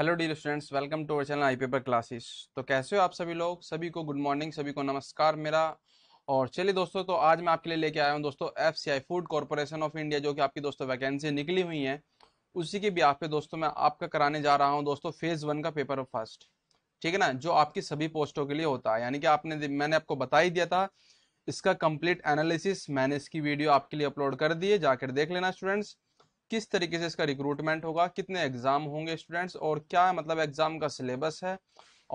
Hello the students welcome to our channel I paper classes तो कैसे हो आप सभी लोग सभी को गुड मॉर्निंग सभी को नमस्कार मेरा और चलिए दोस्तों तो आज मैं आपके लिए लेके आया हूँ दोस्तों F C I Food Corporation of India जो कि आपकी दोस्तों वैकेंसी निकली हुई है उसी के भी आप दोस्तों मैं आपका कराने जा रहा हूँ दोस्तों फेज वन का पेपर फर्स्ट ठीक है ना जो आपकी सभी पोस्टों के लिए होता है यानी कि आपने मैंने आपको बता ही दिया था इसका कंप्लीट एनालिसिस मैंने इसकी वीडियो आपके लिए अपलोड कर दी है जाकर देख लेना स्टूडेंट्स किस तरीके से इसका रिक्रूटमेंट होगा कितने एग्ज़ाम होंगे स्टूडेंट्स और क्या मतलब एग्ज़ाम का सिलेबस है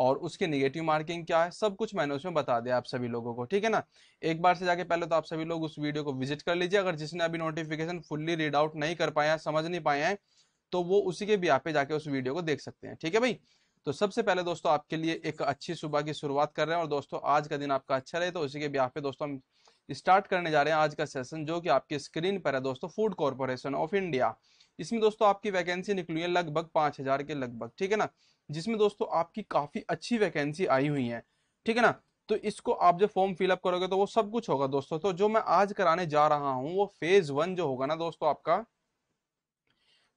और उसके निगेटिव मार्किंग क्या है सब कुछ मैंने उसमें बता दिया आप सभी लोगों को ठीक है ना एक बार से जाके पहले तो आप सभी लोग उस वीडियो को विजिट कर लीजिए अगर जिसने अभी नोटिफिकेशन फुल्ली रीड आउट नहीं कर पाया समझ नहीं पाए हैं तो वो उसी के भी आप जाके उस वीडियो को देख सकते हैं ठीक है भाई तो सबसे पहले दोस्तों आपके लिए एक अच्छी सुबह की शुरुआत कर रहे हैं और दोस्तों आज का दिन आपका अच्छा रहे तो उसी के भी आप पे दोस्तों हम स्टार्ट करने जा रहे हैं आज का सेशन जो कि आपके स्क्रीन पर है दोस्तों फूड कॉरपोरेशन ऑफ इंडिया इसमें दोस्तों आपकी वैकेंसी निकली है लगभग पांच हज़ार के लगभग ठीक है ना जिसमें दोस्तों आपकी काफ़ी अच्छी वैकेंसी आई हुई है ठीक है ना तो इसको आप जब फॉर्म फिलअप करोगे तो वो सब कुछ होगा दोस्तों तो जो मैं आज कराने जा रहा हूँ वो फेज वन जो होगा ना दोस्तों आपका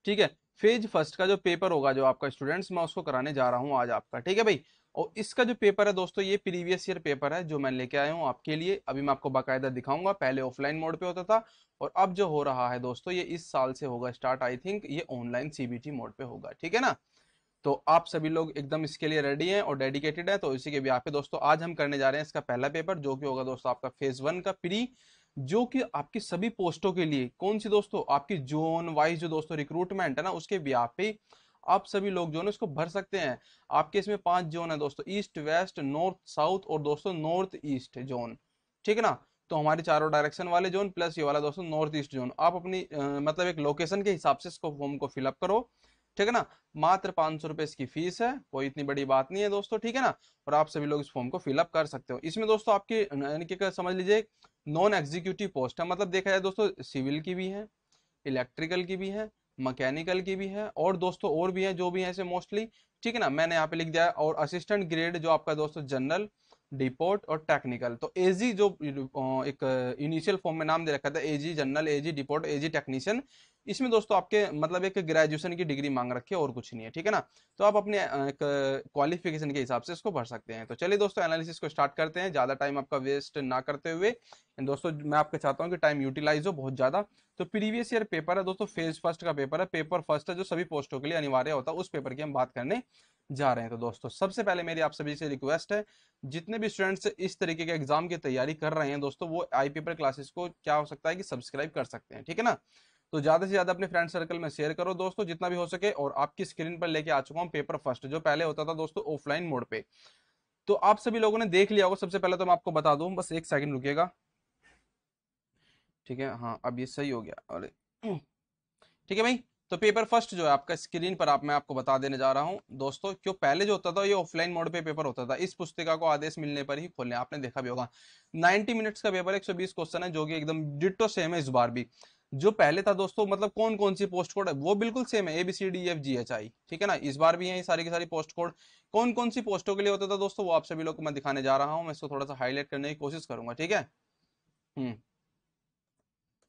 ठीक है फेज फर्स्ट का जो पेपर होगा जो आपका स्टूडेंट्स मैं उसको कराने जा रहा हूँ आज आपका ठीक है भाई और इसका जो पेपर है दोस्तों ये प्रीवियस ईयर पेपर है जो मैं लेके आया हूँ आपके लिए अभी मैं आपको बाकायदा दिखाऊंगा पहले ऑफलाइन मोड पे होता था और अब जो हो रहा है दोस्तों ये इस साल से होगा स्टार्ट आई थिंक ये ऑनलाइन सीबीटी मोड पे होगा ठीक है ना तो आप सभी लोग एकदम इसके लिए रेडी हैं और डेडिकेटेड है तो इसी के ब्याह पे दोस्तों आज हम करने जा रहे हैं इसका पहला पेपर जो कि होगा दोस्तों आपका फेज वन का प्री जो कि आपकी सभी पोस्टों के लिए कौन सी दोस्तों आपकी जोन वाइज जो दोस्तों रिक्रूटमेंट है ना उसके ब्याह पे आप सभी लोग जो है इसको भर सकते हैं आपके इसमें पांच जोन है दोस्तों ईस्ट वेस्ट नॉर्थ साउथ और दोस्तों नॉर्थ ईस्ट जोन ठीक है ना तो हमारे चारों डायरेक्शन वाले जोन प्लस ये वाला दोस्तों नॉर्थ ईस्ट जोन आप अपनी आ, मतलब एक लोकेशन के हिसाब से इसको फॉर्म को फिलअप करो ठीक है ना मात्र पांच सौ रुपए इसकी फीस है कोई इतनी बड़ी बात नहीं है दोस्तों ठीक है ना और आप सभी लोग इस फॉर्म को फिलअप कर सकते हो इसमें दोस्तों आपकी यानी कि समझ लीजिए नॉन एग्जीक्यूटिव पोस्ट है मतलब देखा जाए दोस्तों सिविल की भी है इलेक्ट्रिकल की भी है मैकेनिकल की भी है और दोस्तों और भी है जो भी है ऐसे मोस्टली ठीक है ना मैंने यहाँ पे लिख दिया और असिस्टेंट ग्रेड जो आपका दोस्तों जनरल डिपोर्ट और टेक्निकल तो एजी जो एक इनिशियल फॉर्म में नाम दे रखा था AG general AG depot AG technician इसमें दोस्तों आपके मतलब एक ग्रेजुएशन की डिग्री मांग रखी है और कुछ नहीं है ठीक है ना तो आप अपने क्वालिफिकेशन के हिसाब से इसको भर सकते हैं तो चलिए दोस्तों एनालिसिस को स्टार्ट करते हैं ज़्यादा टाइम आपका वेस्ट ना करते हुए दोस्तों मैं आपको चाहता हूँ कि टाइम यूटिलाइज हो बहुत ज़्यादा तो प्रीवियस ईयर पेपर है दोस्तों फेज फर्स्ट का पेपर है पेपर फर्स्ट है जो सभी पोस्टों के लिए अनिवार्य होता है उस पेपर की हम बात करने जा रहे हैं तो दोस्तों सबसे पहले मेरी आप सभी से रिक्वेस्ट है जितने भी स्टूडेंट्स इस तरीके के एग्जाम की तैयारी कर रहे हैं दोस्तों वो आई पेपर क्लासेस को क्या हो सकता है कि सब्सक्राइब कर सकते हैं ठीक है ना तो ज़्यादा से ज़्यादा अपने फ्रेंड सर्कल में शेयर करो दोस्तों जितना भी हो सके और आपकी स्क्रीन पर लेके आ चुका हूँ पेपर फर्स्ट जो पहले होता था दोस्तों ऑफलाइन मोड पे तो आप सभी लोगों ने देख लिया होगा सबसे पहले तो मैं आपको बता दू बस एक सेकंड रुकेगा ठीक है हाँ अब ये सही हो गया अरे ठीक है भाई तो पेपर फर्स्ट जो है आपका स्क्रीन पर आप मैं आपको बता देने जा रहा हूँ दोस्तों क्यों पहले जो होता था ये ऑफलाइन मोड पे पेपर होता था इस पुस्तिका को आदेश मिलने पर ही खोलने आपने देखा भी होगा 90 मिनट्स का पेपर 120 क्वेश्चन है जो कि एकदम डिटो सेम है इस बार भी जो पहले था दोस्तों मतलब कौन कौन सी पोस्ट कोड है वो बिल्कुल सेम है A B C D F G H I ठीक है ना इस बार भी है सारी की सारी पोस्ट कोड कौन कौन सी पोस्टों के लिए होता था दोस्तों वो आप सभी लोग को मैं दिखाने जा रहा हूँ मैं इसको थोड़ा सा हाईलाइट करने की कोशिश करूंगा ठीक है हम्म।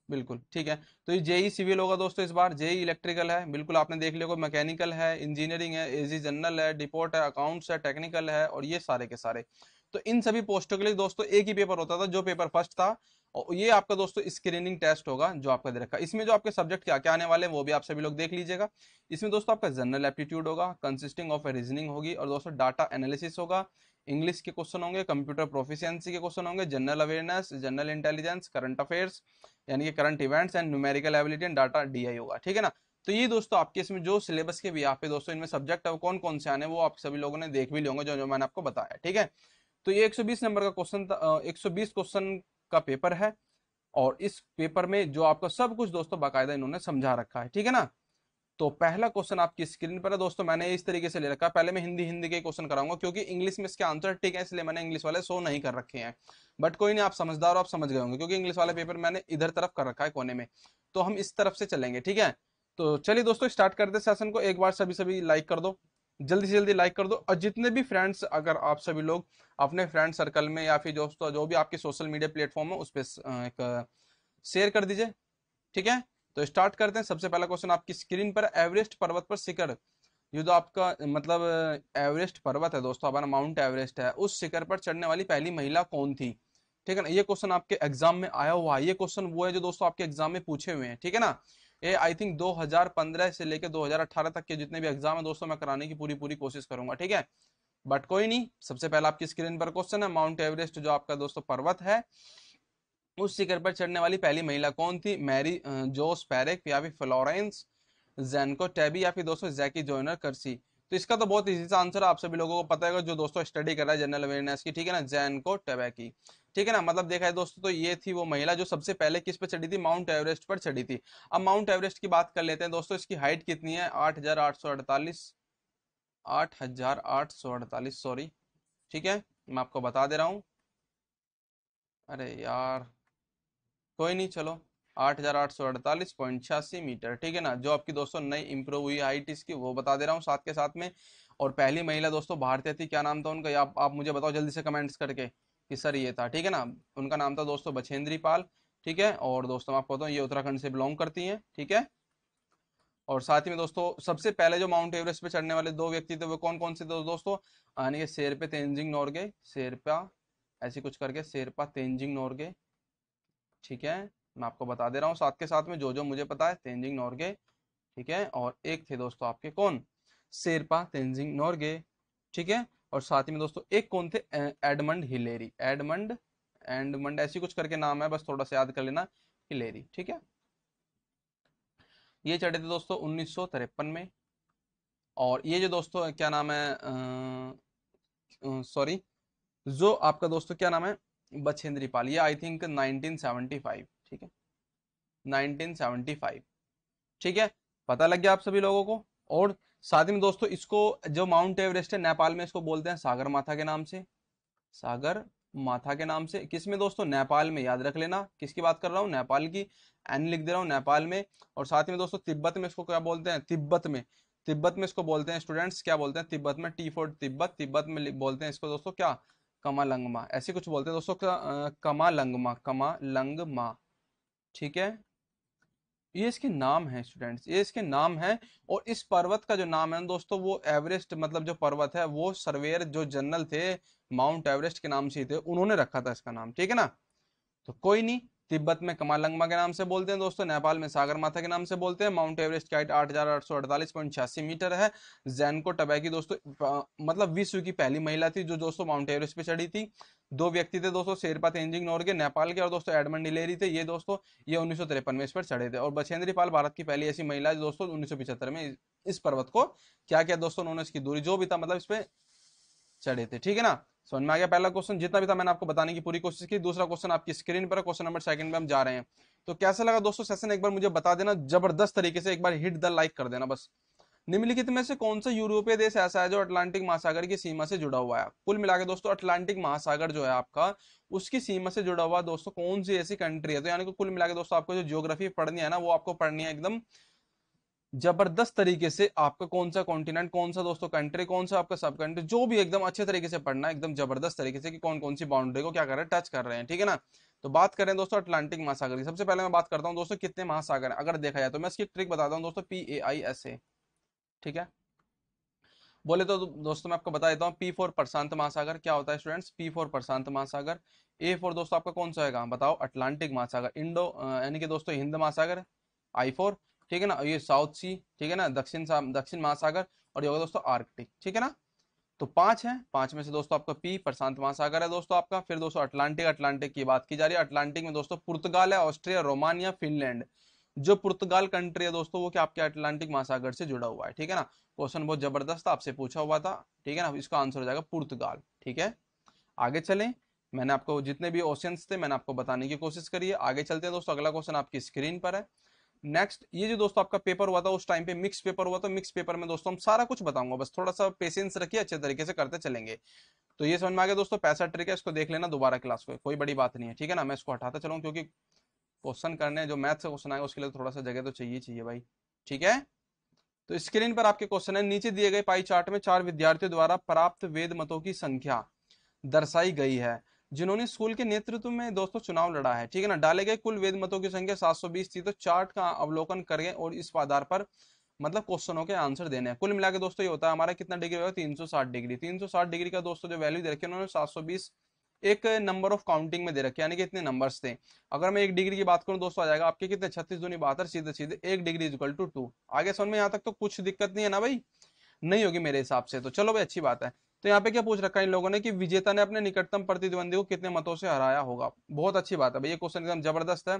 बिल्कुल ठीक है तो ये जेई सिविल e होगा दोस्तों इस बार जेई इलेक्ट्रिकल e है बिल्कुल आपने देख लिया कोई मैकेनिकल है इंजीनियरिंग है एजी जनरल है डिपोर्ट है अकाउंट्स है टेक्निकल है और ये सारे के सारे तो इन सभी पोस्टों के लिए दोस्तों एक ही पेपर होता था जो पेपर फर्स्ट था और ये आपका दोस्तों स्क्रीनिंग टेस्ट होगा जो आपका दे रखा इसमें जो आपके सब्जेक्ट क्या क्या आने वाले हैं वो भी आप सभी लोग देख लीजिएगा इसमें दोस्तों आपका जनरल एप्टीट्यूड होगा कंसिस्टिंग ऑफ रीजनिंग होगी और दोस्तों डाटा एनालिसिस होगा इंग्लिश के क्वेश्चन होंगे कंप्यूटर प्रोफिशियंसी के क्वेश्चन होंगे general awareness general intelligence current affairs यानी कि current events and numerical ability and data D होगा ठीक है ना तो ये दोस्तों आपके इसमें जो सिलेबस के भी आप दोस्तों इनमें सब्जेक्ट है वो कौन कौन से आने वो आप सभी लोगों ने देख भी लेंगे जो जो मैंने आपको बताया ठीक है तो ये 120 नंबर का क्वेश्चन था 120 क्वेश्चन का पेपर है और इस पेपर में जो आपको सब कुछ दोस्तों बाकायदा इन्होंने समझा रखा है ठीक है ना तो पहला क्वेश्चन आपकी स्क्रीन पर है दोस्तों मैंने इस तरीके से ले रखा पहले मैं हिंदी हिंदी के क्वेश्चन कराऊंगा क्योंकि इंग्लिश में इसके आंसर ठीक है इसलिए मैंने इंग्लिश वाले सो नहीं कर रखे हैं बट कोई नहीं आप समझदार आप समझ गए होंगे क्योंकि इंग्लिश वाला पेपर मैंने इधर तरफ कर रखा है कोने में तो हम इस तरफ से चलेंगे ठीक है तो चलिए दोस्तों स्टार्ट करते सेशन को एक बार सभी सभी लाइक कर दो जल्दी से जल्दी लाइक कर दो और जितने भी फ्रेंड्स अगर आप सभी लोग अपने फ्रेंड सर्कल में या फिर दोस्तों जो भी आपके सोशल मीडिया प्लेटफॉर्म है उस पर एक शेयर कर दीजिए ठीक है तो स्टार्ट करते हैं सबसे पहला क्वेश्चन आपकी स्क्रीन पर एवरेस्ट पर्वत पर शिखर ये जो तो आपका मतलब एवरेस्ट पर्वत है दोस्तों हमारा माउंट एवरेस्ट है उस शिखर पर चढ़ने वाली पहली महिला कौन थी ठीक है ना ये क्वेश्चन आपके एग्जाम में आया हुआ है ये क्वेश्चन वो है जो दोस्तों आपके एग्जाम में पूछे हुए हैं ठीक है ना ये आई थिंक 2015 से लेकर 2018 तक के जितने भी एग्जाम है दोस्तों मैं कराने की पूरी पूरी कोशिश करूंगा ठीक है बट कोई नहीं सबसे पहले आपकी स्क्रीन पर क्वेश्चन है माउंट एवरेस्ट जो आपका दोस्तों पर्वत है उस शिखर पर चढ़ने वाली पहली महिला कौन थी मैरी जोस पैरिक या फिर फ्लोरेंस जैनको टैबी या फिर दोस्तों जैकी जोनर करसी तो इसका तो बहुत ईजी सा आंसर आप सभी लोगों को पता है जो दोस्तों स्टडी कर रहा है जनरल अवेयरनेस की ठीक है ना जैन को टबैकी की ठीक है ना मतलब देखा है दोस्तों तो ये थी वो महिला जो सबसे पहले किस पर चढ़ी थी माउंट एवरेस्ट पर चढ़ी थी अब माउंट एवरेस्ट की बात कर लेते हैं दोस्तों इसकी हाइट कितनी है आठ हजार आठ सौ अड़तालीस आठ हजार आठ सौ अड़तालीस सॉरी ठीक है मैं आपको बता दे रहा हूं अरे यार कोई नहीं चलो आठ हजार आठ सौ अड़तालीस पॉइंट छियासी मीटर ठीक है ना जो आपकी दोस्तों नई इंप्रूव हुई हाइट इसकी वो बता दे रहा हूँ साथ के साथ में और पहली महिला दोस्तों भारतीय थी क्या नाम था उनका आप, आप मुझे बताओ जल्दी से कमेंट्स करके कि सर ये था ठीक है ना उनका नाम था दोस्तों बछेंद्री पाल ठीक है और दोस्तों आपको बताऊँ ये उत्तराखंड से बिलोंग करती हैं ठीक है और साथ ही में दोस्तों सबसे पहले जो माउंट एवरेस्ट पे चढ़ने वाले दो व्यक्ति थे वो कौन कौन से थे दोस्तों यानी कि शेरपे तेंजिंग नोरगे शेरपा ऐसी कुछ करके शेरपा तेंजिंग नोरगे ठीक है मैं आपको बता दे रहा हूँ साथ के साथ में जो जो मुझे पता है तेंजिंग नॉर्गे ठीक है और एक थे दोस्तों आपके कौन शेरपा तेंजिंग नॉर्गे ठीक है और साथ ही में दोस्तों एक कौन थे एडमंड हिलेरी एडमंड एडमंड ऐसी कुछ करके नाम है बस थोड़ा सा याद कर लेना हिलेरी ठीक है ये चढ़े थे दोस्तों उन्नीस में और ये जो दोस्तों क्या नाम है सॉरी जो आपका दोस्तों क्या नाम है बछेंद्री पाल ये आई थिंक 1975 ठीक है 1975 ठीक है पता लग गया आप सभी लोगों को और साथ में दोस्तों इसको जो माउंट एवरेस्ट है नेपाल में इसको बोलते हैं सागर माथा के नाम से सागर माथा के नाम से किस में दोस्तों नेपाल में याद रख लेना किसकी बात कर रहा हूँ नेपाल की एन लिख दे रहा हूँ नेपाल में और साथ में दोस्तों तिब्बत में इसको क्या बोलते हैं तिब्बत में तिब्बत में इसको बोलते हैं स्टूडेंट्स क्या बोलते हैं तिब्बत में टी फोर्ट तिब्बत तिब्बत में बोलते हैं इसको दोस्तों क्या कमा लंगमा ऐसे कुछ बोलते हैं दोस्तों कमा लंगमा कमा लंगमा ठीक है ये इसके नाम है स्टूडेंट्स ये इसके नाम है और इस पर्वत का जो नाम है ना दोस्तों वो एवरेस्ट मतलब जो पर्वत है वो सर्वेयर जो जनरल थे माउंट एवरेस्ट के नाम से थे उन्होंने रखा था इसका नाम ठीक है ना तो कोई नहीं तिब्बत में कमालंगमा के नाम से बोलते हैं दोस्तों नेपाल में सागर माथा के नाम से बोलते हैं माउंट एवरेस्ट की हाइट आठ मीटर है जैनको टबैकी दोस्तों मतलब विश्व की पहली महिला थी जो दोस्तों माउंट एवरेस्ट पे चढ़ी थी दो व्यक्ति थे दोस्तों शेरपा तेंजिंग नोर के नेपाल के और दोस्तों एडमंड डिलेरी थे ये दोस्तों ये उन्नीस में इस पर चढ़े थे और बछेंद्री पाल भारत की पहली ऐसी महिला दोस्तों उन्नीस में इस पर्वत को क्या क्या दोस्तों उन्होंने इसकी दूरी जो भी था मतलब इस पे चढ़े थे ठीक है ना समझ में आ गया पहला क्वेश्चन जितना भी था मैंने आपको बताने की पूरी कोशिश की दूसरा क्वेश्चन आपकी स्क्रीन पर क्वेश्चन नंबर सेकंड में हम जा रहे हैं तो कैसा लगा दोस्तों सेशन एक बार मुझे बता देना जबरदस्त तरीके से एक बार हिट द लाइक कर देना बस निम्नलिखित में से कौन सा यूरोपीय देश ऐसा है जो अटलांटिक महासागर की सीमा से जुड़ा हुआ है कुल मिलाकर दोस्तों अटलांटिक महासागर जो है आपका उसकी सीमा से जुड़ा हुआ दोस्तों कौन सी ऐसी कंट्री है तो यानी कि कुल मिलाकर दोस्तों आपको जो ज्योग्राफी पढ़नी है ना वो आपको पढ़नी है एकदम जबरदस्त तरीके से आपका कौन सा कॉन्टिनेंट कौन सा दोस्तों कंट्री कौन सा आपका सब कंट्री जो भी एकदम अच्छे तरीके से पढ़ना एकदम जबरदस्त तरीके से कि कौन कौन सी बाउंड्री को क्या कर रहे हैं टच कर रहे हैं ठीक है ना तो बात करें दोस्तों अटलांटिक महासागर की सबसे पहले मैं बात करता हूँ दोस्तों कितने महासागर है अगर देखा जाए तो मैं इसकी ट्रिक बताता हूँ दोस्तों P A I S A ठीक है बोले तो दोस्तों मैं आपको बता देता हूँ पी फोर प्रशांत महासागर क्या होता है स्टूडेंट्स पी फोर प्रशांत महासागर ए फोर दोस्तों आपका कौन सा होगा बताओ अटलांटिक महासागर इंडो यानी कि दोस्तों हिंद महासागर आई फोर ठीक है ना ये साउथ सी ठीक है ना दक्षिण दक्षिण महासागर और ये होगा दोस्तों आर्कटिक ठीक है ना तो पांच है पांच में से दोस्तों आपका पी प्रशांत महासागर है दोस्तों आपका फिर दोस्तों अटलांटिक अटलांटिक की बात की जा रही है अटलांटिक में दोस्तों पुर्तगाल है ऑस्ट्रिया रोमानिया फिनलैंड जो पुर्तगाल कंट्री है दोस्तों वो क्या आपके अटलांटिक महासागर से जुड़ा हुआ है ठीक है ना क्वेश्चन बहुत जबरदस्त आपसे पूछा हुआ था ठीक है ना इसका आंसर हो जाएगा पुर्तगाल ठीक है आगे चले मैंने आपको जितने भी ओशियंस थे मैंने आपको बताने की कोशिश करी है आगे चलते हैं दोस्तों अगला क्वेश्चन आपकी स्क्रीन पर है नेक्स्ट ये जो दोस्तों आपका पेपर हुआ था उस टाइम पे मिक्स पेपर हुआ था मिक्स पेपर में दोस्तों हम सारा कुछ बताऊंगा बस थोड़ा सा पेशेंस रखिए अच्छे तरीके से करते चलेंगे तो ये समझ में आ गया दोस्तों पैसा ट्रिक है इसको देख लेना दोबारा क्लास को कोई बड़ी बात नहीं है ठीक है ना मैं इसको हटाता चलूँ क्योंकि क्वेश्चन करने जो मैथ्स का क्वेश्चन आएगा उसके लिए तो थोड़ा सा जगह तो चाहिए चाहिए भाई ठीक है तो स्क्रीन पर आपके क्वेश्चन है नीचे दिए गए पाई चार्ट में चार विद्यार्थियों द्वारा प्राप्त वेद मतों की संख्या दर्शाई गई है जिन्होंने स्कूल के नेतृत्व में दोस्तों चुनाव लड़ा है ठीक है ना डाले गए कुल वेद मतों की संख्या 720 थी तो चार्ट का अवलोकन करें और इस आधार पर मतलब क्वेश्चनों के आंसर देने हैं कुल मिला के दोस्तों ये होता है हमारा कितना डिग्री होगा 360 डिग्री 360 डिग्री का दोस्तों जो वैल्यू दे रखी सात उन्होंने बीस एक नंबर ऑफ काउंटिंग में दे रखे यानी कि इतने नंबर्स थे अगर मैं एक डिग्री की बात करूं दोस्तों आ जाएगा आपके कितने छत्तीस दूनी बहत्तर सीधे सीधे एक डिग्री इजकल टू टू आगे समझ में यहाँ तक तो कुछ दिक्कत नहीं है ना भाई नहीं होगी मेरे हिसाब से तो चलो भाई अच्छी बात है तो यहाँ पे क्या पूछ रखा है इन लोगों ने कि विजेता ने अपने निकटतम प्रतिद्वंदी को कितने मतों से हराया होगा बहुत अच्छी बात है भाई ये क्वेश्चन एकदम जबरदस्त है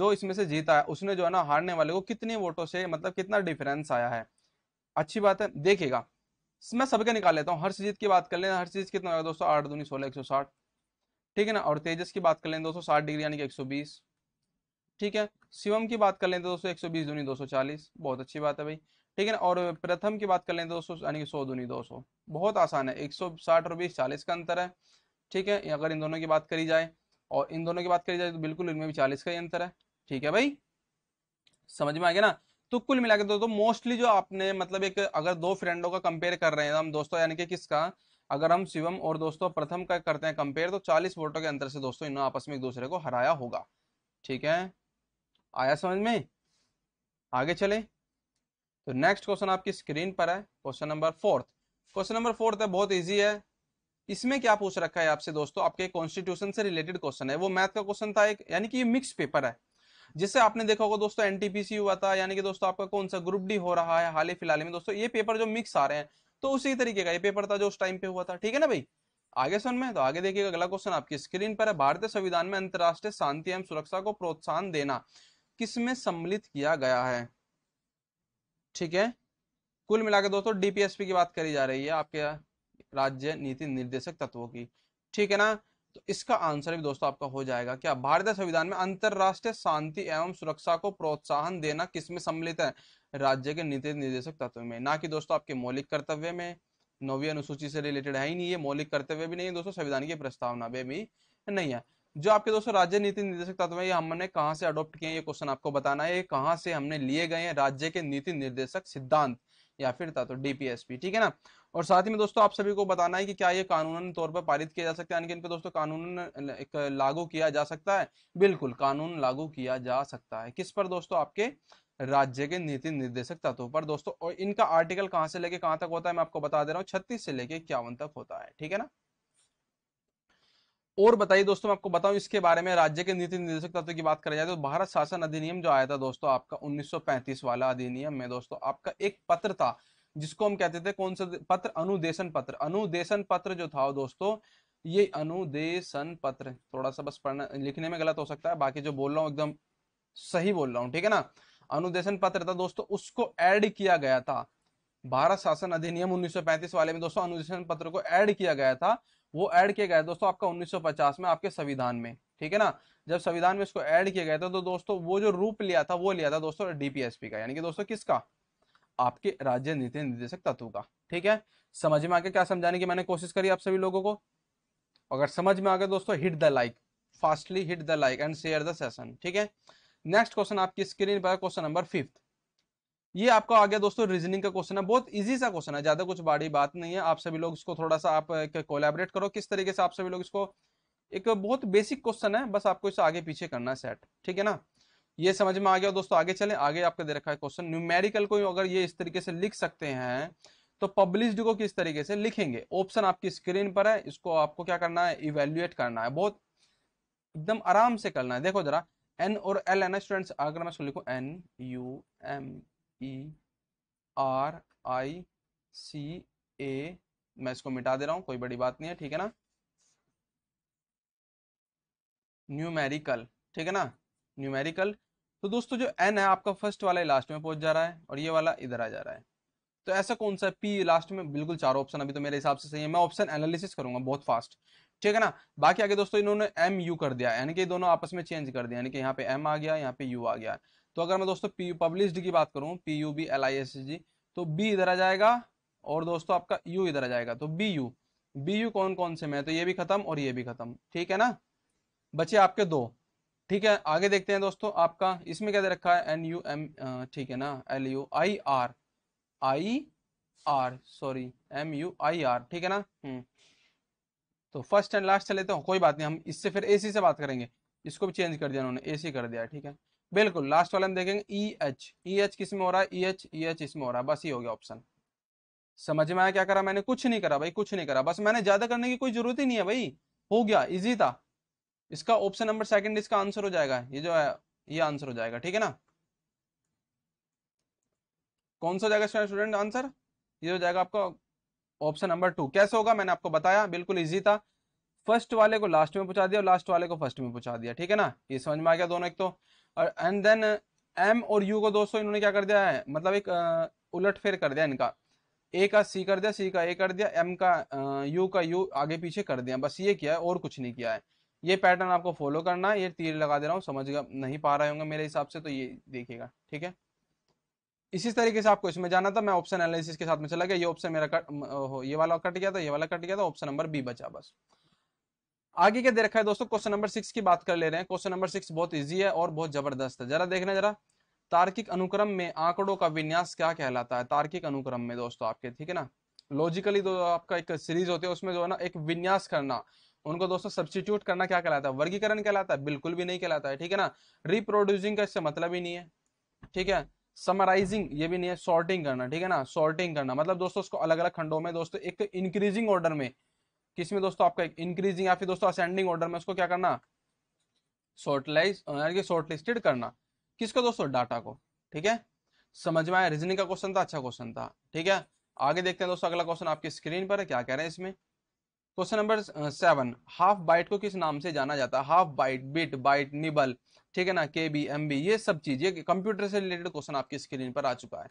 जो इसमें से जीता है उसने जो है ना हारने वाले को कितने वोटों से मतलब कितना डिफरेंस आया है अच्छी बात है देखिएगा मैं सबके निकाल लेता हूँ हर की बात कर ले हर्षजीत कितना होगा दोस्तों आठ दूनी सोलह एक सौ साठ ठीक है ना और तेजस की बात कर लें दोस्तों साठ डिग्री यानी कि एक सौ बीस ठीक है शिवम की बात कर लें तो दोस्तों एक सौ बीस दूनी दो सौ चालीस बहुत अच्छी बात है भाई ठीक है ना और प्रथम की बात कर लें दोस्तों यानी कि सौ दूनी दो सौ बहुत आसान है एक सौ साठ और बीस चालीस का अंतर है ठीक है अगर इन दोनों की बात करी जाए और इन दोनों की बात करी जाए तो बिल्कुल इनमें भी चालीस का ही अंतर है ठीक है भाई समझ में आ गया ना तो कुल मिला के दोस्तों मोस्टली जो आपने मतलब एक अगर दो फ्रेंडों का कंपेयर कर रहे हैं हम दोस्तों यानी कि किसका अगर हम शिवम और दोस्तों प्रथम का करते हैं कंपेयर तो 40 वोटों के अंतर से दोस्तों इन्होंने आपस में एक दूसरे को हराया होगा ठीक है आया समझ में आगे चले तो नेक्स्ट क्वेश्चन आपकी स्क्रीन पर है question number fourth question number fourth है बहुत ईजी है इसमें क्या पूछ रखा है आपसे दोस्तों आपके कॉन्स्टिट्यूशन से रिलेटेड क्वेश्चन है वो मैथ का क्वेश्चन था एक यानी कि ये मिक्स पेपर है जिससे आपने देखा होगा दोस्तों एनटीपीसी हुआ था यानी कि दोस्तों आपका कौन सा ग्रुप डी हो रहा है हाल ही फिलहाल में दोस्तों ये पेपर जो मिक्स आ रहे हैं तो उसी तरीके का ये पेपर था जो उस टाइम पे हुआ था ठीक है ना भाई आगे सुन में तो आगे देखिएगा अगला क्वेश्चन आपकी स्क्रीन पर है भारतीय संविधान में अंतर्राष्ट्रीय शांति एवं सुरक्षा को प्रोत्साहन देना किसमें सम्मिलित किया गया है ठीक है कुल मिलाकर दोस्तों डीपीएसपी की बात करी जा रही है आपके राज्य नीति निर्देशक तत्वों की ठीक है ना तो इसका आंसर भी दोस्तों आपका हो जाएगा क्या भारतीय संविधान में अंतरराष्ट्रीय शांति एवं सुरक्षा को प्रोत्साहन देना किसमें सम्मिलित है राज्य के नीति निर्देशक तत्व में ना कि दोस्तों आपके मौलिक कर्तव्य में नौवीं अनुसूची से रिलेटेड है ही नहीं ये मौलिक कर्तव्य भी नहीं है दोस्तों संविधान की प्रस्तावना में भी नहीं है जो आपके दोस्तों राज्य नीति निर्देशक तत्व ये हमने कहाँ से अडोप्ट किए ये क्वेश्चन आपको बताना है ये कहाँ से हमने लिए गए हैं राज्य के नीति निर्देशक सिद्धांत या फिर तत्व डीपीएसपी ठीक है ना और साथ ही में दोस्तों आप सभी को बताना है कि क्या ये कानून तौर पर पारित किया जा सकता है यानी कि इन पर दोस्तों कानून लागू किया जा सकता है बिल्कुल कानून लागू किया जा सकता है किस पर दोस्तों आपके राज्य के नीति निर्देशक तत्व पर दोस्तों और इनका आर्टिकल कहाँ से लेके कहाँ तक होता है मैं आपको बता दे रहा हूँ छत्तीस से लेके इक्यावन तक होता है ठीक है ना और बताइए दोस्तों मैं आपको बताऊं इसके बारे में राज्य के नीति निर्देशक तत्व की बात करें जाए तो भारत शासन अधिनियम जो आया था दोस्तों आपका 1935 वाला अधिनियम में दोस्तों आपका एक पत्र था जिसको हम कहते थे कौन सा पत्र अनुदेशन पत्र अनुदेशन पत्र जो था दोस्तों ये अनुदेशन पत्र थोड़ा सा बस पढ़ना लिखने में गलत हो सकता है बाकी जो बोल रहा हूँ एकदम सही बोल रहा हूँ ठीक है ना अनुदेशन पत्र था दोस्तों उसको एड किया गया था भारत शासन अधिनियम 1935 वाले में दोस्तों अनुदेशन पत्र को ऐड किया गया था वो ऐड किया गया दोस्तों आपका 1950 में आपके संविधान में ठीक है ना जब संविधान में इसको ऐड किया गया था तो दोस्तों वो जो रूप लिया था वो लिया था दोस्तों डीपीएसपी का यानी कि दोस्तों किसका आपके राज्य नीति निर्देशक तत्व का ठीक है समझ में आके क्या समझाने की मैंने कोशिश करी आप सभी लोगों को अगर समझ में आ गया दोस्तों hit the like fastly hit the like and share the session ठीक है नेक्स्ट क्वेश्चन आपकी स्क्रीन पर क्वेश्चन नंबर फिफ्थ ये आपका आ गया दोस्तों रीजनिंग का क्वेश्चन है बहुत इजी सा क्वेश्चन है ज्यादा कुछ बड़ी बात नहीं है आप सभी लोग इसको थोड़ा सा आप कोलेबरेट करो किस तरीके से आप सभी लोग इसको एक बहुत बेसिक क्वेश्चन है बस आपको इसे आगे पीछे करना है सेट ठीक है ना ये समझ में आ गया दोस्तों आगे चले आगे आपका दे रखा है क्वेश्चन न्यूमेरिकल को अगर ये इस तरीके से लिख सकते हैं तो पब्लिश्ड को किस तरीके से लिखेंगे ऑप्शन आपकी स्क्रीन पर है इसको आपको क्या करना है इवेल्युएट करना है बहुत एकदम आराम से करना है देखो जरा एन और एल एन स्टूडेंट्स अगर मैं लिखू N U M E R I C A मैं इसको मिटा दे रहा हूं कोई बड़ी बात नहीं है ठीक है ना न्यूमेरिकल ठीक है ना न्यूमेरिकल तो दोस्तों जो एन है आपका फर्स्ट वाला लास्ट में पहुंच जा रहा है और ये वाला इधर आ जा रहा है तो ऐसा कौन सा पी लास्ट में बिल्कुल चार ऑप्शन अभी तो मेरे हिसाब से सही है मैं ऑप्शन एनालिसिस करूंगा बहुत फास्ट ठीक है ना बाकी आगे दोस्तों इन्होंने एम यू कर दिया यानी कि दोनों आपस में चेंज कर दिया यानी कि यहाँ पे एम आ गया यहाँ पे यू आ गया तो अगर मैं दोस्तों पी यू पब्लिश्ड की बात करूँ P U B L I S G तो बी इधर आ जाएगा और दोस्तों आपका यू इधर आ जाएगा तो बी यू बी यू कौन कौन से में तो ये भी खत्म और ये भी खत्म ठीक है ना बचे आपके दो ठीक है आगे देखते हैं दोस्तों आपका इसमें क्या दे रखा है एन यू एम ठीक है ना L U I R I R sorry M U I R ठीक है ना हम्म, तो फर्स्ट एंड लास्ट चले तो कोई बात नहीं हम इससे फिर एसी से बात करेंगे इसको भी चेंज कर दिया उन्होंने एसी कर दिया ठीक है बिल्कुल लास्ट वाले हम देखेंगे ई एच ई एच किस में हो रहा है ई एच ई एच इसमें हो रहा है बस ये हो गया ऑप्शन समझ में आया क्या करा मैंने कुछ नहीं करा भाई कुछ नहीं करा बस मैंने ज्यादा करने की कोई जरूरत ही नहीं है भाई हो गया इजी था इसका ऑप्शन नंबर सेकंड इसका आंसर हो जाएगा ये जो है ये आंसर हो जाएगा ठीक है ना कौन सा हो जाएगा स्टूडेंट आंसर ये हो जाएगा आपका ऑप्शन नंबर टू कैसे होगा मैंने आपको बताया बिल्कुल इजी था फर्स्ट वाले को लास्ट में पूछा दिया और लास्ट वाले को फर्स्ट में पूछा दिया ठीक है ना ये समझ में आ गया दोनों एक तो और एंड देन एम और यू को दोस्तों इन्होंने क्या कर दिया है मतलब एक uh, उलट फेर कर दिया इनका ए का सी कर दिया सी का ए कर दिया एम का यू uh, का यू आगे पीछे कर दिया बस ये किया है और कुछ नहीं किया है ये पैटर्न आपको फॉलो करना है ये तीर लगा दे रहा हूँ समझ नहीं पा रहे होंगे मेरे हिसाब से तो ये देखिएगा ठीक है इसी तरीके से आपको इसमें जाना था मैं ऑप्शन एनालिसिस के साथ में चला गया ये ऑप्शन मेरा कट ये वाला कट गया था ये वाला कट गया था ऑप्शन नंबर बी बचा बस आगे क्या दे रखा है दोस्तों क्वेश्चन नंबर सिक्स की बात कर ले रहे हैं क्वेश्चन नंबर सिक्स बहुत ईजी है और बहुत जबरदस्त है जरा देखना जरा तार्किक अनुक्रम में आंकड़ों का विन्यास क्या कहलाता है तार्किक अनुक्रम में दोस्तों आपके ठीक है ना लॉजिकली तो आपका एक सीरीज होती है उसमें जो है ना एक विन्यास करना उनको दोस्तों सब्सटीट्यूट करना क्या कहलाता है वर्गीकरण कहलाता है बिल्कुल भी नहीं कहलाता है ठीक है ना रिप्रोड्यूसिंग का इससे मतलब ही नहीं है ठीक है समराइजिंग ये भी नहीं है सॉर्टिंग करना ठीक है ना सॉर्टिंग करना मतलब दोस्तों उसको अलग अलग खंडों में दोस्तों एक इंक्रीजिंग ऑर्डर में किस में दोस्तों आपका इंक्रीजिंग या फिर दोस्तों असेंडिंग ऑर्डर में उसको क्या करना शॉर्टलाइज यानी शॉर्ट करना किसको दोस्तों डाटा को ठीक है समझ में आया रीजनिंग का क्वेश्चन था अच्छा क्वेश्चन था ठीक है आगे देखते हैं दोस्तों अगला क्वेश्चन आपकी स्क्रीन पर है क्या कह रहे हैं इसमें question number seven half byte को किस नाम से जाना जाता है half byte bit byte nibble ठीक है ना के बी एम बी ये सब चीजें कंप्यूटर से रिलेटेड क्वेश्चन आपकी स्क्रीन पर आ चुका है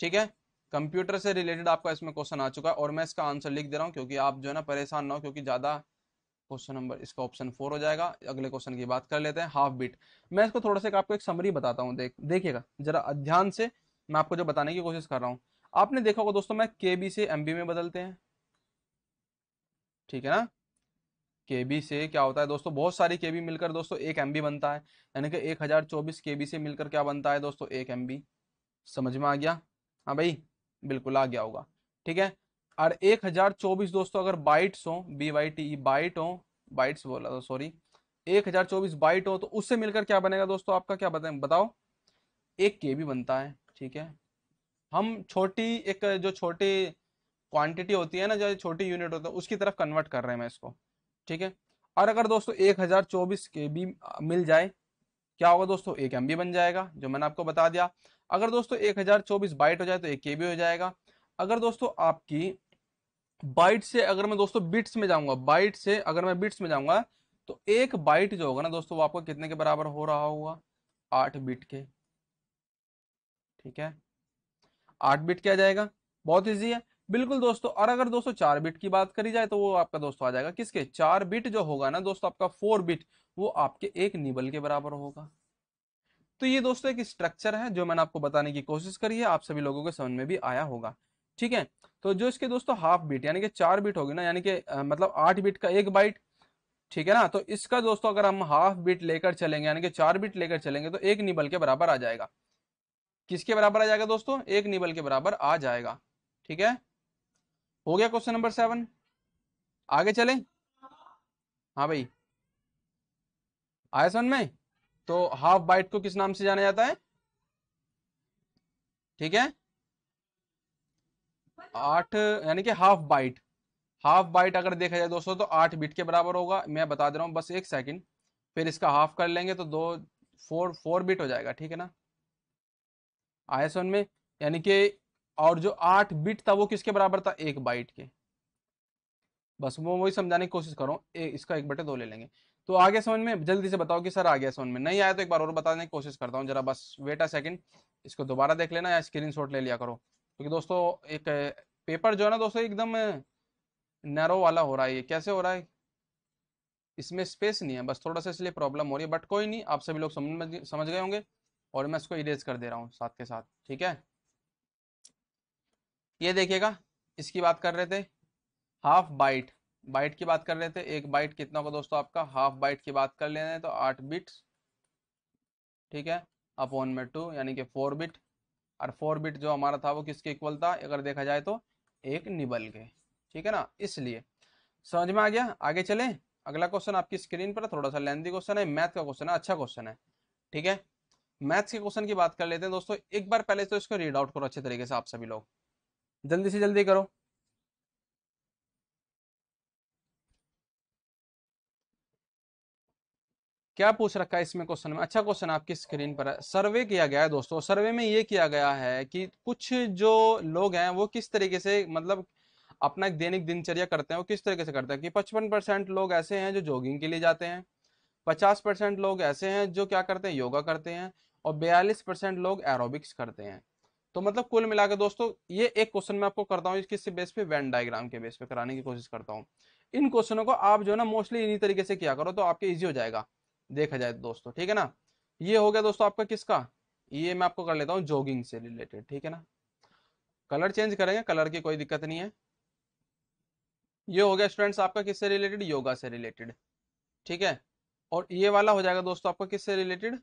ठीक है कंप्यूटर से रिलेटेड आपका इसमें क्वेश्चन आ चुका है और मैं इसका आंसर लिख दे रहा हूँ क्योंकि आप जो है ना परेशान ना हो क्योंकि ज़्यादा क्वेश्चन नंबर इसका ऑप्शन फोर हो जाएगा अगले क्वेश्चन की बात कर लेते हैं हाफ बीट मैं इसको थोड़ा सा आपको एक समरी बताता हूँ देख देखिएगा जरा ध्यान से मैं आपको जो बताने की कोशिश कर रहा हूँ आपने देखा होगा दोस्तों मैं के से एम में बदलते हैं ठीक है ना के से क्या होता है दोस्तों बहुत सारी के मिलकर दोस्तों एक एम बनता है यानी कि एक हजार चौबीस के से मिलकर क्या बनता है दोस्तों एक एम समझ में आ गया हाँ भाई बिल्कुल आ गया होगा ठीक है और एक हजार चौबीस दोस्तों अगर बाइट्स हो बी वाई टी बाइट हो बाइट्स बोला था सॉरी एक हजार चौबीस बाइट हो तो उससे मिलकर क्या बनेगा दोस्तों आपका क्या बताए बताओ एक के बी बनता है ठीक है हम छोटी एक जो छोटी क्वांटिटी होती है ना जो छोटी यूनिट होता है उसकी तरफ कन्वर्ट कर रहे हैं मैं इसको ठीक है और अगर दोस्तों एक हजार चौबीस के बी मिल जाए क्या होगा दोस्तों एक एम बन जाएगा जो मैंने आपको बता दिया अगर दोस्तों एक हजार चौबीस बाइट हो जाए तो एक के हो जाएगा अगर दोस्तों आपकी बाइट से अगर मैं दोस्तों बिट्स में जाऊंगा बाइट से अगर मैं बिट्स में जाऊंगा तो एक बाइट जो होगा ना दोस्तों वो आपको कितने के बराबर हो रहा होगा आठ बिट के ठीक है आठ बिट क्या जाएगा बहुत इजी है बिल्कुल दोस्तों और अगर दोस्तों चार बिट की बात करी जाए तो वो आपका दोस्तों आ जाएगा किसके चार बिट जो होगा ना दोस्तों आपका फोर बिट वो आपके एक निबल के बराबर होगा तो ये दोस्तों एक स्ट्रक्चर है जो मैंने आपको बताने की कोशिश करी है आप सभी लोगों के समझ में भी आया होगा ठीक है तो जो इसके दोस्तों हाफ बीट यानी कि चार बीट होगी ना यानी कि मतलब आठ बीट का एक बाइट ठीक है ना तो इसका दोस्तों अगर हम हाफ बीट लेकर चलेंगे यानी कि चार बीट लेकर चलेंगे तो एक निबल के बराबर आ जाएगा किसके बराबर आ जाएगा दोस्तों एक निबल के बराबर आ जाएगा ठीक है हो गया क्वेश्चन नंबर सेवन आगे चले हाँ भाई आया सुन में तो हाफ बाइट को किस नाम से जाना जाता है ठीक है आठ यानी कि हाफ बाइट हाफ बाइट अगर देखा जाए दोस्तों तो आठ बिट के बराबर होगा मैं बता दे रहा हूं बस एक सेकंड फिर इसका हाफ कर लेंगे तो दो फोर फोर बिट हो जाएगा ठीक है ना आया में यानी कि और जो आठ बिट था वो किसके बराबर था एक बाइट के बस वो वही समझाने की कोशिश करो इसका एक बटे दो ले लेंगे तो आ गया समझ में जल्दी से बताओ कि सर आ गया समझ में नहीं आया तो एक बार और बताने की कोशिश करता हूँ जरा बस वेट अ सेकंड इसको दोबारा देख लेना या स्क्रीन ले लिया करो क्योंकि तो दोस्तों एक पेपर जो है ना दोस्तों एकदम नैरो वाला हो रहा है ये कैसे हो रहा है इसमें स्पेस नहीं है बस थोड़ा सा इसलिए प्रॉब्लम हो रही है बट कोई नहीं आप सभी लोग समझ समझ गए होंगे और मैं इसको इरेज कर दे रहा हूँ साथ के साथ ठीक है ये देखिएगा इसकी बात कर रहे थे हाफ बाइट बाइट की बात कर रहे थे एक बाइट कितना होगा दोस्तों आपका हाफ बाइट की बात कर लेना है हैं तो आठ बिट्स ठीक है अपॉन में टू यानी कि फोर बिट और फोर बिट जो हमारा था वो किसके इक्वल था अगर देखा जाए तो एक निबल के ठीक है ना इसलिए समझ में आ गया आगे चले अगला क्वेश्चन आपकी स्क्रीन पर थोड़ा सा लेंदी क्वेश्चन है मैथ का क्वेश्चन है अच्छा क्वेश्चन है ठीक है मैथ्स के क्वेश्चन की बात कर लेते हैं दोस्तों एक बार पहले तो इसको रीड आउट करो अच्छे तरीके से आप सभी लोग जल्दी से जल्दी करो क्या पूछ रखा है इसमें क्वेश्चन में अच्छा क्वेश्चन आपकी स्क्रीन पर है सर्वे किया गया है दोस्तों सर्वे में ये किया गया है कि कुछ जो लोग हैं वो किस तरीके से मतलब अपना दैनिक दिनचर्या करते हैं वो किस तरीके से करते हैं कि पचपन परसेंट लोग ऐसे हैं जो जॉगिंग के लिए जाते हैं पचास परसेंट लोग ऐसे हैं जो क्या करते हैं योगा करते हैं और बयालीस परसेंट लोग एरोबिक्स करते हैं तो मतलब कुल मिला दोस्तों ये एक क्वेश्चन मैं आपको करता हूँ किस बेस पे वैन डायग्राम के बेस पे कराने की कोशिश करता हूँ इन क्वेश्चनों को आप जो ना मोस्टली इन्हीं तरीके से किया करो तो आपके ईजी हो जाएगा देखा जाए तो दोस्तों ठीक है ना ये हो गया दोस्तों आपका किसका ये मैं आपको कर लेता हूँ जॉगिंग से रिलेटेड ठीक है ना कलर चेंज करेंगे कलर की कोई दिक्कत नहीं है ये हो गया स्टूडेंट्स आपका किससे रिलेटेड योगा से रिलेटेड ठीक है और ये वाला हो जाएगा दोस्तों आपका किससे रिलेटेड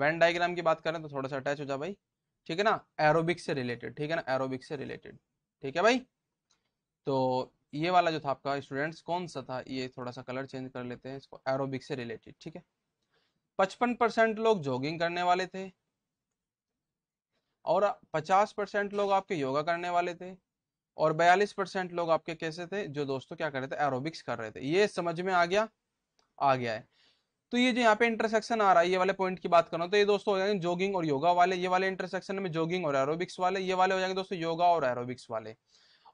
वेन डायग्राम की बात करें तो थोड़ा सा अटैच हो जाए भाई ठीक है ना एरोबिक से रिलेटेड ठीक है ना एरोबिक से रिलेटेड ठीक है भाई तो ये वाला जो था आपका स्टूडेंट्स कौन सा था ये थोड़ा सा कलर चेंज कर लेते हैं इसको एरोबिक से रिलेटेड ठीक है पचपन परसेंट लोग जॉगिंग करने वाले थे और पचास परसेंट लोग आपके योगा करने वाले थे और बयालीस परसेंट लोग आपके कैसे थे जो दोस्तों क्या कर रहे थे एरोबिक्स कर रहे थे ये समझ में आ गया आ गया है तो ये जो यहाँ पे इंटरसेक्शन आ रहा है ये वाले पॉइंट की बात करो तो ये दोस्तों हो जाएंगे जोगिंग और योगा वाले ये वाले इंटरसेक्शन में जोगिंग और एरोबिक्स वाले ये वाले हो जाएंगे दोस्तों योगा और एरोबिक्स वाले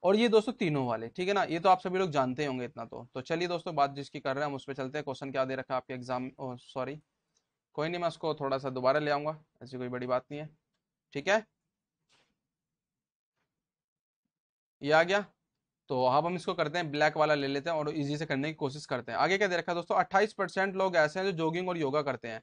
और ये दोस्तों तीनों वाले ठीक है ना ये तो आप सभी लोग जानते होंगे इतना तो तो चलिए दोस्तों बात जिसकी कर रहे हैं हम उस पर चलते हैं क्वेश्चन क्या दे रखा है आपके एग्जाम सॉरी कोई नहीं मैं उसको थोड़ा सा दोबारा ले आऊंगा ऐसी कोई बड़ी बात नहीं है ठीक है ये आ गया तो अब हम इसको करते हैं ब्लैक वाला ले लेते हैं और इजी से करने की कोशिश करते हैं आगे क्या दे रखा है दोस्तों अट्ठाईस परसेंट लोग ऐसे हैं जो जॉगिंग और योगा करते हैं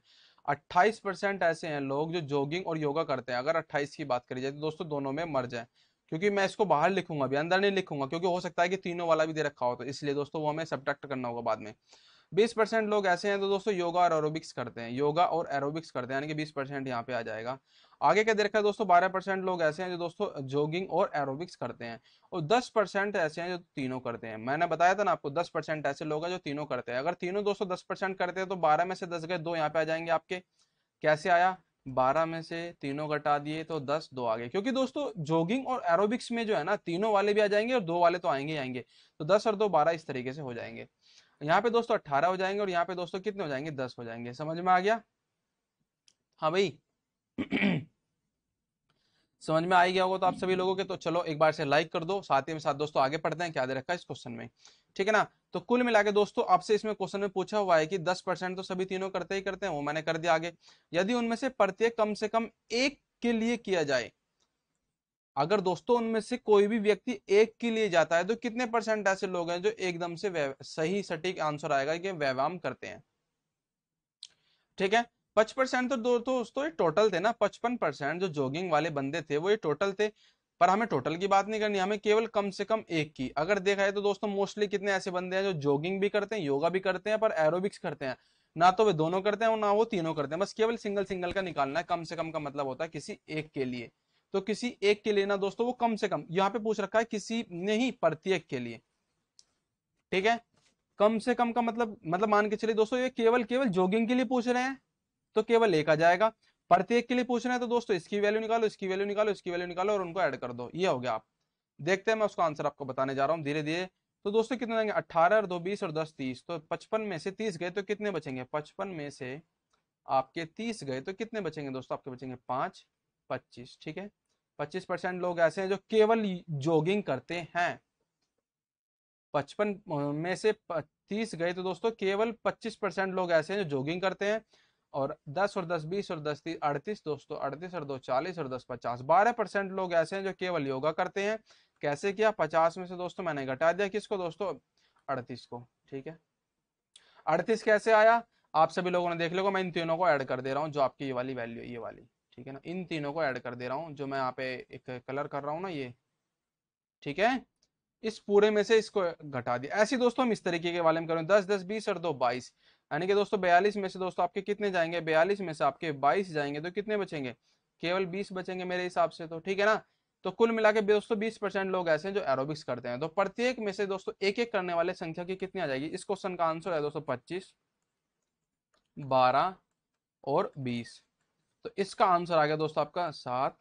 28 परसेंट ऐसे हैं लोग जो जॉगिंग और योगा करते हैं अगर 28 की बात करी जाए तो दोस्तों दोनों में मर्ज है क्योंकि मैं इसको बाहर लिखूंगा अभी अंदर नहीं लिखूंगा क्योंकि हो सकता है कि तीनों वाला भी दे रखा हो तो इसलिए दोस्तों वो हमें सब्ट्रैक्ट करना होगा बाद में 20 परसेंट लोग ऐसे हैं तो दोस्तों योगा और एरोबिक्स करते हैं योगा और एरोबिक्स करते हैं यानी कि 20 परसेंट यहाँ पे आ जाएगा आगे क्या दे रखा है दोस्तों बारह परसेंट लोग ऐसे हैं जो दोस्तों जोगिंग और एरोबिक्स करते हैं और दस परसेंट ऐसे हैं जो तीनों करते हैं मैंने बताया था ना आपको दस परसेंट ऐसे लोग हैं जो तीनों करते हैं अगर तीनों दोस्तों दस परसेंट करते हैं तो बारह में से दस गए दो यहाँ पे आ जाएंगे आपके कैसे आया बारह में से तीनों घटा दिए तो दस दो आ गए क्योंकि दोस्तों जॉगिंग और एरोबिक्स में जो है ना तीनों वाले भी आ जाएंगे और दो वाले तो आएंगे ही आएंगे तो दस और दो बारह इस तरीके से हो जाएंगे यहाँ पे दोस्तों अट्ठारह हो जाएंगे और यहाँ पे दोस्तों कितने हो जाएंगे दस हो जाएंगे समझ में आ गया हाँ भाई समझ में आ गया होगा तो आप सभी लोगों के तो चलो एक बार से लाइक कर दो साथ ही में साथ दोस्तों आगे पढ़ते हैं क्या दे रखा है इस क्वेश्चन में ठीक है ना तो कुल मिला के दोस्तों आपसे इसमें क्वेश्चन में पूछा हुआ है कि 10 परसेंट तो सभी तीनों करते ही करते हैं वो मैंने कर दिया आगे यदि उनमें से प्रत्येक कम से कम एक के लिए किया जाए अगर दोस्तों उनमें से कोई भी व्यक्ति एक के लिए जाता है तो कितने परसेंट ऐसे लोग हैं जो एकदम से सही सटीक आंसर आएगा कि व्यायाम करते हैं ठीक है पचपन परसेंट तो दोस्तों ये टोटल थे ना पचपन परसेंट जो जॉगिंग वाले बंदे थे वो ये टोटल थे पर हमें टोटल की बात नहीं करनी हमें केवल कम से कम एक की अगर देखा जाए तो दोस्तों मोस्टली कितने ऐसे बंदे हैं जो जॉगिंग भी करते हैं योगा भी करते हैं पर एरोबिक्स करते हैं ना तो वे दोनों करते हैं और ना वो तीनों करते हैं बस केवल सिंगल सिंगल का निकालना है कम से कम का मतलब होता है किसी एक के लिए तो किसी एक के लिए ना दोस्तों वो कम से कम यहाँ पे पूछ रखा है किसी ने ही प्रत्येक के लिए ठीक है कम से कम का मतलब मतलब मान के चलिए दोस्तों ये केवल केवल जॉगिंग के लिए पूछ रहे हैं तो केवल एक आ जाएगा प्रत्येक के लिए पूछना है तो दोस्तों इसकी वैल्यू निकालो इसकी वैल्यू निकालो इसकी वैल्यू निकालो और उनको ऐड कर दो ये हो गया आप देखते हैं मैं उसका आंसर आपको बताने जा रहा हूँ धीरे धीरे तो दोस्तों कितने आएंगे अट्ठारह और दो बीस और दस तीस तो पचपन में से तीस गए तो कितने बचेंगे पचपन में से आपके तीस गए तो कितने बचेंगे दोस्तों आपके बचेंगे पाँच पच्चीस ठीक है पच्चीस परसेंट लोग ऐसे हैं जो केवल जॉगिंग करते हैं पचपन में से तीस गए तो दोस्तों केवल पच्चीस परसेंट लोग ऐसे हैं जो जॉगिंग करते हैं और 10 और 10 20 और 10 अड़तीस दोस्तों अड़तीस और दो चालीस और 10 50 12 परसेंट लोग ऐसे हैं जो केवल योगा करते हैं कैसे किया 50 में से दोस्तों मैंने घटा दिया किसको दोस्तों 38 को ठीक है 38 कैसे आया आप सभी लोगों ने देख लोगो मैं इन तीनों को ऐड कर दे रहा हूँ जो आपकी ये वाली वैल्यू ये वाली ठीक है ना इन तीनों को ऐड कर दे रहा हूँ जो मैं यहाँ पे एक कलर कर रहा हूँ ना ये ठीक है इस पूरे में से इसको घटा दिया ऐसी दोस्तों हम इस तरीके के वाले में करें दस दस बीस और दो बाईस यानी कि दोस्तों बयालीस में से दोस्तों आपके कितने जाएंगे बयालीस में से आपके बाईस जाएंगे तो कितने बचेंगे केवल बीस बचेंगे मेरे हिसाब से तो ठीक है ना तो कुल मिला के दोस्तों बीस परसेंट लोग ऐसे हैं जो एरोबिक्स करते हैं तो प्रत्येक में से दोस्तों एक एक करने वाले संख्या की कितनी आ जाएगी इस क्वेश्चन का आंसर है दोस्तों पच्चीस बारह और बीस तो इसका आंसर आ गया दोस्तों आपका सात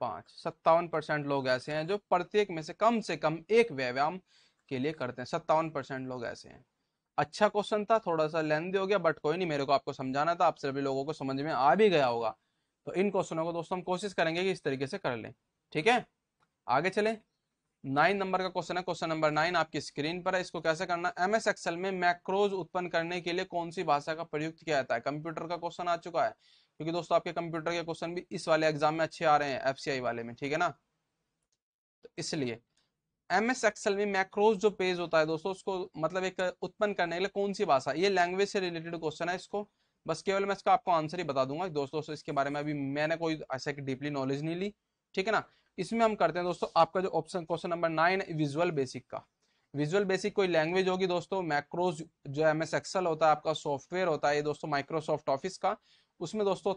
पांच सत्तावन परसेंट लोग ऐसे हैं जो प्रत्येक में से कम से कम एक व्यायाम के लिए करते हैं सत्तावन परसेंट लोग ऐसे हैं अच्छा क्वेश्चन था थोड़ा सा लेंदी हो गया बट कोई नहीं मेरे को आपको समझाना था आप सभी लोगों को समझ में आ भी गया होगा तो इन क्वेश्चनों को दोस्तों हम कोशिश करेंगे कि इस तरीके से कर लें ठीक है आगे चले नाइन नंबर का क्वेश्चन है क्वेश्चन नंबर नाइन आपकी स्क्रीन पर है इसको कैसे करना एम एस एक्सएल में मैक्रोज उत्पन्न करने के लिए कौन सी भाषा का प्रयुक्त किया जाता है कंप्यूटर का क्वेश्चन आ चुका है क्योंकि दोस्तों आपके कंप्यूटर के क्वेश्चन भी इस वाले एग्जाम में अच्छे आ रहे हैं एफसीआई वाले में ठीक है ना तो इसलिए एम एस एक्सएल में मैक्रोज जो पेज होता है दोस्तों उसको मतलब एक उत्पन्न करने के लिए कौन सी भाषा ये लैंग्वेज से रिलेटेड क्वेश्चन है इसको बस केवल मैं इसका आपको आंसर ही बता दूंगा दोस्तों दोस्तों इसके बारे में अभी मैंने कोई ऐसा की डीपली नॉलेज नहीं ली ठीक है ना इसमें हम करते हैं दोस्तों आपका जो option question number nine visual basic का विजुअल बेसिक कोई लैंग्वेज होगी दोस्तों मैक्रोज जो एम एस एक्सएल होता है आपका सॉफ्टवेयर होता है ये दोस्तों माइक्रोसॉफ्ट ऑफिस का उसमें दोस्तों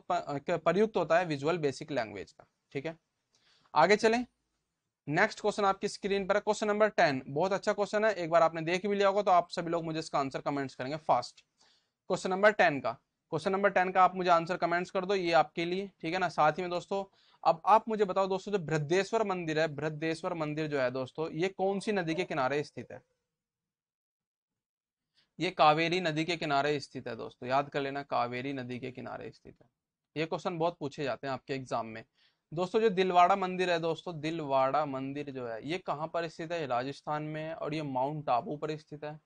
प्रयुक्त होता है विजुअल बेसिक लैंग्वेज का ठीक है आगे चलें नेक्स्ट क्वेश्चन आपकी स्क्रीन पर है क्वेश्चन नंबर टेन बहुत अच्छा क्वेश्चन है एक बार आपने देख भी लिया होगा तो आप सभी लोग मुझे इसका आंसर कमेंट्स करेंगे फास्ट क्वेश्चन नंबर टेन का क्वेश्चन नंबर टेन का आप मुझे आंसर कमेंट्स कर दो ये आपके लिए ठीक है ना साथ ही में दोस्तों अब आप मुझे बताओ दोस्तों जो भृद्देश्वर मंदिर है भृद्देश्वर मंदिर जो है दोस्तों ये कौन सी नदी के किनारे स्थित है ये कावेरी नदी के किनारे स्थित है दोस्तों याद कर लेना कावेरी नदी के किनारे स्थित है ये क्वेश्चन बहुत पूछे जाते हैं आपके एग्जाम में दोस्तों जो दिलवाड़ा मंदिर है दोस्तों दिलवाड़ा मंदिर जो है ये कहाँ पर स्थित है राजस्थान में और ये माउंट आबू पर स्थित है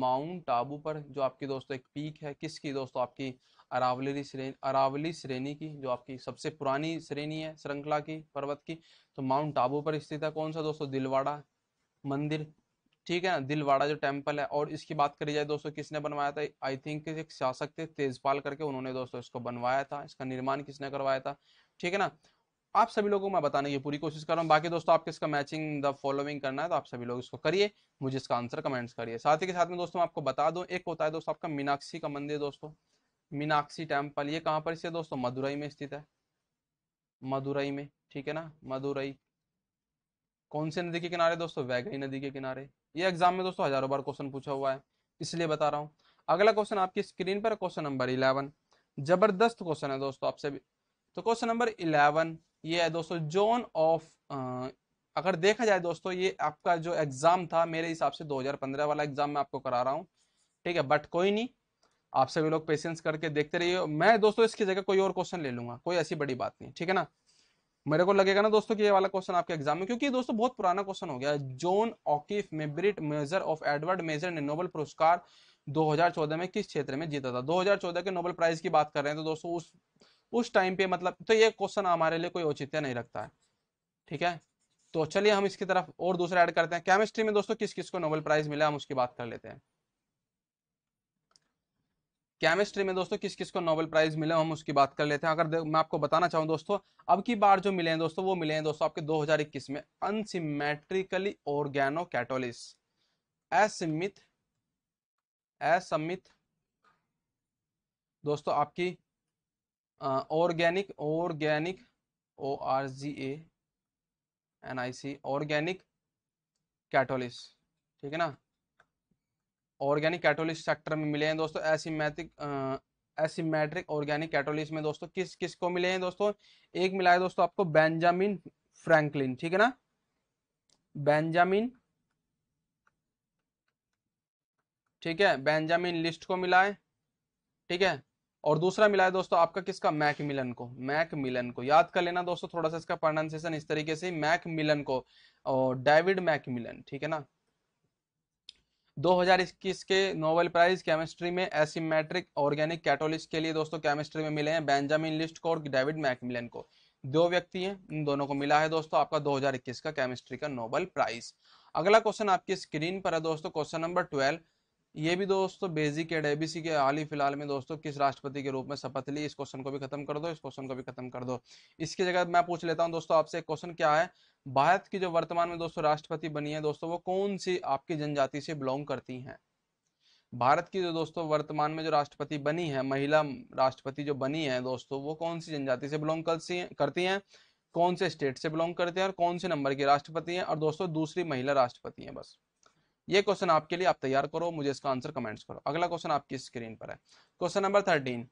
माउंट आबू पर जो आपकी दोस्तों एक पीक है किसकी दोस्तों आपकी अरावली श्रेणी अरावली श्रेणी की जो आपकी सबसे पुरानी श्रेणी है श्रृंखला की पर्वत की तो माउंट आबू पर स्थित है कौन सा दोस्तों दिलवाड़ा मंदिर ठीक है ना दिलवाड़ा जो टेम्पल है और इसकी बात करी जाए दोस्तों किसने बनवाया था आई थिंक एक शासक थे तेजपाल करके उन्होंने दोस्तों इसको बनवाया था इसका निर्माण किसने करवाया था ठीक है ना आप सभी लोगों को मैं बताने की पूरी कोशिश कर रहा हूँ बाकी दोस्तों आपके इसका मैचिंग द फॉलोइंग करना है तो आप सभी लोग इसको करिए मुझे इसका आंसर कमेंट्स करिए साथ ही के साथ में दोस्तों आपको बता दूं एक होता है दोस्तों आपका मीनाक्षी का मंदिर दोस्तों मीनाक्षी टेम्पल ये कहाँ पर स्थित है दोस्तों मदुरई में स्थित है मदुरई में ठीक है ना मदुरई कौन से नदी के किनारे दोस्तों वैगई नदी के किनारे ये एग्जाम में दोस्तों हजारों बार क्वेश्चन पूछा हुआ है इसलिए बता रहा हूँ अगला क्वेश्चन आपकी स्क्रीन पर क्वेश्चन नंबर इलेवन जबरदस्त क्वेश्चन है दोस्तों आपसे भी तो क्वेश्चन नंबर इलेवन ये है दोस्तों जोन ऑफ अगर देखा जाए दोस्तों ये आपका जो एग्ज़ाम था मेरे हिसाब से 2015 वाला एग्ज़ाम मैं आपको करा रहा हूँ ठीक है बट कोई नहीं आप सभी लोग पेशेंस करके देखते रहिए मैं दोस्तों इसकी जगह कोई और क्वेश्चन ले लूंगा कोई ऐसी बड़ी बात नहीं ठीक है ना मेरे को लगेगा ना दोस्तों कि ये वाला क्वेश्चन आपके एग्जाम में क्योंकि दोस्तों बहुत पुराना क्वेश्चन हो गया जोन ऑकिफ में Britt Moser of Edvard Moser ने नोबल पुरस्कार 2014 में किस क्षेत्र में जीता था 2014 के नोबल प्राइज की बात कर रहे हैं तो दोस्तों उस उस टाइम पे मतलब तो ये क्वेश्चन हमारे लिए कोई औचित्य नहीं रखता है ठीक है तो चलिए हम इसकी तरफ और दूसरा ऐड करते हैं केमिस्ट्री में दोस्तों किस किस को नोबेल प्राइज मिला हम उसकी बात कर लेते हैं केमिस्ट्री में दोस्तों किस किस को नोबेल प्राइज मिले हम उसकी बात कर लेते हैं अगर मैं आपको बताना चाहूँ दोस्तों अब की बार जो मिले हैं दोस्तों वो मिले हैं दोस्तों आपके 2021 में अनसिमेट्रिकली ऑर्गेनो कैटोलिस असमित असमित दोस्तों आपकी organic organic O R G A N I C organic catalysis ठीक है ना ऑर्गेनिक कैटोलिस सेक्टर में मिले हैं दोस्तों एसिमेटिक एसीमेट्रिक ऑर्गेनिक कैटोलिस में दोस्तों किस किस को मिले हैं दोस्तों एक मिला है दोस्तों आपको बेंजामिन फ्रैंकलिन ठीक है ना बेंजामिन ठीक है बेंजामिन लिस्ट को मिला है ठीक है और दूसरा मिला है दोस्तों आपका किसका मैक मिलन को मैक मिलन को याद कर लेना दोस्तों थोड़ा सा इसका प्रोनाउंसिएशन इस तरीके से मैक मिलन को और डेविड मैक मिलन ठीक है ना 2021 के नोबेल प्राइज केमिस्ट्री में एसिमेट्रिक ऑर्गेनिक कैटोलिस्ट के लिए दोस्तों केमिस्ट्री में मिले हैं बेंजामिन लिस्ट को और डेविड मैकमिलन को दो व्यक्ति हैं इन दोनों को मिला है दोस्तों आपका 2021 का केमिस्ट्री का नोबेल प्राइज अगला क्वेश्चन आपकी स्क्रीन पर है दोस्तों क्वेश्चन नंबर ट्वेल्व ये भी दोस्तों बेसिक एड एबीसी के हाल ही फिलहाल में दोस्तों किस राष्ट्रपति के रूप में शपथ ली इस क्वेश्चन को भी खत्म कर दो इस क्वेश्चन को भी खत्म कर दो इसकी जगह मैं पूछ लेता हूँ दोस्तों आपसे क्वेश्चन क्या है भारत की जो वर्तमान में दोस्तों राष्ट्रपति बनी है दोस्तों वो कौन सी आपकी जनजाति से बिलोंग करती है भारत की जो दोस्तों वर्तमान में जो राष्ट्रपति बनी है महिला राष्ट्रपति जो बनी है दोस्तों वो कौन सी जनजाति से बिलोंग करती है कौन से स्टेट से बिलोंग करते हैं और कौन से नंबर की राष्ट्रपति हैं और दोस्तों दूसरी महिला राष्ट्रपति हैं बस ये क्वेश्चन आपके लिए आप तैयार करो मुझे इसका आंसर कमेंट्स करो अगला क्वेश्चन आपकी स्क्रीन पर है क्वेश्चन नंबर थर्टीन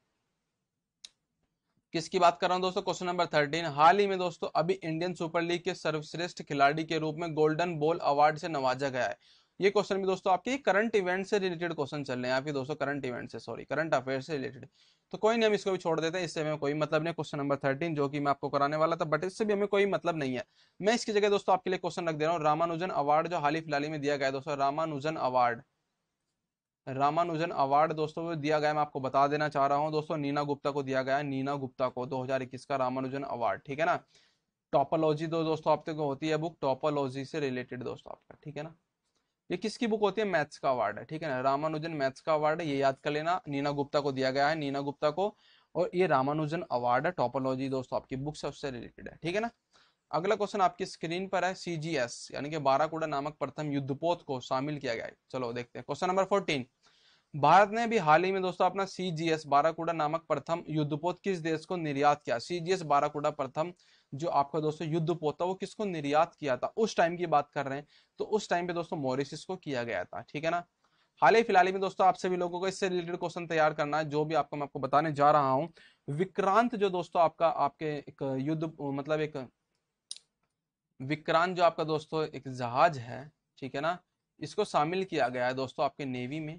किसकी बात कर रहा हूं दोस्तों क्वेश्चन नंबर थर्टीन हाल ही में दोस्तों अभी इंडियन सुपर लीग के सर्वश्रेष्ठ खिलाड़ी के रूप में गोल्डन बॉल अवार्ड से नवाजा गया है ये क्वेश्चन भी दोस्तों आपकी करंट इवेंट से रिलेटेड क्वेश्चन चल रहे हैं आपके दोस्तों करंट इवेंट से सॉरी करंट अफेयर से रिलेटेड तो कोई नहीं हम इसको भी छोड़ देते हैं इससे हमें कोई मतलब नहीं क्वेश्चन नंबर थर्टीन जो कि मैं आपको कराने वाला था बट इससे भी हमें कोई मतलब नहीं है मैं इसकी जगह दोस्तों आपके लिए क्वेश्चन रख दे रहा हूँ रामानुजन अवार्ड जो हाल ही फिलहाल में दिया गया है दोस्तों रामानुजन अवार्ड रामानुजन अवार्ड दोस्तों दिया गया मैं आपको बता देना चाह रहा हूँ दोस्तों नीना गुप्ता को दिया गया नीना गुप्ता को दो का रामानुजन अवार्ड ठीक है ना टॉपोलॉजी तो दोस्तों आपको होती है बुक टॉपोलॉजी से रिलेटेड दोस्तों आपका ठीक है ना ये किसकी बुक होती है मैथ्स का अवार्ड है ठीक है ना रामानुजन मैथ्स का अवार्ड है ये याद कर लेना नीना गुप्ता को दिया गया है नीना गुप्ता को और ये रामानुजन अवार्ड है टॉपोलॉजी दोस्तों आपकी बुक से उससे रिलेटेड है ठीक है ना अगला क्वेश्चन आपकी स्क्रीन पर है सी जी एस यानी कि बाराकोड़ा नामक प्रथम युद्धपोत को शामिल किया गया है चलो देखते हैं क्वेश्चन नंबर फोर्टीन भारत ने भी हाल ही में दोस्तों अपना सी जी एस बाराकोड़ा नामक प्रथम युद्धपोत किस देश को निर्यात किया सी जी एस बाराकोड़ा प्रथम जो आपका दोस्तों युद्ध पोता वो किसको निर्यात किया था उस टाइम की बात कर रहे हैं तो उस टाइम पे दोस्तों मॉरिसिस को किया गया था ठीक है ना हाल ही फिलहाल में दोस्तों आप सभी लोगों को इससे रिलेटेड क्वेश्चन तैयार करना है जो भी आपको मैं आपको बताने जा रहा हूँ विक्रांत जो दोस्तों आपका आपके एक युद्ध मतलब एक विक्रांत जो आपका दोस्तों एक जहाज है ठीक है ना इसको शामिल किया गया है दोस्तों आपके नेवी में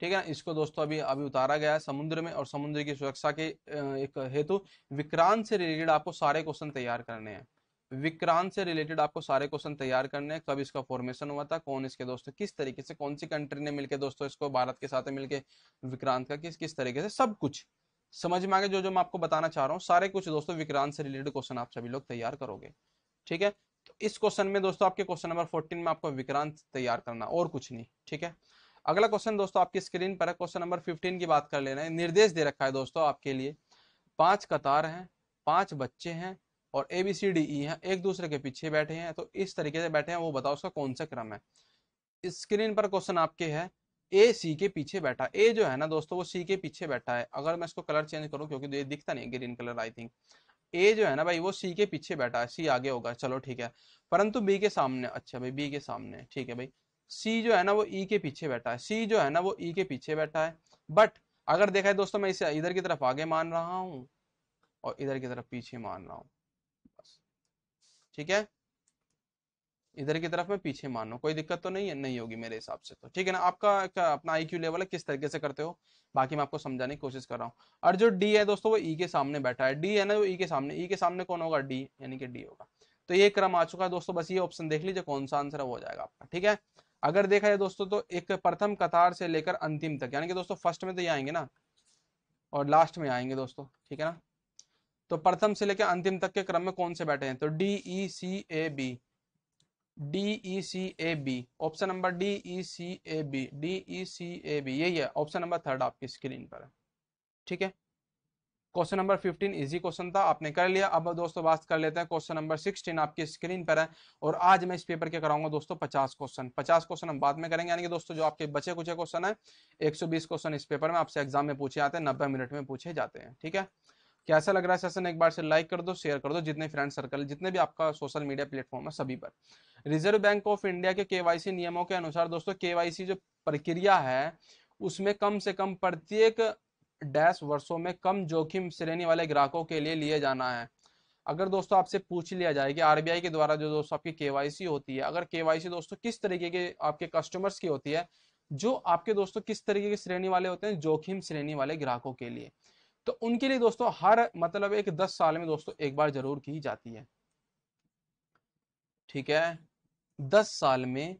ठीक है इसको दोस्तों अभी अभी उतारा गया है समुद्र में और समुद्र की सुरक्षा के एक हेतु विक्रांत से रिलेटेड आपको सारे क्वेश्चन तैयार करने हैं विक्रांत से रिलेटेड आपको सारे क्वेश्चन तैयार करने हैं कब इसका फॉर्मेशन हुआ था कौन इसके दोस्तों किस तरीके से कौन सी कंट्री ने मिलकर दोस्तों इसको भारत के साथ मिलकर विक्रांत का किस किस तरीके से सब कुछ समझ में आगे जो जो मैं आपको बताना चाह रहा हूँ सारे कुछ दोस्तों विक्रांत से रिलेटेड क्वेश्चन आप सभी लोग तैयार करोगे ठीक है तो इस क्वेश्चन में दोस्तों आपके क्वेश्चन नंबर फोर्टीन में आपको विक्रांत तैयार करना और कुछ नहीं ठीक है अगला क्वेश्चन दोस्तों आपकी स्क्रीन पर है क्वेश्चन नंबर 15 की बात कर लेना है निर्देश दे रखा है दोस्तों आपके लिए पांच कतार हैं पांच बच्चे हैं और A B C D E हैं एक दूसरे के पीछे बैठे हैं तो इस तरीके से बैठे हैं वो बताओ उसका कौन सा क्रम है स्क्रीन पर क्वेश्चन आपके है ए सी के पीछे बैठा ए जो है ना दोस्तों वो सी के पीछे बैठा है अगर मैं इसको कलर चेंज करूँ क्योंकि ये दिखता नहीं green colour I think a जो है ना भाई वो सी के पीछे बैठा है सी आगे होगा चलो ठीक है परंतु बी के सामने अच्छा भाई बी के सामने ठीक है भाई सी जो है ना वो ई e के पीछे बैठा है सी जो है ना वो ई e के पीछे बैठा है बट अगर देखा है दोस्तों मैं इसे इधर की तरफ आगे मान रहा हूं और इधर की तरफ पीछे मान रहा हूं बस ठीक है इधर की तरफ मैं पीछे मान रहा हूँ कोई दिक्कत तो नहीं है नहीं होगी मेरे हिसाब से तो ठीक है ना आपका अपना आई क्यू लेवल है किस तरीके से करते हो बाकी मैं आपको समझाने की कोशिश कर रहा हूँ और जो डी है दोस्तों वो ई e के सामने बैठा है डी है ना वो ई e के सामने ई e के सामने कौन होगा डी यानी कि डी होगा तो ये क्रम आ चुका है दोस्तों बस ये ऑप्शन देख लीजिए कौन सा आंसर है वो हो जाएगा आपका ठीक है अगर देखा जाए दोस्तों तो एक प्रथम कतार से लेकर अंतिम तक यानी कि दोस्तों फर्स्ट में तो ये आएंगे ना और लास्ट में आएंगे दोस्तों ठीक है ना तो प्रथम से लेकर अंतिम तक के क्रम में कौन से बैठे हैं तो D E C A B D E C A B option number D E C A B D E C A B यही है ऑप्शन नंबर थर्ड आपकी स्क्रीन पर है ठीक है क्वेश्चन नंबर 15 इजी क्वेश्चन था आपने कर लिया अब दोस्तों बात कर लेते हैं क्वेश्चन नंबर 16 आपकी स्क्रीन पर है और आज मैं इस पेपर के कराऊंगा दोस्तों 50 क्वेश्चन 50 क्वेश्चन हम बाद में करेंगे यानी कि दोस्तों जो आपके बचे कुछ क्वेश्चन है 120 क्वेश्चन इस पेपर में आपसे एग्जाम में पूछे जाते हैं नब्बे मिनट में पूछे जाते हैं ठीक है कैसा लग रहा है सेशन एक बार से लाइक कर दो शेयर कर दो जितने फ्रेंड सर्कल जितने भी आपका सोशल मीडिया प्लेटफॉर्म है सभी पर रिजर्व बैंक ऑफ इंडिया के केवाईसी नियमों के अनुसार दोस्तों केवाईसी जो प्रक्रिया है उसमें कम से कम प्रत्येक डैश वर्षों में कम जोखिम श्रेणी वाले ग्राहकों के लिए लिए जाना है अगर दोस्तों आपसे पूछ लिया जाए कि आरबीआई के द्वारा जो दोस्तों आपकी केवाईसी होती है अगर केवाईसी दोस्तों किस तरीके के आपके कस्टमर्स की होती है जो आपके दोस्तों किस तरीके के श्रेणी वाले होते हैं जोखिम श्रेणी वाले ग्राहकों के लिए तो उनके लिए दोस्तों हर मतलब एक दस साल में दोस्तों एक बार जरूर की जाती है ठीक है दस साल में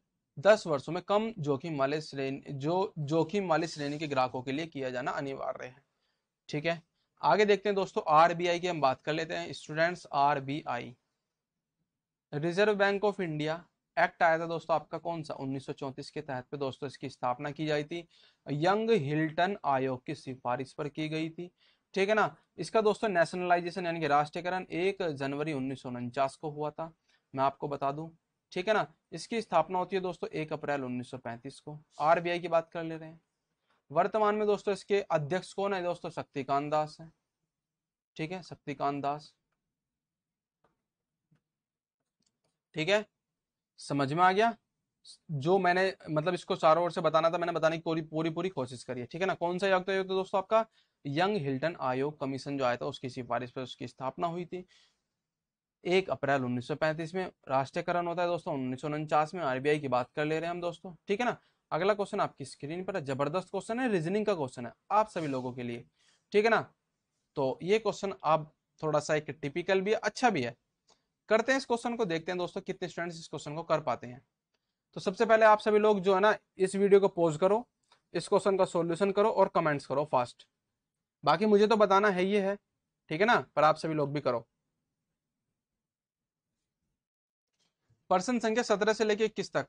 दस वर्षों में कम जोखिम वाले श्रेणी जो जोखिम वाली श्रेणी के ग्राहकों के लिए किया जाना अनिवार्य है ठीक है आगे देखते हैं दोस्तों आर की हम बात कर लेते हैं students R reserve bank of India act आया था दोस्तों आपका कौन सा 1934 के तहत पे दोस्तों इसकी स्थापना की जाई थी यंग हिल्टन आयोग की सिफारिश पर की गई थी ठीक है ना इसका दोस्तों नेशनलाइजेशन यानी कि राष्ट्रीयकरण एक जनवरी उन्नीस को हुआ था मैं आपको बता दूं ठीक है ना इसकी स्थापना होती है दोस्तों एक अप्रैल 1935 को आरबीआई की बात कर लेते हैं वर्तमान में दोस्तों इसके अध्यक्ष कौन है दोस्तों शक्तिकांत दास है ठीक है शक्तिकांत दास ठीक है समझ में आ गया जो मैंने मतलब इसको चारों ओर से बताना था मैंने बताने की पूरी पूरी पूरी कोशिश करी है ठीक है ना कौन सा आयोग दोस्तों आपका यंग हिल्टन आयोग कमीशन जो आया था उसकी सिफारिश पर उसकी स्थापना हुई थी एक अप्रैल 1935 में राष्ट्रीयकरण होता है दोस्तों उन्नीस में आरबीआई की बात कर ले रहे हैं हम दोस्तों ठीक है ना अगला क्वेश्चन आपकी स्क्रीन पर जबरदस्त क्वेश्चन है रीजनिंग का क्वेश्चन है आप सभी लोगों के लिए ठीक है ना तो ये क्वेश्चन आप थोड़ा सा एक टिपिकल भी है अच्छा भी है करते हैं इस क्वेश्चन को देखते हैं दोस्तों कितने स्टूडेंट्स इस क्वेश्चन को कर पाते हैं तो सबसे पहले आप सभी लोग जो है ना इस वीडियो को पोज करो इस क्वेश्चन का सोल्यूशन करो और कमेंट्स करो फास्ट बाकी मुझे तो बताना है ये है ठीक है ना पर आप सभी लोग भी करो पर्सन संख्या सत्रह से लेके इक्कीस तक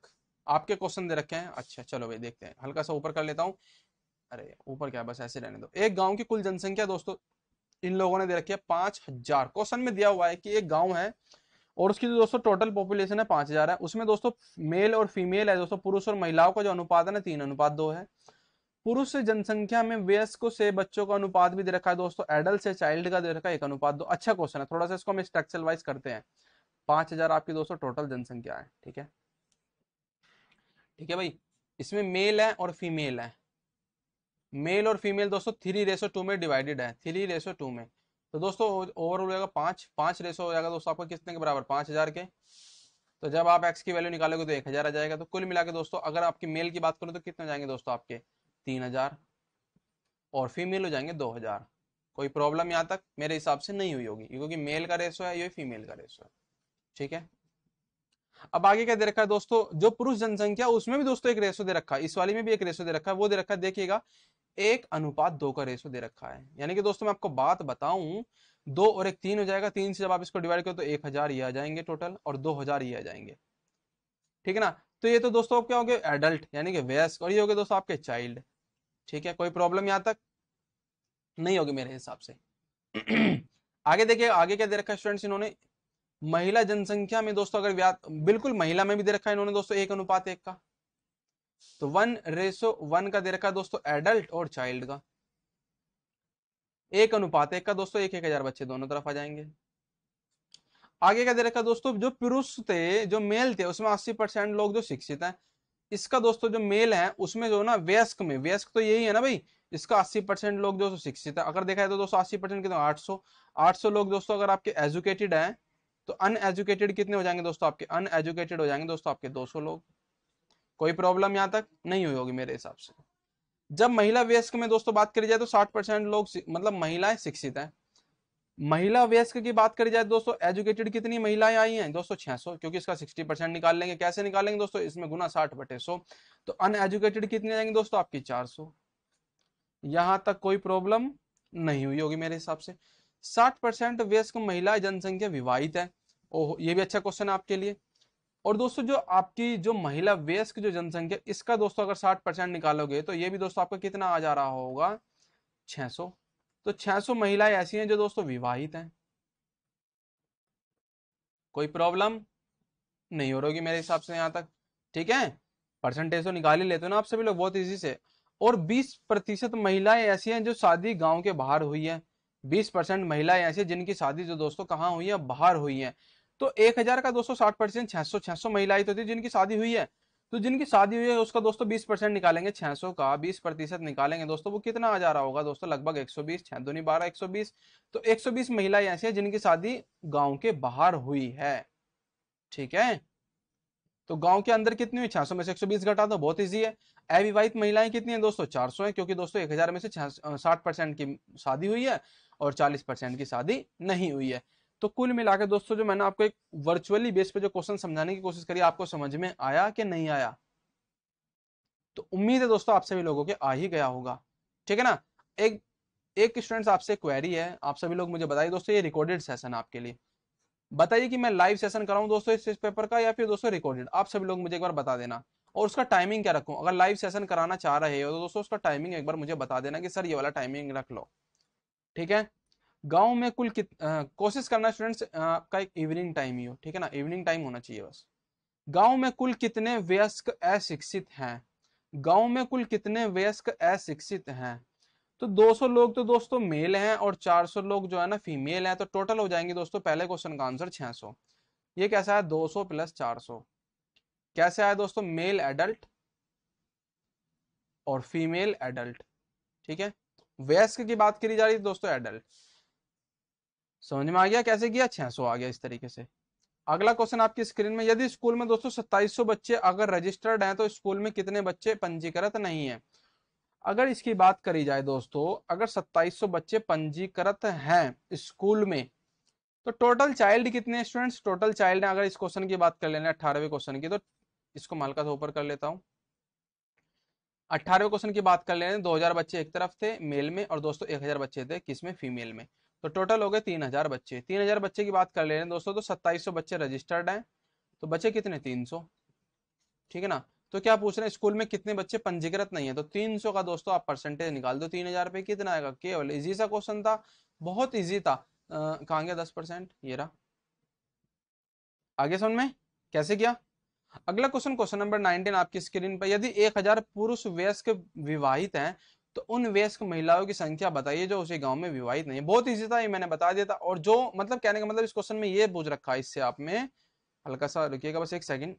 आपके क्वेश्चन दे रखे हैं अच्छा चलो भाई देखते हैं हल्का सा ऊपर कर लेता हूँ अरे ऊपर क्या बस ऐसे रहने दो एक गांव की कुल जनसंख्या दोस्तों इन लोगों ने दे रखी है पांच हजार क्वेश्चन में दिया हुआ है कि एक गांव है और उसकी जो दोस्तों टोटल पॉपुलेशन है पांच हजार है उसमें दोस्तों मेल और फीमेल है दोस्तों पुरुष और महिलाओं का जो अनुपात है ना तीन अनुपात दो है पुरुष से जनसंख्या में वयस्क से बच्चों का अनुपात भी दे रखा है दोस्तों एडल्ट से चाइल्ड का दे रखा है एक अनुपात दो अच्छा क्वेश्चन है थोड़ा सा इसको हम स्ट्रक्चर वाइज करते हैं पांच हजार आपकी दोस्तों टोटल जनसंख्या है ठीक है ठीक है भाई इसमें मेल है और फीमेल है मेल और फीमेल दोस्तों थ्री रेसो टू में डिवाइडेड है थ्री रेसो टू में तो दोस्तों ओवरऑल हो जाएगा पांच रेसो हो जाएगा दोस्तों आपको कितने के बराबर पांच हज़ार के तो जब आप एक्स की वैल्यू निकालोगे तो एक हज़ार आ जाएगा तो कुल मिला के दोस्तों अगर आपकी मेल की बात करें तो कितने जाएंगे दोस्तों आपके तीन हज़ार और फीमेल हो जाएंगे दो हज़ार कोई प्रॉब्लम यहाँ तक मेरे हिसाब से नहीं हुई होगी क्योंकि मेल का रेसो है ये फीमेल का रेसो है ठीक है अब आगे क्या दे रखा है दोस्तों जो पुरुष जनसंख्या उसमें भी दोस्तों एक रेशो दे रखा है इस वाली में भी एक रेशो दे रखा है वो दे रखा है देखिएगा एक अनुपात दो का रेशो दे रखा है यानी कि दोस्तों मैं आपको बात बताऊं दो और एक तीन हो जाएगा तीन से जब आप इसको डिवाइड करो तो एक हजार ये आ जाएंगे टोटल और दो हजार ये आ जाएंगे ठीक है ना तो ये तो दोस्तों आप क्या हो गए एडल्ट यानी कि वयस्क और ये हो गए दोस्तों आपके चाइल्ड ठीक है कोई प्रॉब्लम यहाँ तक नहीं होगी मेरे हिसाब से आगे देखिए आगे क्या दे रखा है स्टूडेंट्स इन्होंने महिला जनसंख्या में दोस्तों अगर बिल्कुल महिला में भी दे रखा है इन्होंने दोस्तों एक अनुपात एक का तो वन रेसो वन का दे रखा है दोस्तों एडल्ट और चाइल्ड का एक अनुपात एक का दोस्तों एक एक हजार बच्चे दोनों तरफ आ जाएंगे आगे का दे रखा दोस्तों जो पुरुष थे जो मेल थे उसमें अस्सी परसेंट लोग जो शिक्षित हैं इसका दोस्तों जो मेल है उसमें जो ना व्यस्क में व्यस्क तो यही है ना भाई इसका अस्सी परसेंट लोग जो शिक्षित है अगर देखा है तो दोस्तों अस्सी परसेंट कितना आठ सौ आठ सौ लोग दोस्तों अगर आपके एजुकेटेड है तो अनएजुकेटेड कितने हो जाएंगे दोस्तों आपके अनएजुकेटेड हो जाएंगे दोस्तों आपके 200 लोग कोई प्रॉब्लम यहाँ तक नहीं हुई होगी मेरे हिसाब से जब महिला व्यस्क में दोस्तों बात करी जाए तो 60 परसेंट लोग मतलब महिलाएं शिक्षित हैं महिला व्यस्क की बात करी जाए तो दोस्तों एजुकेटेड कितनी महिलाएं आई हैं दोस्तों सौ क्योंकि इसका सिक्सटी परसेंट निकाल लेंगे कैसे निकालेंगे दोस्तों इसमें गुना साठ बटे सो तो अनएजुकेटेड कितने जाएंगे दोस्तों आपकी सौ यहां तक कोई प्रॉब्लम नहीं हुई होगी मेरे हिसाब से 60 परसेंट व्यस्क महिला जनसंख्या विवाहित है ओह ये भी अच्छा क्वेश्चन है आपके लिए और दोस्तों जो आपकी जो महिला वयस्क जो जनसंख्या इसका दोस्तों अगर साठ परसेंट निकालोगे तो ये भी दोस्तों आपका कितना आ जा रहा होगा 600 तो 600 महिलाएं ऐसी हैं जो दोस्तों विवाहित हैं कोई प्रॉब्लम नहीं हो रही मेरे हिसाब से यहाँ तक ठीक है परसेंटेज तो निकाल ही लेते हो ना आप सभी लोग बहुत ईजी से और बीस प्रतिशत महिलाएं ऐसी हैं जो शादी गाँव के बाहर हुई है 20 परसेंट महिलाएं ऐसी जिनकी शादी जो दोस्तों कहाँ हुई है बाहर हुई है तो एक हजार का सौ साठ परसेंट छह सौ छह सौ महिलाएं तो थी जिनकी शादी हुई है तो जिनकी शादी हुई है उसका दोस्तों बीस परसेंट निकालेंगे छह सौ का बीस प्रतिशत निकालेंगे दोस्तों वो कितना आ जा रहा होगा दोस्तों लगभग एक सौ बीस छह दूनी बारह एक सौ बीस तो एक सौ बीस महिलाएं ऐसी है जिनकी शादी गाँव के बाहर हुई है ठीक है तो गांव के अंदर कितनी हुई छह में से 120 घटा दो बहुत इजी है अविवाहित महिलाएं कितनी है दोस्तों सौ है क्योंकि दोस्तों हजार में से साठ परसेंट की शादी हुई है और चालीस परसेंट की शादी नहीं हुई है तो कुल मिलाकर दोस्तों जो मैंने आपको एक वर्चुअली बेस पे जो क्वेश्चन समझाने की कोशिश करी आपको समझ में आया कि नहीं आया तो उम्मीद है दोस्तों आप सभी लोगों के आ ही गया होगा ठीक है ना एक एक स्टूडेंट्स आपसे क्वेरी है आप सभी लोग मुझे बताइए दोस्तों ये रिकॉर्डेड सेशन आपके लिए बताइए कि मैं लाइव सेशन कराऊं दोस्तों इस पेपर का या फिर दोस्तों रिकॉर्डेड आप सभी लोग मुझे एक बार बता देना और उसका टाइमिंग क्या रखूं अगर लाइव सेशन कराना चाह रहे हो तो दोस्तों उसका टाइमिंग एक बार मुझे बता देना कि सर ये वाला टाइमिंग रख लो ठीक है गांव में कुल कित कोशिश करना स्टूडेंट्स आपका एक इवनिंग टाइम ही हो ठीक है ना इवनिंग टाइम होना चाहिए बस गांव में कुल कितने वयस्क अशिक्षित हैं गांव में कुल कितने वयस्क अशिक्षित हैं तो 200 लोग तो दोस्तों मेल हैं और 400 लोग जो है ना फीमेल हैं तो टोटल हो जाएंगे दोस्तों पहले क्वेश्चन का आंसर 600 ये कैसा है सौ प्लस सौ कैसे आया दोस्तों मेल एडल्ट और फीमेल एडल्ट ठीक है वयस्क की बात करी जा रही है दोस्तों एडल्ट समझ में आ गया कैसे किया सौ आ गया इस तरीके से अगला क्वेश्चन आपकी स्क्रीन में यदि स्कूल में दोस्तों सत्ताईस बच्चे अगर रजिस्टर्ड हैं तो स्कूल में कितने बच्चे पंजीकृत नहीं है अगर इसकी बात करी जाए दोस्तों अगर 2700 बच्चे पंजीकृत हैं स्कूल में तो टोटल चाइल्ड कितने स्टूडेंट्स टोटल चाइल्ड अगर इस क्वेश्चन की बात कर लेना अठारहवें क्वेश्चन की तो इसको मालका से ऊपर कर लेता हूँ अट्ठारहवें क्वेश्चन की बात कर लेने हजार बच्चे एक तरफ थे मेल में और दोस्तों हजार बच्चे थे किसमें में फीमेल में तो टोटल हो गए तीन हजार बच्चे तीन हजार बच्चे की बात कर ले रहे हैं दोस्तों तो सत्ताईस सौ बच्चे रजिस्टर्ड हैं तो बच्चे कितने तीन सौ ठीक है ना तो क्या पूछ रहे हैं स्कूल में कितने बच्चे पंजीकृत नहीं है तो तीन सौ का दोस्तों आप परसेंटेज निकाल दो तीन हजार पे कितना आएगा केवल इजी सा क्वेश्चन था बहुत ईजी था कहा गया दस परसेंट ये रहा आगे सुन में कैसे किया अगला क्वेश्चन क्वेश्चन नंबर नाइनटीन आपकी स्क्रीन पर यदि 1000 पुरुष वयस्क विवाहित हैं तो उन वयस्क महिलाओं की संख्या बताइए जो उसी गांव में विवाहित नहीं बहुत ईजी था ये मैंने बता दिया था और जो मतलब कहने का मतलब इस क्वेश्चन में ये पूछ रखा है इससे आप में हल्का सा रुकिएगा बस एक सेकंड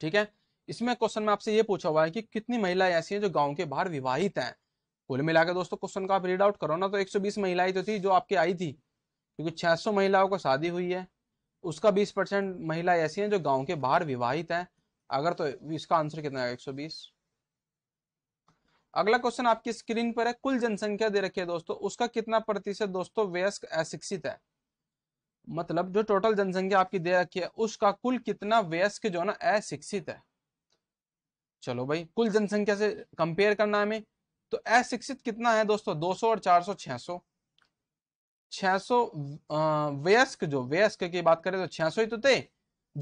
ठीक है इसमें क्वेश्चन में आपसे ये पूछा हुआ है कि कितनी महिलाएं ऐसी हैं जो गाँव के बाहर विवाहित है कुल मिलाकर दोस्तों क्वेश्चन को आप रीड आउट करो ना तो एक महिलाएं तो थी जो आपकी आई थी क्योंकि छह महिलाओं को शादी हुई है उसका बीस परसेंट महिलाएं ऐसी हैं जो गाँव के बाहर विवाहित है अगर तो इसका आंसर कितना है एक अगला क्वेश्चन आपकी स्क्रीन पर है कुल जनसंख्या दे रखी है दोस्तों उसका कितना प्रतिशत दोस्तों वयस्क अशिक्षित है मतलब जो टोटल जनसंख्या आपकी दे रखी है उसका कुल कितना वयस्क जो ना अशिक्षित है चलो भाई कुल जनसंख्या से कंपेयर करना हमें तो अशिक्षित कितना है दोस्तों 200 और 400 600 600 वयस्क जो वयस्क की बात करें तो 600 ही तो थे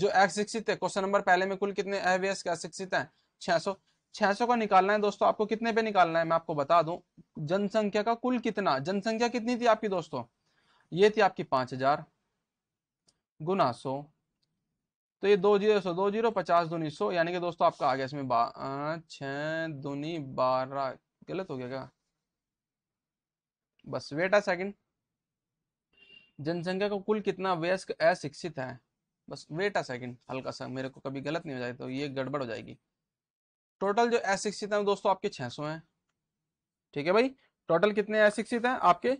जो अशिक्षित है क्वेश्चन नंबर पहले में कुल कितने अवयस्क अशिक्षित है छह 600 का निकालना है दोस्तों आपको कितने पे निकालना है मैं आपको बता दूं जनसंख्या का कुल कितना जनसंख्या कितनी थी आपकी दोस्तों ये थी आपकी पांच हजार गुना सो तो ये दो जीरो सो दो जीरो पचास दूनी सो यानी कि दोस्तों आपका आ गया इसमें छ दूनी बारह गलत हो गया क्या बस वेट आ सेकेंड जनसंख्या का कुल कितना वयस्क अशिक्षित है बस वेट आ सेकंड हल्का सा मेरे को कभी गलत नहीं हो जाए तो ये गड़बड़ हो जाएगी टोटल जो एस है दोस्तों आपके 600 हैं ठीक है भाई टोटल कितने एस सिक्सटी हैं आपके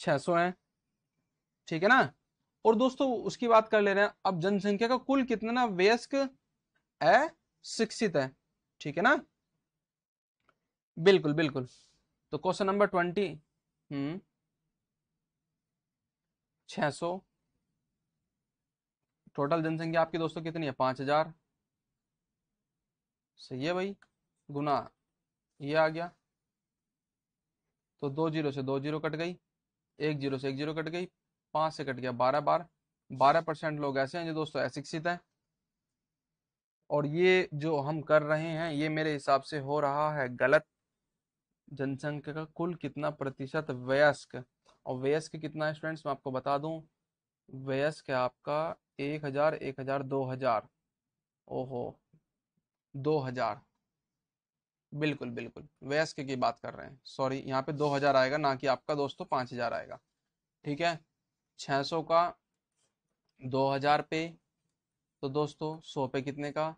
600 हैं ठीक है ना और दोस्तों उसकी बात कर ले रहे हैं अब जनसंख्या का कुल कितना ना वयस्क है शिक्षित है ठीक है ना बिल्कुल बिल्कुल तो क्वेश्चन नंबर ट्वेंटी हम्म छह सौ टोटल जनसंख्या आपकी दोस्तों कितनी है पांच हजार सही है भाई गुना ये आ गया तो दो जीरो से दो जीरो कट गई एक जीरो से एक जीरो कट गई पाँच से कट गया बारह बार बारह परसेंट लोग ऐसे हैं जो दोस्तों अशिक्षित हैं और ये जो हम कर रहे हैं ये मेरे हिसाब से हो रहा है गलत जनसंख्या का कुल कितना प्रतिशत वयस्क और वयस्क कितना है स्टूडेंट्स मैं आपको बता दूं वयस्क है आपका एक हज़ार एक हज़ार दो हज़ार ओहो दो हजार बिल्कुल बिल्कुल वयस्क की बात कर रहे हैं सॉरी यहाँ पे दो हजार आएगा ना कि आपका दोस्तों तो पांच हजार आएगा ठीक है छ सौ का दो हजार पे तो दोस्तों सौ पे कितने का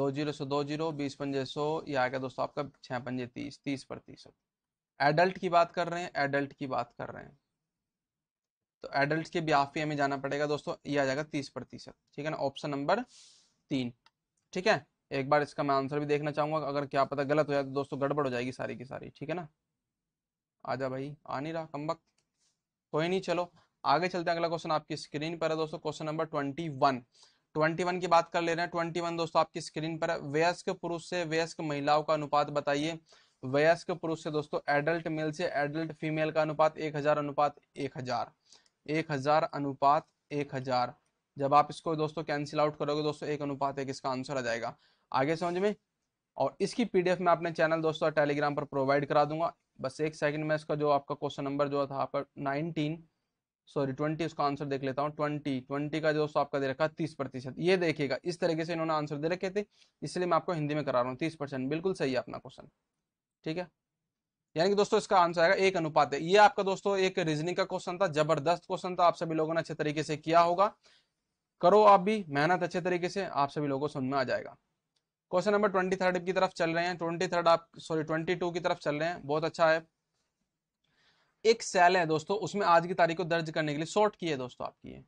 दो जीरो सौ दो जीरो बीस पंजे सौ या आएगा दोस्तों आपका छः पंजे तीस तीस प्रतिशत एडल्ट की बात कर रहे हैं एडल्ट की बात कर रहे हैं तो एडल्ट के ब्याफ पे हमें जाना पड़ेगा दोस्तों ये आ जाएगा तीस प्रतिशत ठीक है ना ऑप्शन नंबर तीन ठीक है एक बार इसका मैं आंसर भी देखना चाहूंगा अगर क्या पता गलत हो जाए तो दोस्तों गड़बड़ हो जाएगी सारी की सारी ठीक है ना आजा भाई आ नहीं रहा कम वक्त कोई नहीं चलो आगे चलते हैं अगला क्वेश्चन आपकी स्क्रीन पर है दोस्तों question number twenty one twenty one की बात कर ले रहे हैं ट्वेंटी वन दोस्तों आपकी स्क्रीन पर है वयस्क पुरुष से वयस्क महिलाओं का अनुपात बताइए वयस्क पुरुष से दोस्तों एडल्ट मेल से एडल्ट फीमेल का अनुपात एक हजार अनुपात एक हजार एक हजार अनुपात एक हजार जब आप इसको दोस्तों कैंसिल आउट करोगे दोस्तों एक अनुपात एक इसका आंसर आ जाएगा आगे समझ में और इसकी पीडीएफ में अपने चैनल दोस्तों और टेलीग्राम पर प्रोवाइड करा दूंगा बस एक सेकंड में इसका जो आपका क्वेश्चन नंबर जो था आपका नाइनटीन सॉरी ट्वेंटी उसका आंसर देख लेता हूँ ट्वेंटी ट्वेंटी का दोस्तों आपका दे रखा है तीस प्रतिशत ये देखिएगा इस तरीके से इन्होंने आंसर दे रखे थे इसलिए मैं आपको हिंदी में करा रहा हूँ तीस परसेंट बिल्कुल सही है अपना क्वेश्चन ठीक है यानी कि दोस्तों इसका आंसर आएगा एक अनुपात है ये आपका दोस्तों एक रीजनिंग का क्वेश्चन था जबरदस्त क्वेश्चन था आप सभी लोगों ने अच्छे तरीके से किया होगा करो आप भी मेहनत अच्छे तरीके से आप सभी लोगों को समझ में आ जाएगा क्वेश्चन नंबर ट्वेंटी थर्ड की तरफ चल रहे हैं ट्वेंटी थर्ड आप सॉरी ट्वेंटी टू की तरफ चल रहे हैं बहुत अच्छा है एक सेल है दोस्तों उसमें आज की तारीख को दर्ज करने के लिए शॉर्ट की है दोस्तों आपकी है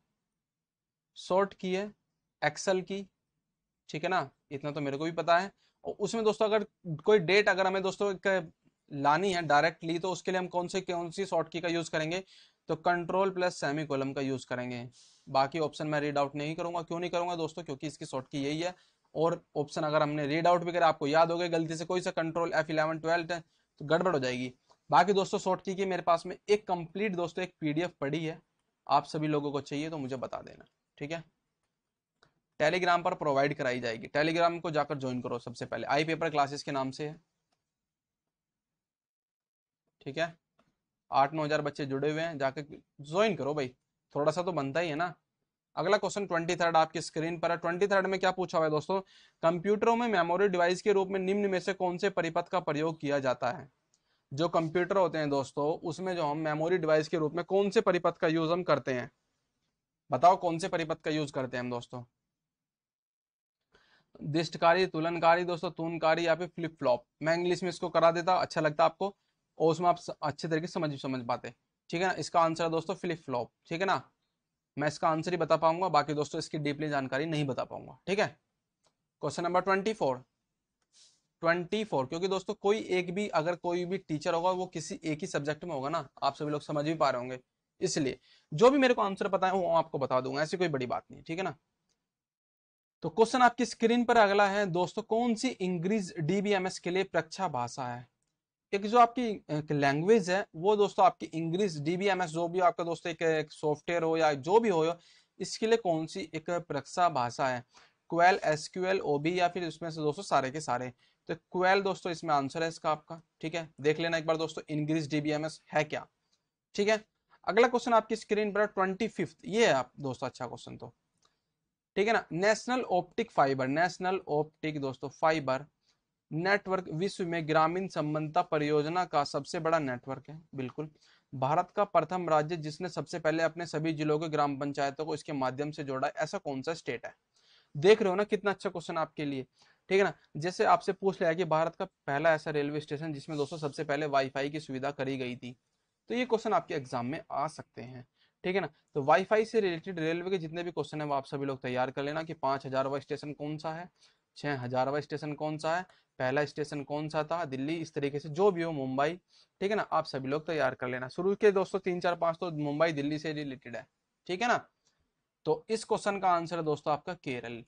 शॉर्ट की है एक्सेल की ठीक है ना इतना तो मेरे को भी पता है और उसमें दोस्तों अगर कोई डेट अगर हमें दोस्तों एक लानी है डायरेक्टली तो उसके लिए हम कौन से कौन सी शॉर्ट की का यूज करेंगे तो कंट्रोल प्लस सेमी कॉलम का यूज करेंगे बाकी ऑप्शन मैं रीड आउट नहीं करूंगा क्यों नहीं करूंगा दोस्तों क्योंकि इसकी शॉर्ट की यही है और ऑप्शन अगर हमने रीड आउट भी करा आपको याद हो गया गलती से कोई सा कंट्रोल एफ इलेवन ट्वेल्थ तो गड़बड़ हो जाएगी बाकी दोस्तों शॉर्ट की मेरे पास में एक कंप्लीट दोस्तों एक पीडीएफ पड़ी है आप सभी लोगों को चाहिए तो मुझे बता देना ठीक है टेलीग्राम पर प्रोवाइड कराई जाएगी टेलीग्राम को जाकर ज्वाइन करो सबसे पहले आई पेपर क्लासेस के नाम से है ठीक है आठ नौ हजार बच्चे जुड़े हुए हैं जाकर ज्वाइन करो भाई थोड़ा सा तो बनता ही है ना अगला क्वेश्चन ट्वेंटी थर्ड आपकी स्क्रीन पर है ट्वेंटी थर्ड में क्या पूछा हुआ है दोस्तों कंप्यूटरों में मेमोरी डिवाइस के रूप में निम्न में से कौन से परिपथ का प्रयोग किया जाता है जो कंप्यूटर होते हैं दोस्तों उसमें जो हम मेमोरी डिवाइस के रूप में कौन से परिपथ का यूज हम करते हैं बताओ कौन से परिपथ का यूज करते हैं हम दोस्तों दिष्टकारी तुलनकारी दोस्तों तूनकारी या फिर फ्लिप फ्लॉप मैं इंग्लिश में इसको करा देता अच्छा लगता आपको और उसमें आप अच्छे तरीके से समझ समझ पाते ठीक है ना इसका आंसर है दोस्तों फ्लिप फ्लॉप ठीक है ना मैं इसका आंसर ही बता पाऊंगा बाकी दोस्तों इसकी डीपली जानकारी नहीं बता पाऊंगा ठीक है question number twenty four twenty four क्योंकि दोस्तों कोई एक भी अगर कोई भी टीचर होगा वो किसी एक ही सब्जेक्ट में होगा ना आप सभी लोग समझ भी पा रहे होंगे इसलिए जो भी मेरे को आंसर पता है वो आपको बता दूंगा ऐसी कोई बड़ी बात नहीं ठीक है ना तो क्वेश्चन आपकी स्क्रीन पर अगला है दोस्तों कौन सी इंग्रीज डीबीएमएस के लिए प्रक्षा भाषा है एक जो आपकी लैंग्वेज है वो दोस्तों आपकी इंग्लिश डीबीएमएस जो भी आपका दोस्तों एक सॉफ्टवेयर हो या जो भी हो इसके लिए कौन सी एक प्रक्षा भाषा है क्वेल एस ओबी या फिर इसमें से दोस्तों सारे के सारे तो क्वेल दोस्तों इसमें आंसर है इसका आपका ठीक है देख लेना एक बार दोस्तों इंग्लिश डीबीएमएस है क्या ठीक है अगला क्वेश्चन आपकी स्क्रीन पर ट्वेंटी फिफ्थ ये है आप दोस्तों अच्छा क्वेश्चन तो ठीक है ना national optic fibre national optic दोस्तों फाइबर नेटवर्क विश्व में ग्रामीण संबंधता परियोजना का सबसे बड़ा नेटवर्क है बिल्कुल भारत का प्रथम राज्य जिसने सबसे पहले अपने सभी जिलों के ग्राम पंचायतों को इसके माध्यम से जोड़ा ऐसा कौन सा स्टेट है देख रहे हो ना कितना अच्छा क्वेश्चन आपके लिए ठीक है ना जैसे आपसे पूछ लिया कि भारत का पहला ऐसा रेलवे स्टेशन जिसमें दोस्तों सबसे पहले वाईफाई की सुविधा करी गई थी तो ये क्वेश्चन आपके एग्जाम में आ सकते हैं ठीक है ना तो वाईफाई से रिलेटेड रेलवे के जितने भी क्वेश्चन है वो आप सभी लोग तैयार कर लेना कि पांच हजार स्टेशन कौन सा है छह हजारवा स्टेशन कौन सा है पहला स्टेशन कौन सा था दिल्ली इस तरीके से जो भी हो मुंबई ठीक है ना आप सभी लोग तैयार कर लेना शुरू के दोस्तों तीन चार पांच तो मुंबई दिल्ली से रिलेटेड है ठीक है ना तो इस क्वेश्चन का आंसर है दोस्तों आपका केरल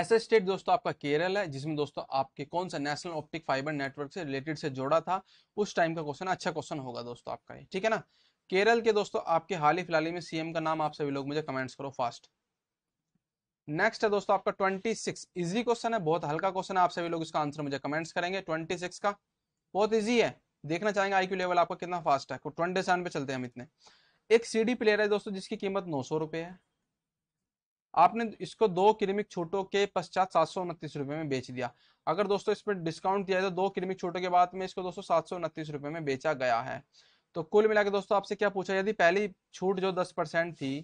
ऐसे स्टेट दोस्तों आपका केरल है जिसमें दोस्तों आपके कौन सा नेशनल ऑप्टिक फाइबर नेटवर्क से रिलेटेड से जोड़ा था उस टाइम का क्वेश्चन अच्छा क्वेश्चन होगा दोस्तों आपका ये ठीक है ना केरल के दोस्तों आपके हाल ही फिलहाल में सीएम का नाम आप सभी लोग मुझे कमेंट्स करो फास्ट नेक्स्ट है दोस्तों आपका 26 इजी क्वेश्चन है बहुत हल्का क्वेश्चन है आप सभी लोग इसका आंसर मुझे कमेंट्स करेंगे 26 का बहुत इजी है देखना चाहेंगे आईक्यू लेवल आपका कितना फास्ट है ट्वेंटी तो सेवन पे चलते हैं हम इतने एक सीडी प्लेयर है दोस्तों जिसकी कीमत नौ सौ रुपये है आपने इसको दो क्रिमिक छोटों के पश्चात सात सौ उनतीस रुपए में बेच दिया अगर दोस्तों इस पर डिस्काउंट दिया जाए तो दो क्रिमिक छोटों के बाद में इसको दोस्तों सात सौ उनतीस रुपये में बेचा गया है तो कुल मिला के दोस्तों आपसे क्या पूछा यदि पहली छूट जो दस परसेंट थी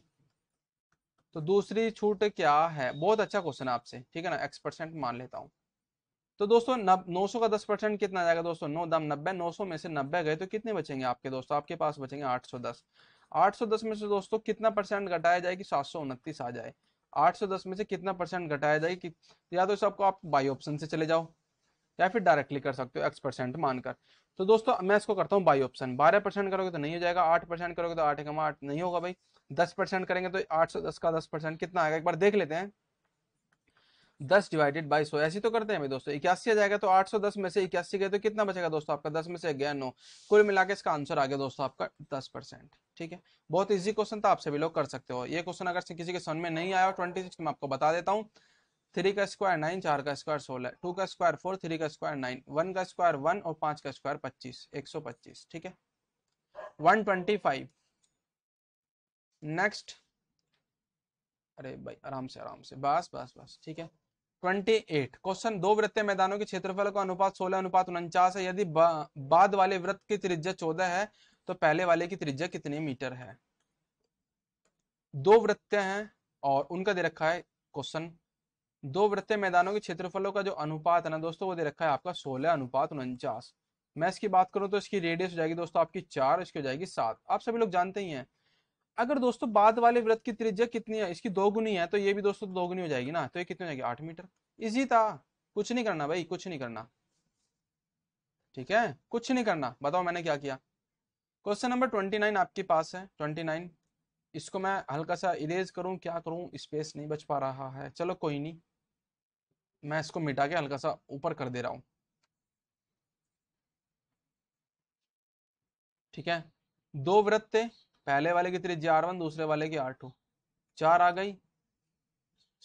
तो दूसरी छूट क्या है बहुत अच्छा क्वेश्चन आपसे ठीक है ना एक्स परसेंट मान लेता हूँ तो दोस्तों नौ सौ का दस परसेंट कितना जाएगा दोस्तों नौ दम नब्बे नौ सौ में से नब्बे गए तो कितने बचेंगे आपके दोस्तों आपके पास बचेंगे आठ सौ दस आठ सौ दस में से दोस्तों कितना परसेंट घटाया जाए कि सात सौ उनतीस आ जाए आठ सौ दस में से कितना परसेंट घटाया जाए कि या तो सबको आप बाई ऑप्शन से चले जाओ या फिर डायरेक्टली कर सकते हो एक्स परसेंट मानकर तो दोस्तों मैं इसको करता हूँ बाई ऑप्शन बारह परसेंट करोगे तो नहीं हो जाएगा आठ परसेंट करोगे तो आठ कमा आठ नहीं होगा भाई दस परसेंट करेंगे तो आठ सौ दस का दस परसेंट कितना आएगा एक बार देख लेते हैं दस डिवाइडेड बाई सौ ऐसी तो करते हैं दोस्तों इक्यासी आ जाएगा तो आठ सौ दस में से इक्यासी गए तो कितना बचेगा दोस्तों आपका दस में से गया नौ कुल मिला के इसका आंसर आ गया दोस्तों आपका दस परसेंट ठीक है बहुत इजी क्वेश्चन था आप सभी लोग कर सकते हो ये क्वेश्चन अगर किसी के समझ में नहीं आया ट्वेंटी सिक्स में आपको बता देता हूँ थ्री का स्क्वायर नाइन चार का स्क्वायर सोलह टू का स्क्वायर फोर थ्री का स्क्वायर नाइन वन का स्क्वायर वन और पांच का स्क्वायर पच्चीस एक सौ पच्चीस ठीक है वन ट्वेंटी फाइव नेक्स्ट अरे भाई आराम से आराम से बस बस बस ठीक है 28 क्वेश्चन दो वृत्तीय मैदानों के क्षेत्रफल का अनुपात 16 अनुपात उनचास है यदि बा, बाद वाले वृत्त की त्रिज्या 14 है तो पहले वाले की त्रिज्या कितने मीटर है दो वृत्त हैं और उनका दे रखा है क्वेश्चन दो वृत्तीय मैदानों के क्षेत्रफलों का जो अनुपात है ना दोस्तों वो दे रखा है आपका सोलह अनुपात उनचास मैं इसकी बात करूं तो इसकी रेडियस हो जाएगी दोस्तों आपकी चार इसकी हो जाएगी सात आप सभी लोग जानते ही हैं अगर दोस्तों बाद वाले व्रत की त्रिज्या कितनी है इसकी दो गुनी है तो ये भी दोस्तों दो गुनी हो जाएगी ना तो ये कितनी हो जाएगी आठ मीटर इजी था कुछ नहीं करना भाई कुछ नहीं करना ठीक है कुछ नहीं करना बताओ मैंने क्या किया क्वेश्चन नंबर ट्वेंटी नाइन आपके पास है ट्वेंटी नाइन इसको मैं हल्का सा इरेज करूं क्या करूं स्पेस नहीं बच पा रहा है चलो कोई नहीं मैं इसको मिटा के हल्का सा ऊपर कर दे रहा हूं ठीक है दो व्रत थे पहले वाले की त्रिज्या आर वन दूसरे वाले की आर टू चार आ गई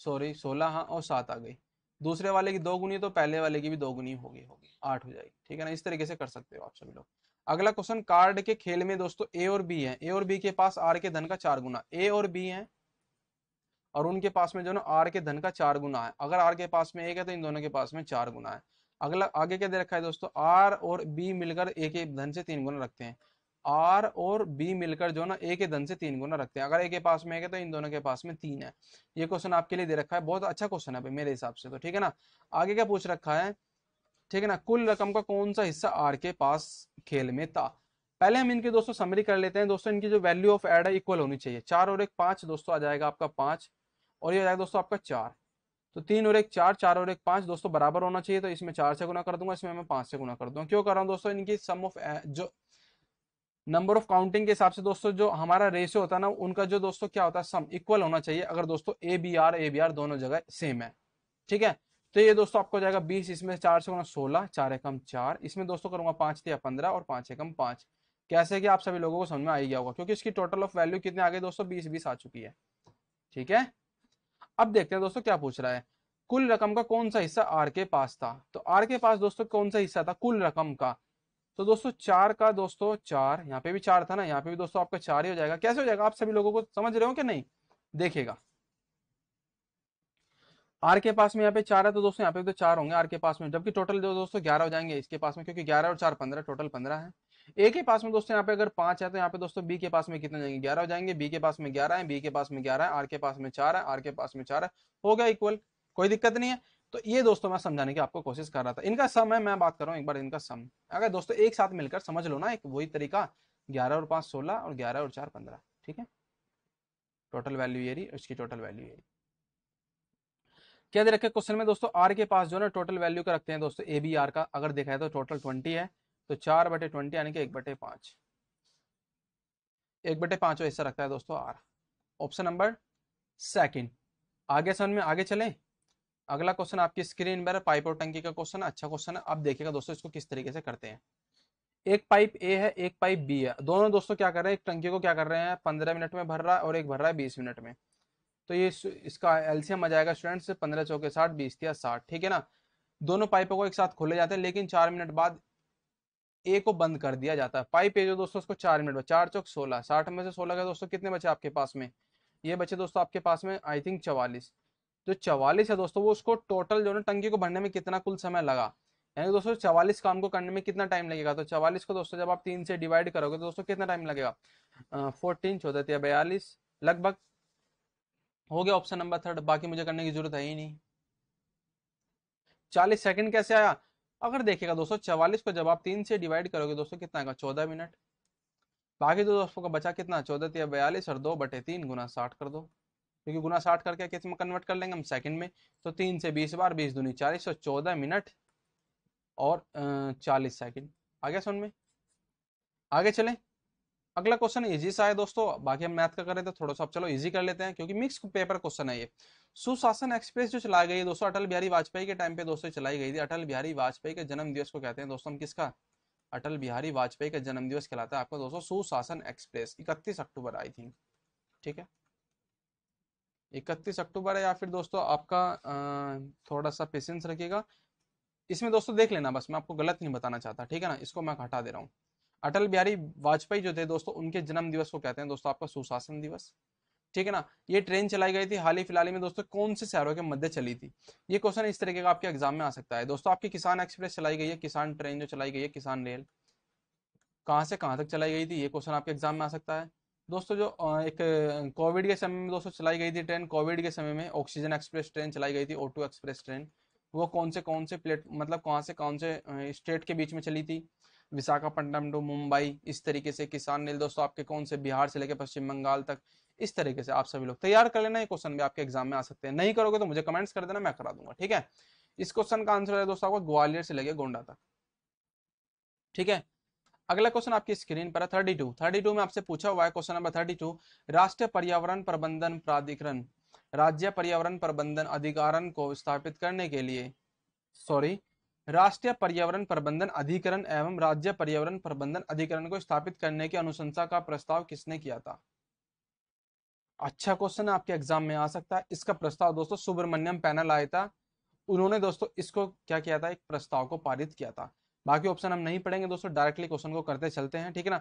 सॉरी सोलह हाँ और सात आ गई दूसरे वाले की दो गुनी तो पहले वाले की भी दो गुनी होगी होगी आठ हो जाएगी ठीक है ना इस तरीके से कर सकते हो आप सभी लोग अगला क्वेश्चन कार्ड के खेल में दोस्तों ए और बी है ए और बी के पास आर के धन का चार गुना ए और बी है और उनके पास में जो ना आर के धन का चार गुना है अगर आर के पास में एक है तो इन दोनों के पास में चार गुना है अगला आगे क्या दे रखा है दोस्तों आर और बी मिलकर ए के धन से तीन गुना रखते हैं आर और बी मिलकर जो ना ए के धन से तीन गुना रखते हैं अगर ए के पास में एक है तो इन दोनों के पास में तीन है ये क्वेश्चन आपके लिए दे रखा है बहुत अच्छा क्वेश्चन है भाई मेरे हिसाब से तो ठीक है ना आगे क्या पूछ रखा है ठीक है ना कुल रकम का कौन सा हिस्सा आर के पास खेल में था पहले हम इनके दोस्तों समरी कर लेते हैं दोस्तों इनकी जो वैल्यू ऑफ एड है इक्वल होनी चाहिए चार और एक पांच दोस्तों आ जाएगा आपका पांच और ये आ जाएगा दोस्तों आपका चार तो तीन और एक चार चार और एक पांच दोस्तों बराबर होना चाहिए तो इसमें चार से गुना कर दूंगा इसमें मैं पांच से गुना कर दूंगा क्यों कर रहा हूँ दोस्तों इनकी सम ऑफ जो नंबर ऑफ काउंटिंग के हिसाब से दोस्तों जो हमारा रेशियो होता है ना उनका जो दोस्तों क्या होता है सम इक्वल होना चाहिए अगर दोस्तों A B R A B R दोनों जगह सेम है ठीक है तो ये दोस्तों आपको जाएगा बीस इसमें चार से सोलह चार एकम चार इसमें दोस्तों करूंगा पांच या पंद्रह और पांच एकम पांच कैसे कि आप सभी लोगों को समझ में आई गया होगा क्योंकि इसकी टोटल ऑफ वैल्यू कितने आ गए दोस्तों बीस बीस आ चुकी है ठीक है अब देखते हैं दोस्तों क्या पूछ रहा है कुल रकम का कौन सा हिस्सा आर के पास था तो आर के पास दोस्तों कौन सा हिस्सा था कुल रकम का तो दोस्तों चार का दोस्तों चार यहाँ पे भी चार था ना यहाँ पे भी दोस्तों आपका चार ही हो जाएगा कैसे हो जाएगा आप सभी लोगों को समझ रहे हो कि नहीं देखेगा आर के पास में यहाँ पे चार है तो दोस्तों यहाँ पे तो चार होंगे आर के पास में जबकि टोटल जो दोस्तों ग्यारह हो जाएंगे इसके पास में क्योंकि ग्यारह और चार पंद्रह टोटल पंद्रह है ए के पास में दोस्तों यहाँ पे अगर पांच है तो यहाँ पे दोस्तों बी के पास में कितने जाएंगे ग्यारह हो जाएंगे बी के पास में ग्यारह है बी के पास में ग्यारह है आर के पास में चार है आर के पास में चार है हो गया इक्वल कोई दिक्कत नहीं है तो ये दोस्तों मैं समझाने की आपको कोशिश कर रहा था इनका सम है मैं बात कर रहा हूँ एक बार इनका सम अगर दोस्तों एक साथ मिलकर समझ लो ना एक वही तरीका ग्यारह और पाँच सोलह और ग्यारह और चार पंद्रह ठीक है टोटल वैल्यू ये इसकी टोटल वैल्यू ये क्या दे रखे क्वेश्चन में दोस्तों आर के पास जो ना टोटल वैल्यू का रखते हैं दोस्तों ए बी आर का अगर देखा है तो टोटल ट्वेंटी है तो चार बटे ट्वेंटी यानी कि एक बटे पांच एक बटे पांच ऐसा रखता है दोस्तों आर ऑप्शन नंबर सेकंड आगे समझ में आगे चलें अगला क्वेश्चन आपकी स्क्रीन पर पाइप और टंकी का क्वेश्चन अच्छा क्वेश्चन है आप देखिएगा दोस्तों इसको किस तरीके से करते हैं एक पाइप ए है एक पाइप बी है दोनों दोस्तों क्या कर रहे हैं एक टंकी को क्या कर रहे हैं पंद्रह मिनट में भर रहा है और एक भर रहा है बीस मिनट में तो ये इसका एलसीएम आ जाएगा स्टूडेंट्स पंद्रह चौके साठ बीस या साठ ठीक है ना दोनों पाइपों को एक साथ खोले जाते हैं लेकिन चार मिनट बाद ए को बंद कर दिया जाता है पाइप ए जो दोस्तों उसको चार मिनट बाद चार चौक सोलह साठ में से सोलह का दोस्तों कितने बचे आपके पास में ये बचे दोस्तों आपके पास में आई थिंक चवालीस जो चवालीस है दोस्तों वो उसको टोटल जो है टंकी को भरने में कितना कुल समय लगा यानी दोस्तों चवालीस काम को करने में कितना टाइम लगेगा तो चवालीस को दोस्तों जब आप तीन से डिवाइड करोगे तो दोस्तों कितना टाइम लगेगा फोर्टीन चौदह या बयालीस लगभग हो गया ऑप्शन नंबर थर्ड बाकी मुझे करने की जरूरत है ही नहीं चालीस सेकंड कैसे आया अगर देखिएगा दोस्तों चवालीस को जब आप तीन से डिवाइड करोगे दोस्तों कितना आएगा चौदह मिनट बाकी जो तो दोस्तों का बचा कितना चौदह तो या बयालीस और दो बटे तीन गुना साठ कर दो क्योंकि गुना साठ करके किस में कन्वर्ट कर लेंगे हम सेकंड में तो तीन से बीस बार बीस दूनी चालीस सौ तो चौदह मिनट और चालीस सेकंड आ गया सुन में आगे चलें अगला क्वेश्चन इजी सा है दोस्तों बाकी हम मैथ का करें तो थोड़ा सा चलो इजी कर लेते हैं क्योंकि मिक्स पेपर क्वेश्चन है ये सुशासन एक्सप्रेस जो चलाई गई है दोस्तों अटल बिहारी वाजपेयी के टाइम पे दोस्तों चलाई गई थी अटल बिहारी वाजपेयी के जन्म दिवस को कहते हैं दोस्तों हम किसका अटल बिहारी वाजपेयी का जन्म दिवस कहलाता है आपका दोस्तों सुशासन एक्सप्रेस इकतीस अक्टूबर आई थिंक ठीक है इकतीस अक्टूबर है या फिर दोस्तों आपका थोड़ा सा पेशेंस रखिएगा इसमें दोस्तों देख लेना बस मैं आपको गलत नहीं बताना चाहता ठीक है ना इसको मैं हटा दे रहा हूँ अटल बिहारी वाजपेयी जो थे दोस्तों उनके जन्म दिवस को कहते हैं दोस्तों आपका सुशासन दिवस ठीक है ना ये ट्रेन चलाई गई थी हाल ही फिलहाल में दोस्तों कौन से शहरों के मध्य चली थी ये क्वेश्चन इस तरीके का आपके एग्जाम में आ सकता है दोस्तों आपकी किसान एक्सप्रेस चलाई गई है किसान ट्रेन जो चलाई गई है किसान रेल कहाँ से कहाँ तक चलाई गई थी ये क्वेश्चन आपके एग्जाम में आ सकता है दोस्तों जो एक कोविड के समय में दोस्तों चलाई गई थी ट्रेन कोविड के समय में ऑक्सीजन एक्सप्रेस ट्रेन चलाई गई थी ओ एक्सप्रेस ट्रेन वो कौन से कौन से प्लेट मतलब कहाँ से कौन से स्टेट के बीच में चली थी विशाखापट्टनम टू मुंबई इस तरीके से किसान रेल दोस्तों आपके कौन से बिहार से लेकर पश्चिम बंगाल तक इस तरीके से आप सभी लोग तैयार कर लेना ये क्वेश्चन भी आपके एग्जाम में आ सकते हैं नहीं करोगे तो मुझे कमेंट्स कर देना मैं करा दूंगा ठीक है इस क्वेश्चन का आंसर है दोस्तों आपको ग्वालियर से लेके गोंडा तक ठीक है अगला क्वेश्चन आपकी स्क्रीन पर थर्टी टू थर्टी टू में आपसे पूछा हुआ है क्वेश्चन नंबर थर्टी टू राष्ट्रीय पर्यावरण प्रबंधन प्राधिकरण राज्य पर्यावरण प्रबंधन अधिकारण को स्थापित करने के लिए सॉरी राष्ट्रीय पर्यावरण प्रबंधन अधिकरण एवं राज्य पर्यावरण प्रबंधन अधिकरण को स्थापित करने की अनुशंसा का प्रस्ताव किसने किया था अच्छा क्वेश्चन आपके एग्जाम में आ सकता है इसका प्रस्ताव दोस्तों सुब्रमण्यम पैनल आया था उन्होंने दोस्तों इसको क्या किया था एक प्रस्ताव को पारित किया था बाकी ऑप्शन हम नहीं पढ़ेंगे दोस्तों डायरेक्टली क्वेश्चन को करते चलते हैं ठीक है ना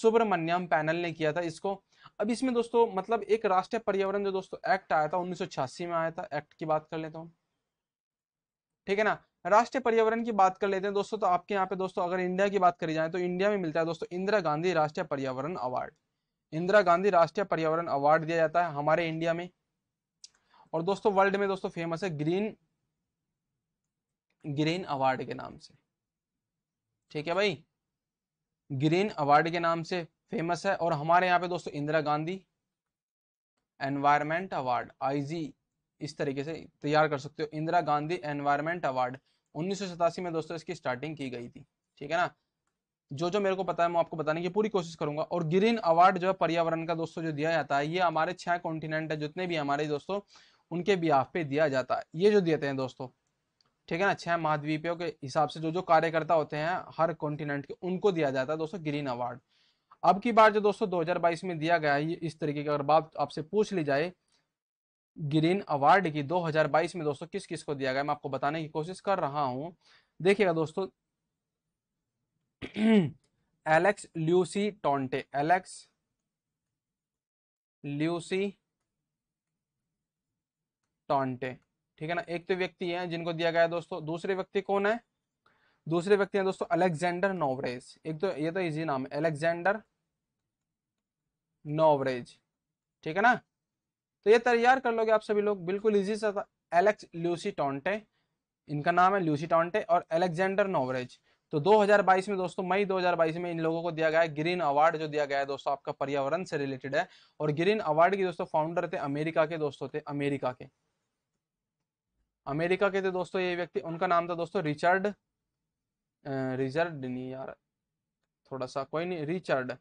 सुब्रमण्यम पैनल ने किया था इसको अब इसमें दोस्तों मतलब एक राष्ट्रीय पर्यावरण जो दोस्तों एक्ट आया था उन्नीस में आया था एक्ट की बात कर लेता हूँ ठीक है ना राष्ट्रीय पर्यावरण की बात कर लेते हैं दोस्तों तो आपके यहाँ पे दोस्तों अगर इंडिया की बात करी जाए तो इंडिया में मिलता है दोस्तों इंदिरा गांधी राष्ट्रीय पर्यावरण अवार्ड इंदिरा गांधी राष्ट्रीय पर्यावरण अवार्ड दिया जाता है हमारे इंडिया में और दोस्तों वर्ल्ड में दोस्तों फेमस है ग्रीन ग्रीन अवार्ड के नाम से ठीक है भाई ग्रीन अवार्ड के नाम से फेमस है और हमारे यहाँ पे दोस्तों Indira Gandhi environment award IG इस तरीके से तैयार कर सकते हो इंदिरा गांधी एनवायरमेंट अवार्ड उन्नीस में दोस्तों इसकी स्टार्टिंग की गई थी ठीक है ना जो जो मेरे को पता है मैं आपको बताने की पूरी कोशिश करूंगा और ग्रीन अवार्ड जो है पर्यावरण का दोस्तों जो दिया जाता है ये हमारे छह कॉन्टिनेंट है जितने भी हमारे दोस्तों उनके बिहाफ पे दिया जाता है ये जो देते हैं दोस्तों ठीक है ना छह महाद्वीपियों के हिसाब से जो जो कार्यकर्ता होते हैं हर कॉन्टिनेंट के उनको दिया जाता है दोस्तों ग्रीन अवार्ड अब की बार जो दोस्तों दो में दिया गया है इस तरीके की अगर बात आपसे पूछ ली जाए ग्रीन अवार्ड की 2022 में दोस्तों किस किस को दिया गया मैं आपको बताने की कोशिश कर रहा हूं देखिएगा दोस्तों एलेक्स ल्यूसी टोंटे एलेक्स ल्यूसी टोंटे ठीक है ना एक तो व्यक्ति है जिनको दिया गया दोस्तों दूसरे व्यक्ति कौन है दूसरे व्यक्ति है दोस्तों अलेक्जेंडर नोवरेज एक तो ये तो इजी नाम है अलेक्जेंडर नोवरेज ठीक है ना तो ये तैयार कर लोगे आप सभी लोग बिल्कुल इजी सा था एलेक्स ल्यूसी टोंटे इनका नाम है ल्यूसी टोंटे और अलेक्जेंडर नोवरेज तो 2022 में दोस्तों मई 2022 में इन लोगों को दिया गया ग्रीन अवार्ड जो दिया गया है दोस्तों आपका पर्यावरण से रिलेटेड है और ग्रीन अवार्ड के दोस्तों फाउंडर थे अमेरिका के दोस्तों थे अमेरिका के अमेरिका के थे दोस्तों ये व्यक्ति उनका नाम था दोस्तों रिचर्ड रिचर्ड नहीं यार थोड़ा सा कोई नहीं रिचर्ड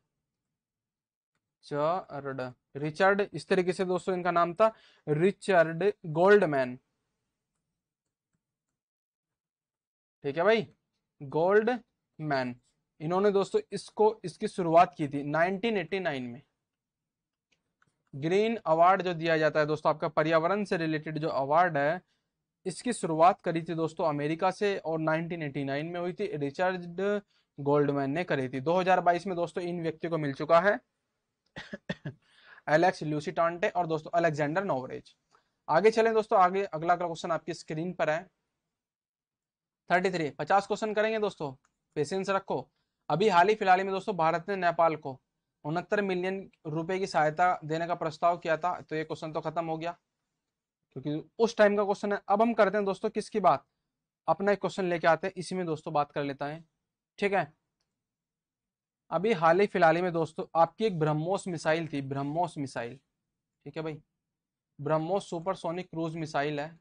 चर्ड रिचर्ड इस तरीके से दोस्तों इनका नाम था रिचर्ड गोल्डमैन ठीक है भाई गोल्ड मैन इन्होंने दोस्तों इसको इसकी शुरुआत की थी 1989 में ग्रीन अवार्ड जो दिया जाता है दोस्तों आपका पर्यावरण से रिलेटेड जो अवार्ड है इसकी शुरुआत करी थी दोस्तों अमेरिका से और 1989 में हुई थी रिचर्ड गोल्डमैन ने करी थी 2022 में दोस्तों इन व्यक्ति को मिल चुका है एलेक्स लूसी टॉन्टे और दोस्तों अलेक्जेंडर नोवरेज आगे चलें दोस्तों आगे अगला अगला क्वेश्चन आपकी स्क्रीन पर है 33 50 क्वेश्चन करेंगे दोस्तों पेशेंस रखो अभी हाल ही फिलहाल में दोस्तों भारत ने नेपाल को उनहत्तर मिलियन रुपए की सहायता देने का प्रस्ताव किया था तो ये क्वेश्चन तो खत्म हो गया क्योंकि उस टाइम का क्वेश्चन है अब हम करते हैं दोस्तों किसकी बात अपना एक क्वेश्चन लेके आते हैं इसी में दोस्तों बात कर लेता है ठीक है अभी हाल ही फिलहाल में दोस्तों आपकी एक ब्रह्मोस मिसाइल थी ब्रह्मोस मिसाइल ठीक है भाई ब्रह्मोस सुपरसोनिक क्रूज मिसाइल है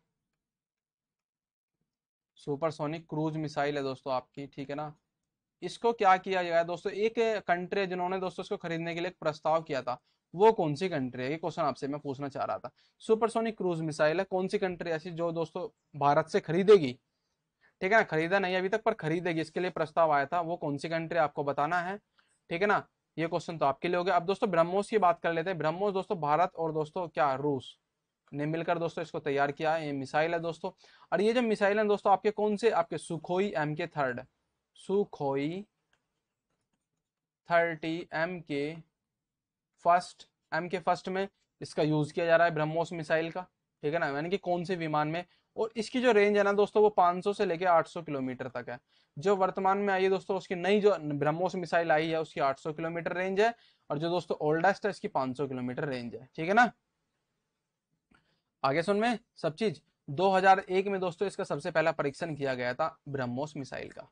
सुपरसोनिक क्रूज मिसाइल है दोस्तों आपकी ठीक है ना इसको क्या किया गया दोस्तों एक कंट्री है जिन्होंने दोस्तों इसको खरीदने के लिए एक प्रस्ताव किया था वो कौन सी कंट्री है ये क्वेश्चन आपसे मैं पूछना चाह रहा था सुपरसोनिक क्रूज मिसाइल है कौन सी कंट्री ऐसी जो दोस्तों भारत से खरीदेगी ठीक है ना खरीदा नहीं अभी तक पर खरीदेगी इसके लिए प्रस्ताव आया था वो कौन सी कंट्री आपको बताना है ठीक है ना ये क्वेश्चन तो आपके लिए हो गया अब दोस्तों ब्रह्मोस की बात कर लेते हैं ब्रह्मोस दोस्तों भारत और दोस्तों क्या रूस ने मिलकर दोस्तों इसको तैयार किया है ये मिसाइल है दोस्तों और ये जो मिसाइल है दोस्तों आपके कौन से आपके Sukhoi M K third Sukhoi thirty M K first M K first में इसका यूज किया जा रहा है ब्रह्मोस मिसाइल का ठीक है ना यानी कि कौन से विमान में और इसकी जो रेंज है ना दोस्तों वो 500 से लेके 800 किलोमीटर तक है जो वर्तमान में आई है दोस्तों उसकी नई जो ब्रह्मोस मिसाइल आई है उसकी 800 किलोमीटर रेंज है और जो दोस्तों ओल्डेस्ट है इसकी 500 किलोमीटर रेंज है ठीक है ना आगे सुन में सब चीज 2001 में दोस्तों इसका सबसे पहला परीक्षण किया गया था ब्रह्मोस मिसाइल का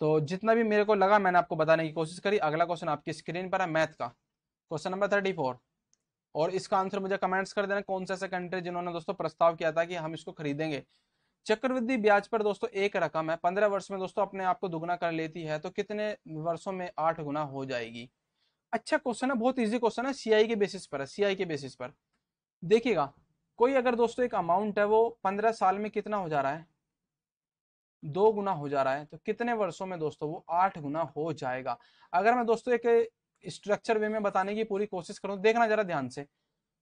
तो जितना भी मेरे को लगा मैंने आपको बताने की कोशिश करी अगला क्वेश्चन आपकी स्क्रीन पर है मैथ का क्वेश्चन नंबर थर्टी फोर और इसका आंसर मुझे कमेंट्स कर देना कौन सा ऐसा कंट्री जिन्होंने दोस्तों प्रस्ताव किया था कि हम इसको खरीदेंगे चक्रवृद्धि ब्याज पर दोस्तों एक रकम है पंद्रह वर्ष में दोस्तों अपने आप को दुगना कर लेती है तो कितने वर्षों में आठ गुना हो जाएगी अच्छा क्वेश्चन है बहुत इजी क्वेश्चन है सीआई के बेसिस पर है सीआई के बेसिस पर देखिएगा कोई अगर दोस्तों एक अमाउंट है वो पंद्रह साल में कितना हो जा रहा है दो गुना हो जा रहा है तो कितने वर्षों में दोस्तों वो आठ गुना हो जाएगा अगर मैं दोस्तों एक स्ट्रक्चर वे में बताने की पूरी कोशिश करूँ देखना जरा ध्यान से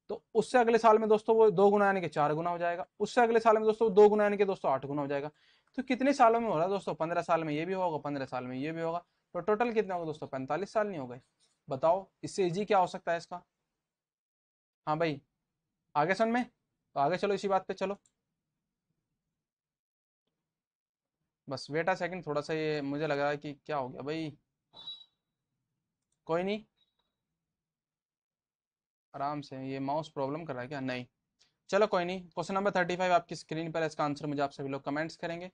तो उससे अगले साल में दोस्तों वो दो गुना यानी कि चार गुना हो जाएगा उससे अगले साल में दोस्तों दो गुना यानी कि दोस्तों आठ गुना हो जाएगा तो कितने सालों में हो रहा है दोस्तों पंद्रह साल में ये भी होगा पंद्रह साल में ये भी होगा तो टोटल कितने होगा दोस्तों पैंतालीस साल नहीं हो गए बताओ इससे इजी क्या हो सकता है इसका हाँ भाई आगे सुन में तो आगे चलो इसी बात पे चलो बस वेटा सेकंड थोड़ा सा ये मुझे लग रहा है कि क्या हो गया भाई कोई नहीं आराम से ये माउस प्रॉब्लम कर रहा है क्या नहीं चलो कोई नहीं क्वेश्चन नंबर थर्टी फाइव आपकी स्क्रीन पर इसका आंसर मुझे आप सभी लोग कमेंट्स करेंगे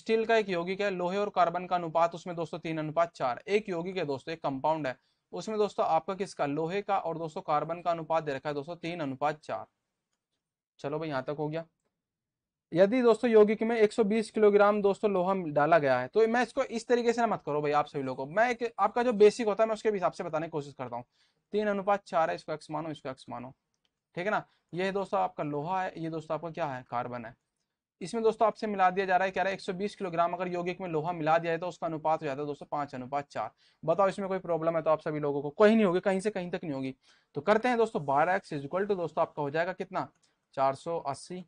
स्टील का एक यौगिक है लोहे और कार्बन का अनुपात उसमें दोस्तों तीन अनुपात चार एक यौगिक है दोस्तों एक कंपाउंड है उसमें दोस्तों आपका किसका लोहे का और दोस्तों कार्बन का अनुपात दे रखा है दोस्तों तीन अनुपात चार चलो भाई यहाँ तक हो गया यदि दोस्तों यौगिक में 120 किलोग्राम दोस्तों लोहा डाला गया है तो मैं इसको इस तरीके से ना मत करो भाई आप सभी लोगों को मैं एक आपका जो बेसिक होता है मैं उसके हिसाब से बताने की कोशिश करता हूँ तीन अनुपात चार है इसको एक्स मानो इसको एक्स मानो ठीक है ना ये दोस्तों आपका लोहा है ये दोस्तों आपका क्या है कार्बन है इसमें दोस्तों आपसे मिला दिया जा रहा है कह रहा है बीस किलोग्राम अगर यौगिक में लोहा मिला दिया जाए तो उसका अनुपात हो जाता है दोस्तों पांच अनुपात चार बताओ इसमें कोई प्रॉब्लम है तो आप सभी लोगों को कहीं नहीं होगी कहीं से कहीं तक नहीं होगी तो करते हैं दोस्तों बारह एक्स इज इक्वल टू दोस्तों आपका हो जाएगा कितना चार सौ अस्सी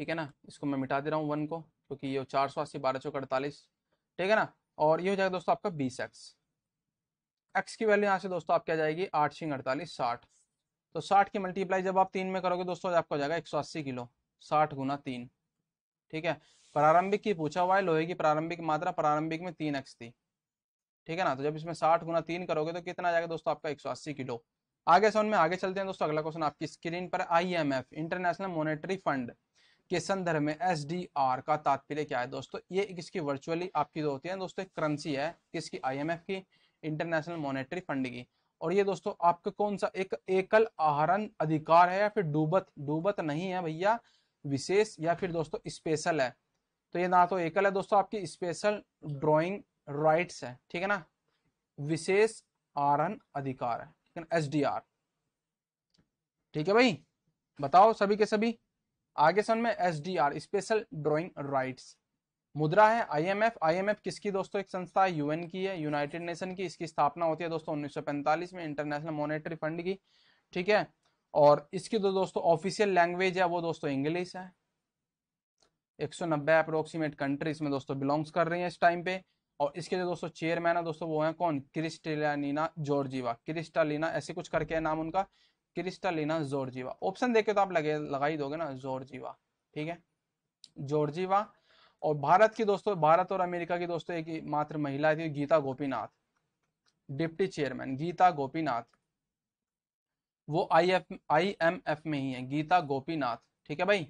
ठीक है ना इसको मैं मिटा दे रहा हूँ वन को क्योंकि ये चार सौ अस्सी बारह सौ अड़तालीस ठीक है ना और ये हो जाएगा दोस्तों आपका बीस एक्स एक्स की वैल्यू यहाँ से दोस्तों आपकी आ जाएगी आठ छिंग अड़तालीस साठ तो साठ की मल्टीप्लाई जब आप तीन में करोगे दोस्तों आपका हो जाएगा एक सौ अस्सी किलो साठ गुना तीन ठीक है प्रारंभिक की पूछा हुआ है लोहे की प्रारंभिक मात्रा प्रारंभिक में तीन एक्स थी ठीक है ना तो जब इसमें साठ गुना तीन करोगे तो कितना आ जाएगा दोस्तों आपका एक सौ अस्सी किलो आगे से उनमें आगे चलते हैं दोस्तों अगला क्वेश्चन आपकी स्क्रीन पर I M F international monetary fund के संदर्भ में एस डी आर का तात्पर्य क्या है दोस्तों ये किसकी वर्चुअली आपकी जो होती है दोस्तों एक करंसी है किसकी आईएमएफ की इंटरनेशनल मॉनेटरी फंड की और ये दोस्तों आपका कौन सा एक एकल आहरण अधिकार है या फिर डूबत डूबत नहीं है भैया विशेष या फिर दोस्तों स्पेशल है तो ये ना तो एकल है दोस्तों आपकी स्पेशल ड्रॉइंग राइट्स है ठीक है ना विशेष आहरण अधिकार है ठीक है ना एस ठीक है भाई बताओ सभी के सभी आगे सुन में S D R special drawing right मुद्रा है आईएमएफ आईएमएफ किसकी दोस्तों एक संस्था है यूएन की है यूनाइटेड नेशन की इसकी स्थापना होती है दोस्तों 1945 में इंटरनेशनल मॉनेटरी फंड की ठीक है और इसकी तो दो दोस्तों ऑफिशियल लैंग्वेज है वो दोस्तों इंग्लिश है 190 अप्रोक्सीमेट कंट्री इसमें दोस्तों बिलोंग्स कर रही है इस टाइम पे और इसके जो दोस्तों चेयरमैन है दोस्तों वो है कौन क्रिस्टेलिना जॉर्जीवा क्रिस्टालिना ऐसे कुछ करके है नाम उनका क्रिस्टलिना जोरजीवा ऑप्शन देखे तो आप लगे लगा ही दोगे ना जोरजीवा ठीक है जोर्जीवा और भारत की दोस्तों भारत और अमेरिका की दोस्तों एक मात्र महिला थी गीता गोपीनाथ डिप्टी चेयरमैन गीता गोपीनाथ वो I F I M F में ही है गीता गोपीनाथ ठीक है भाई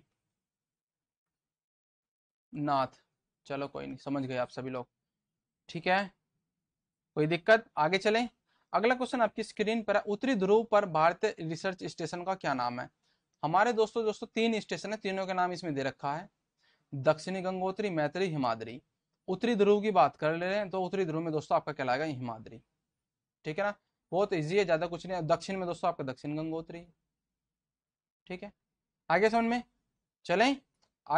नाथ चलो कोई नहीं समझ गए आप सभी लोग ठीक है कोई दिक्कत आगे चलें अगला क्वेश्चन आपकी स्क्रीन पर है उत्तरी ध्रुव पर भारतीय रिसर्च स्टेशन का क्या नाम है हमारे दोस्तों दोस्तों तीन स्टेशन है तीनों के नाम इसमें दे रखा है दक्षिणी गंगोत्री मैत्री हिमाद्री उत्तरी ध्रुव की बात कर ले रहे हैं तो उत्तरी ध्रुव में दोस्तों आपका कहलाएगा हिमाद्री ठीक है ना बहुत ईजी है ज्यादा कुछ नहीं दक्षिण में दोस्तों आपका दक्षिण गंगोत्री ठीक है आगे समझ में चलें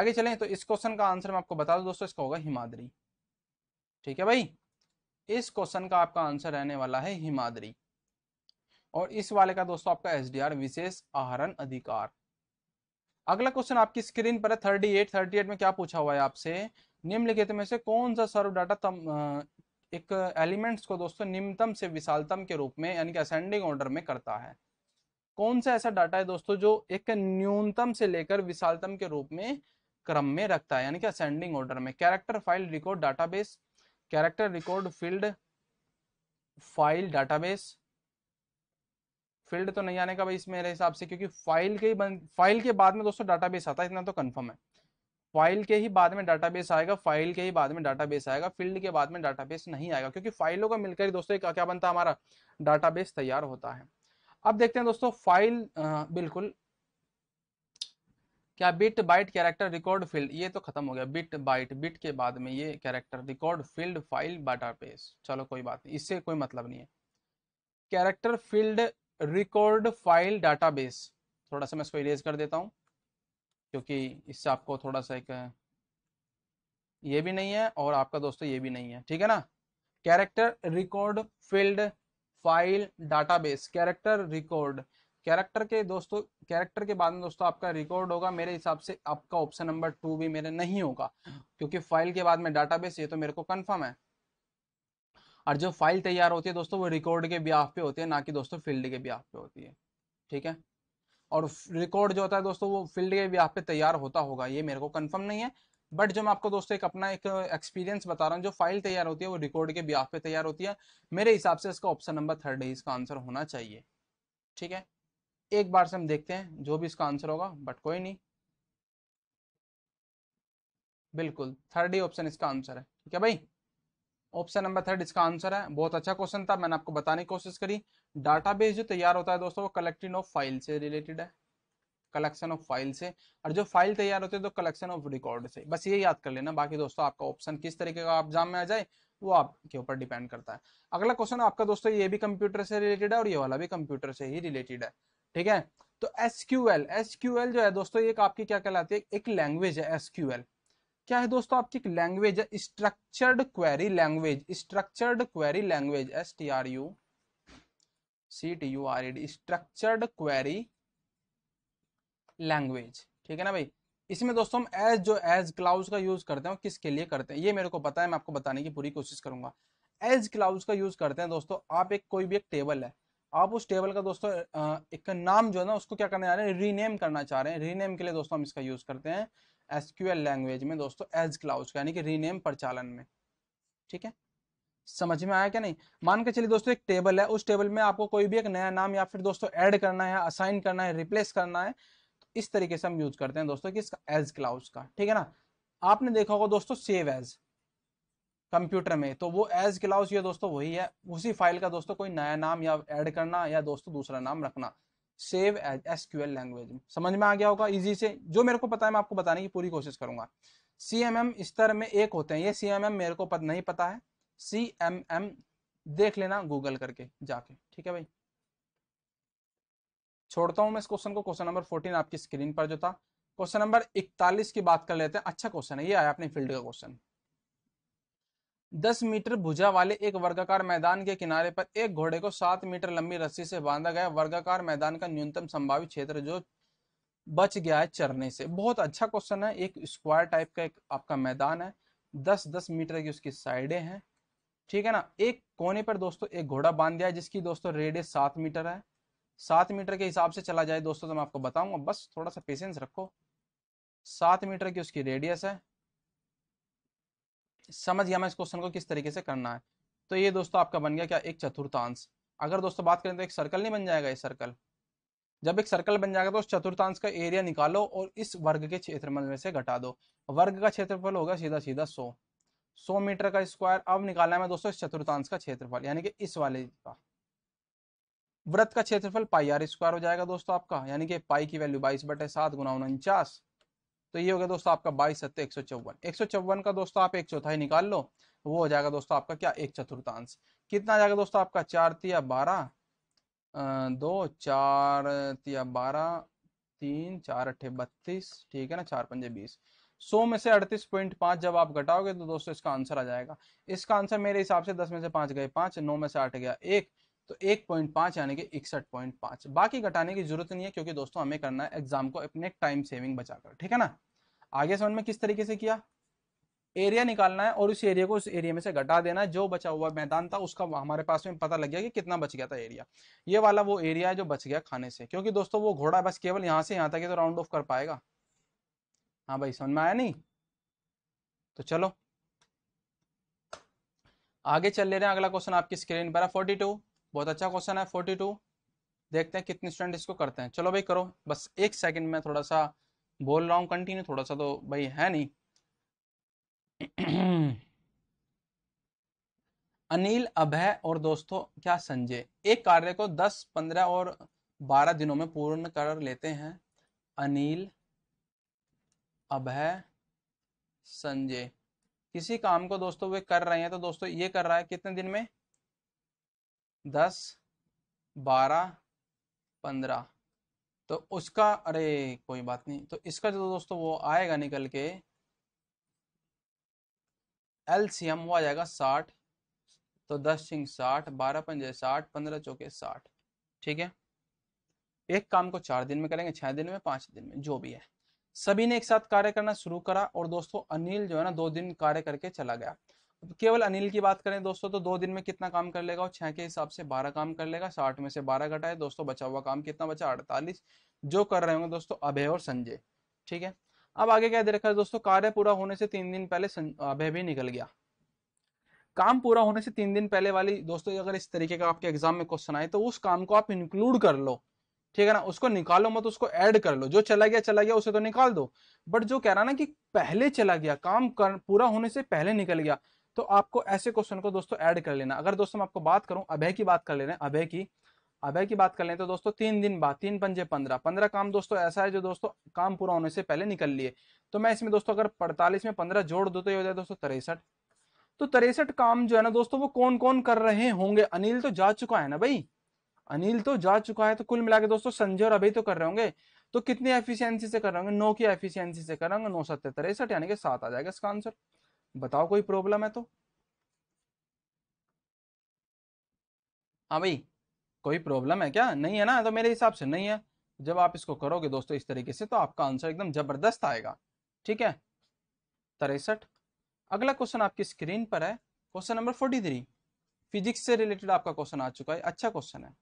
आगे चलें तो इस क्वेश्चन का आंसर मैं आपको बता दूं दोस्तों इसका होगा हिमाद्री ठीक है भाई इस क्वेश्चन का आपका आंसर रहने वाला है हिमाद्री और इस वाले का दोस्तों आपका एस विशेष आहरण अधिकार अगला क्वेश्चन आपकी स्क्रीन पर है 38 38 में क्या पूछा हुआ है आपसे निम्नलिखित में से कौन सा सर्व डाटा तम, एक एलिमेंट्स को दोस्तों निम्नतम से विशालतम के रूप में यानी कि असेंडिंग ऑर्डर में करता है कौन सा ऐसा डाटा है दोस्तों जो एक न्यूनतम से लेकर विशालतम के रूप में क्रम में रखता है यानी कि असेंडिंग ऑर्डर में character file record database character record field file database field तो नहीं आने का भाई इसमें मेरे हिसाब से क्योंकि फाइल के ही बन फाइल के बाद में दोस्तों डाटाबेस आता है इतना तो कंफर्म है फाइल के ही बाद में डाटाबेस आएगा फाइल के ही बाद में डाटाबेस आएगा फील्ड के बाद में डाटाबेस नहीं आएगा क्योंकि फाइलों का मिलकर ही दोस्तों क्या बनता है हमारा डाटाबेस तैयार होता है अब देखते हैं दोस्तों फाइल बिल्कुल क्या bit byte character record field ये तो खत्म हो गया बिट बाइट बिट के बाद में ये कैरेक्टर रिकॉर्ड फील्ड फाइल पेस चलो कोई बात नहीं इससे कोई मतलब नहीं है character field record file database थोड़ा सा मैं इसको इरेज कर देता हूं क्योंकि इससे आपको थोड़ा सा एक ये भी नहीं है और आपका दोस्तों ये भी नहीं है ठीक है ना character record field file database character record character के दोस्तों कैरेक्टर के बाद में दोस्तों आपका रिकॉर्ड होगा मेरे हिसाब से आपका ऑप्शन नंबर टू भी मेरे नहीं होगा क्योंकि फाइल के बाद में डाटाबेस ये तो मेरे को कंफर्म है और जो फाइल तैयार होती है दोस्तों वो रिकॉर्ड के ब्याह पे होती है ना कि दोस्तों फील्ड के ब्याह पे होती है ठीक है और रिकॉर्ड जो होता है दोस्तों वो फील्ड के ब्याह पे तैयार होता होगा ये मेरे को कंफर्म नहीं है बट जो मैं आपको दोस्तों एक अपना एक एक्सपीरियंस बता रहा हूँ जो फाइल तैयार होती है वो रिकॉर्ड के ब्याह पे तैयार होती है मेरे हिसाब से इसका ऑप्शन नंबर थर्ड इसका आंसर होना चाहिए ठीक है एक बार से हम देखते हैं जो भी इसका आंसर होगा बट कोई नहीं बिल्कुल थर्ड ही ऑप्शन इसका आंसर है ठीक है भाई ऑप्शन नंबर थर्ड इसका आंसर है बहुत अच्छा क्वेश्चन था मैंने आपको बताने की कोशिश करी डाटाबेस जो तैयार होता है दोस्तों वो कलेक्टिंग ऑफ फाइल से रिलेटेड है कलेक्शन ऑफ फाइल से और जो फाइल तैयार होते हैं तो कलेक्शन ऑफ रिकॉर्ड से बस ये याद कर लेना बाकी दोस्तों आपका ऑप्शन किस तरीके का एग्जाम में आ जाए वो आपके ऊपर डिपेंड करता है अगला क्वेश्चन आपका दोस्तों ये भी कंप्यूटर से रिलेटेड है और ये वाला भी कंप्यूटर से ही रिलेटेड है ठीक है तो S Q L S Q L जो है दोस्तों एक आपकी क्या कहलाती है एक लैंग्वेज है एस क्यू एल क्या है दोस्तों आपकी एक लैंग्वेज है structured query language structured query language S T R U C T U R E D structured query language ठीक है ना भाई इसमें दोस्तों हम एज जो एज क्लाउज का यूज करते हैं किसके लिए करते हैं ये मेरे को पता है मैं आपको बताने की पूरी कोशिश करूंगा एज क्लाउज का यूज करते हैं दोस्तों आप एक कोई भी एक टेबल है आप उस टेबल का दोस्तों एक नाम जो है ना उसको क्या करने जा रहे हैं रीनेम करना चाह रहे हैं रीनेम के लिए दोस्तों हम इसका यूज़ करते हैं एस लैंग्वेज में दोस्तों एज क्लाउज का यानी कि रीनेम प्रचालन में ठीक है समझ में आया क्या नहीं मान के चलिए दोस्तों एक टेबल है उस टेबल में आपको कोई भी एक नया नाम या फिर दोस्तों ऐड करना है असाइन करना है रिप्लेस करना है तो इस तरीके से हम यूज करते हैं दोस्तों कि इसका एज क्लाउज का ठीक है ना आपने देखा होगा दोस्तों सेव एज कंप्यूटर में तो वो एज क्लाउस ये दोस्तों वही है उसी फाइल का दोस्तों कोई नया नाम या ऐड करना या दोस्तों दूसरा नाम रखना सेव एज एस लैंग्वेज में समझ में आ गया होगा इजी से जो मेरे को पता है मैं आपको बताने की पूरी कोशिश करूंगा सी एम एम स्तर में एक होते हैं ये सी एम एम मेरे को पत, नहीं पता है सी एम एम देख लेना गूगल करके जाके ठीक है भाई छोड़ता हूं मैं इस क्वेश्चन को क्वेश्चन नंबर फोर्टीन आपकी स्क्रीन पर जो था क्वेश्चन नंबर इकतालीस की बात कर लेते हैं अच्छा क्वेश्चन है ये आया अपने फील्ड का क्वेश्चन दस मीटर भुजा वाले एक वर्गाकार मैदान के किनारे पर एक घोड़े को सात मीटर लंबी रस्सी से बांधा गया वर्गाकार मैदान का न्यूनतम संभावित क्षेत्र जो बच गया है चरने से बहुत अच्छा क्वेश्चन है एक स्क्वायर टाइप का एक आपका मैदान है दस दस मीटर की उसकी साइडें हैं ठीक है ना एक कोने पर दोस्तों एक घोड़ा बांध दिया है जिसकी दोस्तों रेडियस सात मीटर है सात मीटर के हिसाब से चला जाए दोस्तों तो मैं आपको बताऊंगा बस थोड़ा सा पेशेंस रखो सात मीटर की उसकी रेडियस है समझ गया मैं इस क्वेश्चन को किस तरीके से करना है तो ये दोस्तों आपका बन गया क्या एक चतुर्थांश अगर दोस्तों बात करें तो एक सर्कल नहीं बन जाएगा ये सर्कल जब एक सर्कल बन जाएगा तो उस चतुर्थांश का एरिया निकालो और इस वर्ग के क्षेत्रफल में से घटा दो वर्ग का क्षेत्रफल होगा सीधा सीधा सौ सौ मीटर का स्क्वायर अब निकालना है दोस्तों इस चतुर्थांश का क्षेत्रफल यानी कि इस वाले का व्रत का क्षेत्रफल पाई आर स्क्वायर हो जाएगा दोस्तों आपका यानी कि पाई की वैल्यू बाईस बटे सात गुना उनचास तो ये हो गया दोस्तों आपका बाईस सत्य एक सौ चौवन एक सौ चौवन का दोस्तों आप एक चौथाई निकाल लो तो वो हो जाएगा दोस्तों आपका क्या एक चतुर्थांश कितना आ जाएगा दोस्तों आपका चार तिया बारह दो चार तिया बारह तीन चार अट्ठे बत्तीस ठीक है ना चार पंजे बीस सौ में से अड़तीस पॉइंट पांच जब आप घटाओगे तो दोस्तों इसका आंसर आ जाएगा इसका आंसर मेरे हिसाब से दस में से पांच गए पांच नौ में से आठ गया एक तो एक पॉइंट पांच यानी कि इकसठ पॉइंट पांच बाकी घटाने की जरूरत नहीं है क्योंकि दोस्तों हमें करना है एग्जाम को अपने टाइम सेविंग बचाकर ठीक है ना आगे समझ में किस तरीके से किया एरिया निकालना है और उस एरिया को उस एरिया में से घटा देना है जो बचा हुआ मैदान था उसका हमारे पास में पता लग गया कि कितना बच गया था एरिया ये वाला वो एरिया है जो बच गया खाने से क्योंकि दोस्तों वो घोड़ा बस केवल यहां से यहाँ तक तो राउंड ऑफ कर पाएगा हाँ भाई समझ में आया नहीं तो चलो आगे चल ले रहे हैं अगला क्वेश्चन आपकी स्क्रीन पर फोर्टी टू बहुत अच्छा क्वेश्चन है फोर्टी टू देखते हैं कितने स्टूडेंट इसको करते हैं चलो भाई करो बस एक सेकंड में थोड़ा सा बोल रहा हूँ कंटिन्यू थोड़ा सा तो भाई है नहीं अनिल अभय और दोस्तों क्या संजय एक कार्य को दस पंद्रह और बारह दिनों में पूर्ण कर लेते हैं अनिल अभय संजय किसी काम को दोस्तों वे कर रहे हैं तो दोस्तों ये कर रहा है कितने दिन में दस बारह पंद्रह तो उसका अरे कोई बात नहीं तो इसका जो दोस्तों वो आएगा निकल के एल सी एम वो आ जाएगा साठ तो दस सिंह साठ बारह पंजे साठ पंद्रह चौके साठ ठीक है एक काम को चार दिन में करेंगे छह दिन में पांच दिन में जो भी है सभी ने एक साथ कार्य करना शुरू करा और दोस्तों अनिल जो है ना दो दिन कार्य करके चला गया केवल अनिल की बात करें दोस्तों तो दो दिन में कितना काम कर लेगा और छह के हिसाब से बारह काम कर लेगा साठ में से बारह घटाए दोस्तों बचा हुआ काम कितना बचा अड़तालीस जो कर रहे होंगे दोस्तों अभय और संजय ठीक है अब आगे क्या दे रखा है दोस्तों कार्य पूरा होने से तीन दिन पहले अभय भी निकल गया काम पूरा होने से तीन दिन पहले वाली दोस्तों अगर इस तरीके का आपके एग्जाम में क्वेश्चन आए तो उस काम को आप इंक्लूड कर लो ठीक है ना उसको निकालो मत उसको ऐड कर लो जो चला गया चला गया उसे तो निकाल दो बट जो कह रहा ना कि पहले चला गया काम कर पूरा होने से पहले निकल गया तो आपको ऐसे क्वेश्चन को दोस्तों ऐड कर लेना अगर दोस्तों मैं आपको बात करूं अभय की बात कर ले रहे हैं अभय की अभय की बात कर लें तो दोस्तों तीन दिन बाद तीन पंजे पंद्रह पंद्रह काम दोस्तों ऐसा है जो दोस्तों काम पूरा होने से पहले निकल लिए तो मैं इसमें दोस्तों अगर पड़तालीस में पंद्रह जोड़ दो तो ये हो जाए दोस्तों तिरसठ तो तिरसठ काम जो है ना दोस्तों वो कौन कौन कर रहे होंगे अनिल तो जा चुका है ना भाई अनिल तो जा चुका है तो कुल मिला के दोस्तों संजय और अभी तो कर रहे होंगे तो कितनी एफिशिएंसी से कर रहे होंगे नौ की एफिशिएंसी से कर रहे होंगे नौ सत्तर तिरसठ यानी कि सात आ जाएगा इसका आंसर बताओ कोई प्रॉब्लम है तो हाँ भाई कोई प्रॉब्लम है क्या नहीं है ना तो मेरे हिसाब से नहीं है जब आप इसको करोगे दोस्तों इस तरीके से तो आपका आंसर एकदम जबरदस्त आएगा ठीक है तिरसठ अगला क्वेश्चन आपकी स्क्रीन पर है question number forty three physics से रिलेटेड आपका क्वेश्चन आ चुका है अच्छा क्वेश्चन है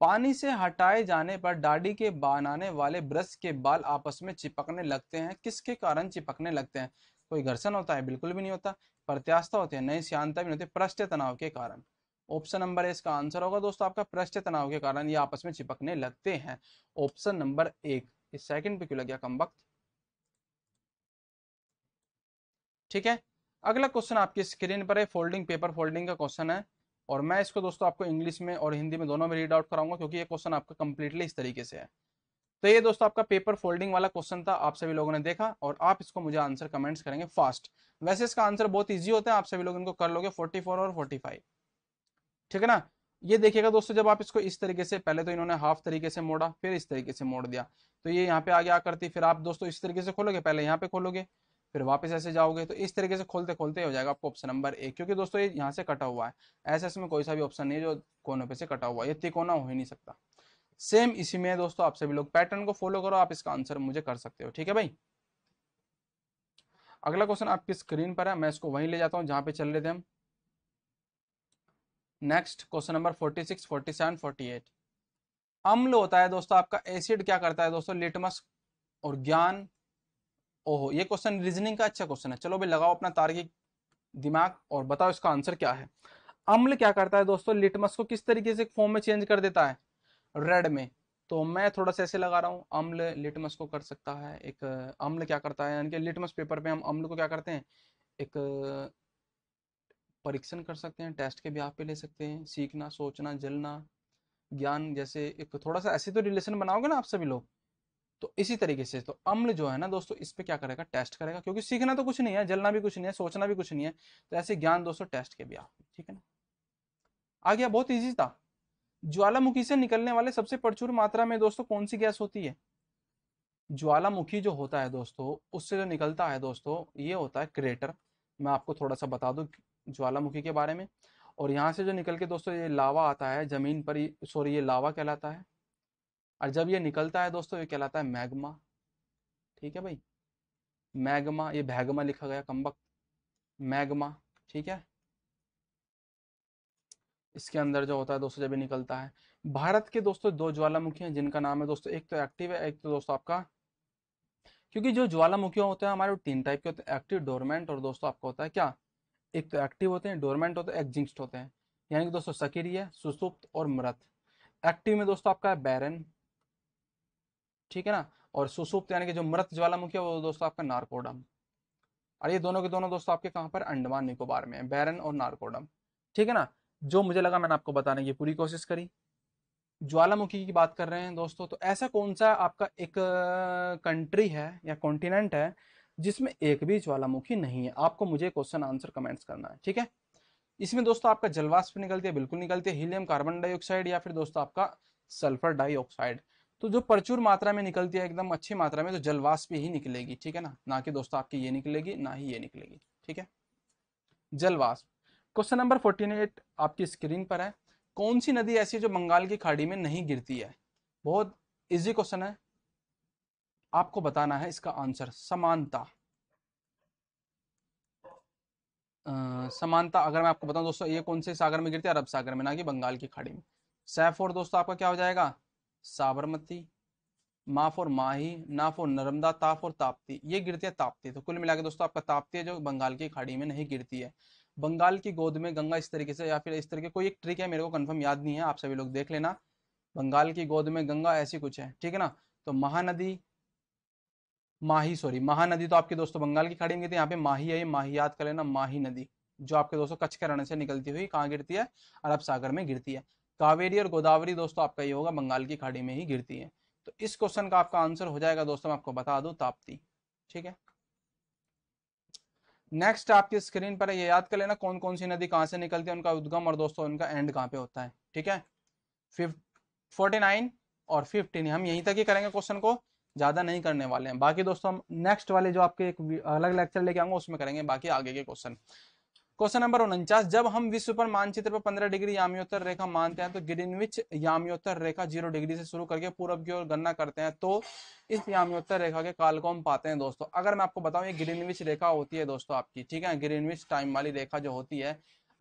पानी से हटाए जाने पर दाढ़ी के बनाने वाले ब्रश के बाल आपस में चिपकने लगते हैं किसके कारण चिपकने लगते हैं कोई घर्षण होता है बिल्कुल भी नहीं होता प्रत्यास्था होते हैं नई श्यांता भी नहीं होती पृष्ठ तनाव के कारण ऑप्शन नंबर ए इसका आंसर होगा दोस्तों आपका पृष्ठ तनाव के कारण ये आपस में चिपकने लगते हैं ऑप्शन नंबर एक सेकंड पे क्यों लग गया कम वक्त ठीक है अगला क्वेश्चन आपकी स्क्रीन पर है फोल्डिंग पेपर फोल्डिंग का क्वेश्चन है और मैं इसको दोस्तों आपको इंग्लिश में और हिंदी में दोनों में रीड आउट कराऊंगा क्योंकि ये क्वेश्चन आपका कंप्लीटली इस तरीके से है तो ये दोस्तों आपका पेपर फोल्डिंग वाला क्वेश्चन था आप सभी लोगों ने देखा और आप इसको मुझे आंसर कमेंट्स करेंगे फास्ट वैसे इसका आंसर बहुत ईजी होता है आप सभी लोग इनको कर लोगे फोर्टी और फोर्टी ठीक है ना ये देखिएगा दोस्तों जब आप इसको इस तरीके से पहले तो इन्होंने हाफ तरीके से मोड़ा फिर इस तरीके से मोड़ दिया तो ये यहाँ पे आगे आ करती फिर आप दोस्तों इस तरीके से खोलोगे पहले यहाँ पे खोलोगे फिर वापस ऐसे जाओगे तो इस तरीके से खोलते खोलते हो जाएगा आपको ऑप्शन नंबर एक क्योंकि दोस्तों ये यहाँ से कटा हुआ है ऐसे इसमें कोई सा भी ऑप्शन नहीं है जो कोनों पे से कटा हुआ है ये तिकोना हो ही नहीं सकता सेम इसी में दोस्तों आप सभी लोग पैटर्न को फॉलो करो आप इसका आंसर मुझे कर सकते हो ठीक है भाई अगला क्वेश्चन आपकी स्क्रीन पर है मैं इसको वहीं ले जाता हूं जहां पे चल रहे थे हम नेक्स्ट क्वेश्चन नंबर 46, 47, 48 अम्ल होता है दोस्तों आपका एसिड क्या करता है दोस्तों लिटमस और ज्ञान ओहो ये क्वेश्चन रीजनिंग का अच्छा क्वेश्चन है चलो भाई लगाओ अपना तार्किक दिमाग और बताओ इसका आंसर क्या है अम्ल क्या करता है दोस्तों लिटमस को किस तरीके से फॉर्म में चेंज कर देता है रेड में तो मैं थोड़ा सा ऐसे लगा रहा हूँ अम्ल लिटमस को कर सकता है एक अम्ल क्या करता है यानी कि लिटमस पेपर पे हम अम्ल को क्या करते हैं एक परीक्षण कर सकते हैं टेस्ट के भी आप पे ले सकते हैं सीखना सोचना जलना ज्ञान जैसे एक थोड़ा सा ऐसे तो रिलेशन बनाओगे ना आप सभी लोग तो इसी तरीके से तो अम्ल जो है ना दोस्तों इस पर क्या करेगा टेस्ट करेगा क्योंकि सीखना तो कुछ नहीं है जलना भी कुछ नहीं है सोचना भी कुछ नहीं है तो ऐसे ज्ञान दोस्तों टेस्ट के भी आप ठीक है ना आ गया बहुत ईजी था ज्वालामुखी से निकलने वाले सबसे प्रचुर मात्रा में दोस्तों कौन सी गैस होती है ज्वालामुखी जो होता है दोस्तों उससे जो निकलता है दोस्तों ये होता है क्रेटर मैं आपको थोड़ा सा बता दू ज्वालामुखी के बारे में और यहाँ से जो निकल के दोस्तों ये लावा आता है ज़मीन पर सॉरी ये लावा कहलाता है और जब ये निकलता है दोस्तों ये कहलाता है मैग्मा ठीक है भाई मैग्मा ये भैगमा लिखा गया कम्बक मैग्मा ठीक है इसके अंदर जो होता है दोस्तों जब भी निकलता है भारत के दोस्तों दो ज्वालामुखी हैं जिनका नाम है दोस्तों एक तो एक्टिव है एक तो दोस्तों आपका क्योंकि जो ज्वालामुखी होते हैं हमारे तीन टाइप के होते हैं एक्टिव डोरमेंट और दोस्तों आपका होता है क्या एक तो एक्टिव होते हैं डोरमेंट होते हैं एग्जिस्ट होते हैं यानी कि दोस्तों सक्रिय सुसुप्त और मृत एक्टिव में दोस्तों आपका है बैरन ठीक है ना और सुसुप्त यानी कि जो मृत ज्वालामुखी है वो दोस्तों आपका नारकोडम और ये दोनों के दोनों दोस्तों आपके कहाँ पर अंडमान निकोबार में बैरन और नारकोडम ठीक है ना जो मुझे लगा मैंने आपको बताने की पूरी कोशिश करी ज्वालामुखी की बात कर रहे हैं दोस्तों तो ऐसा कौन सा आपका एक कंट्री है या कॉन्टिनेंट है जिसमें एक भी ज्वालामुखी नहीं है आपको मुझे क्वेश्चन आंसर कमेंट्स करना है ठीक है इसमें दोस्तों आपका जलवाष्प निकलती है बिल्कुल निकलती है हीलियम कार्बन डाइऑक्साइड या फिर दोस्तों आपका सल्फर डाइऑक्साइड तो जो प्रचुर मात्रा में निकलती है एकदम अच्छी मात्रा में तो जलवाष्प ही निकलेगी ठीक है ना ना कि दोस्तों आपकी ये निकलेगी ना ही ये निकलेगी ठीक है जलवाष्प क्वेश्चन नंबर फोर्टी एट आपकी स्क्रीन पर है कौन सी नदी ऐसी जो बंगाल की खाड़ी में नहीं गिरती है बहुत इजी क्वेश्चन है आपको बताना है इसका आंसर समानता समानता अगर मैं आपको बताऊं दोस्तों ये कौन से सागर में गिरती है अरब सागर में ना कि बंगाल की खाड़ी में सैफ और दोस्तों आपका क्या हो जाएगा साबरमती माफ और माही नाफ और नर्मदा ताफ और ताप्ती ये गिरती है ताप्ती तो कुल मिला के दोस्तों आपका ताप्ती है जो बंगाल की खाड़ी में नहीं गिरती है बंगाल की गोद में गंगा इस तरीके से या फिर इस तरीके कोई एक ट्रिक है मेरे को कंफर्म याद नहीं है आप सभी लोग देख लेना बंगाल की गोद में गंगा ऐसी कुछ है ठीक है ना तो महानदी माही सॉरी महानदी तो आपके दोस्तों बंगाल की खाड़ी में गिरती है तो यहाँ पे माही है माही याद कर लेना माही नदी जो आपके दोस्तों कच्छ के रण से निकलती हुई कहाँ गिरती है अरब सागर में गिरती है कावेरी और गोदावरी दोस्तों आपका ये होगा बंगाल की खाड़ी में ही गिरती है तो इस क्वेश्चन का आपका आंसर हो जाएगा दोस्तों मैं आपको बता दूं ताप्ती ठीक है नेक्स्ट आपकी स्क्रीन पर ये याद कर लेना कौन कौन सी नदी कहाँ से निकलती है उनका उद्गम और दोस्तों उनका एंड कहाँ पे होता है ठीक है फिफ्ट फोर्टी नाइन और फिफ्टीन हम यहीं तक ही करेंगे क्वेश्चन को ज़्यादा नहीं करने वाले हैं बाकी दोस्तों हम नेक्स्ट वाले जो आपके एक अलग लेक्चर लेके आऊंगा उसमें करेंगे बाकी आगे के क्वेश्चन क्वेश्चन नंबर उनचास जब हम विश्व पर मानचित्र पर 15 डिग्री याम्योत्तर रेखा मानते हैं तो ग्रीनविच याम्योत्तर रेखा जीरो डिग्री से शुरू करके पूर्व की ओर गणना करते हैं तो इस याम्योत्तर रेखा के काल को हम पाते हैं दोस्तों अगर मैं आपको बताऊं ये ग्रीनविच रेखा होती है दोस्तों आपकी ठीक है ग्रीनविच टाइम वाली रेखा जो होती है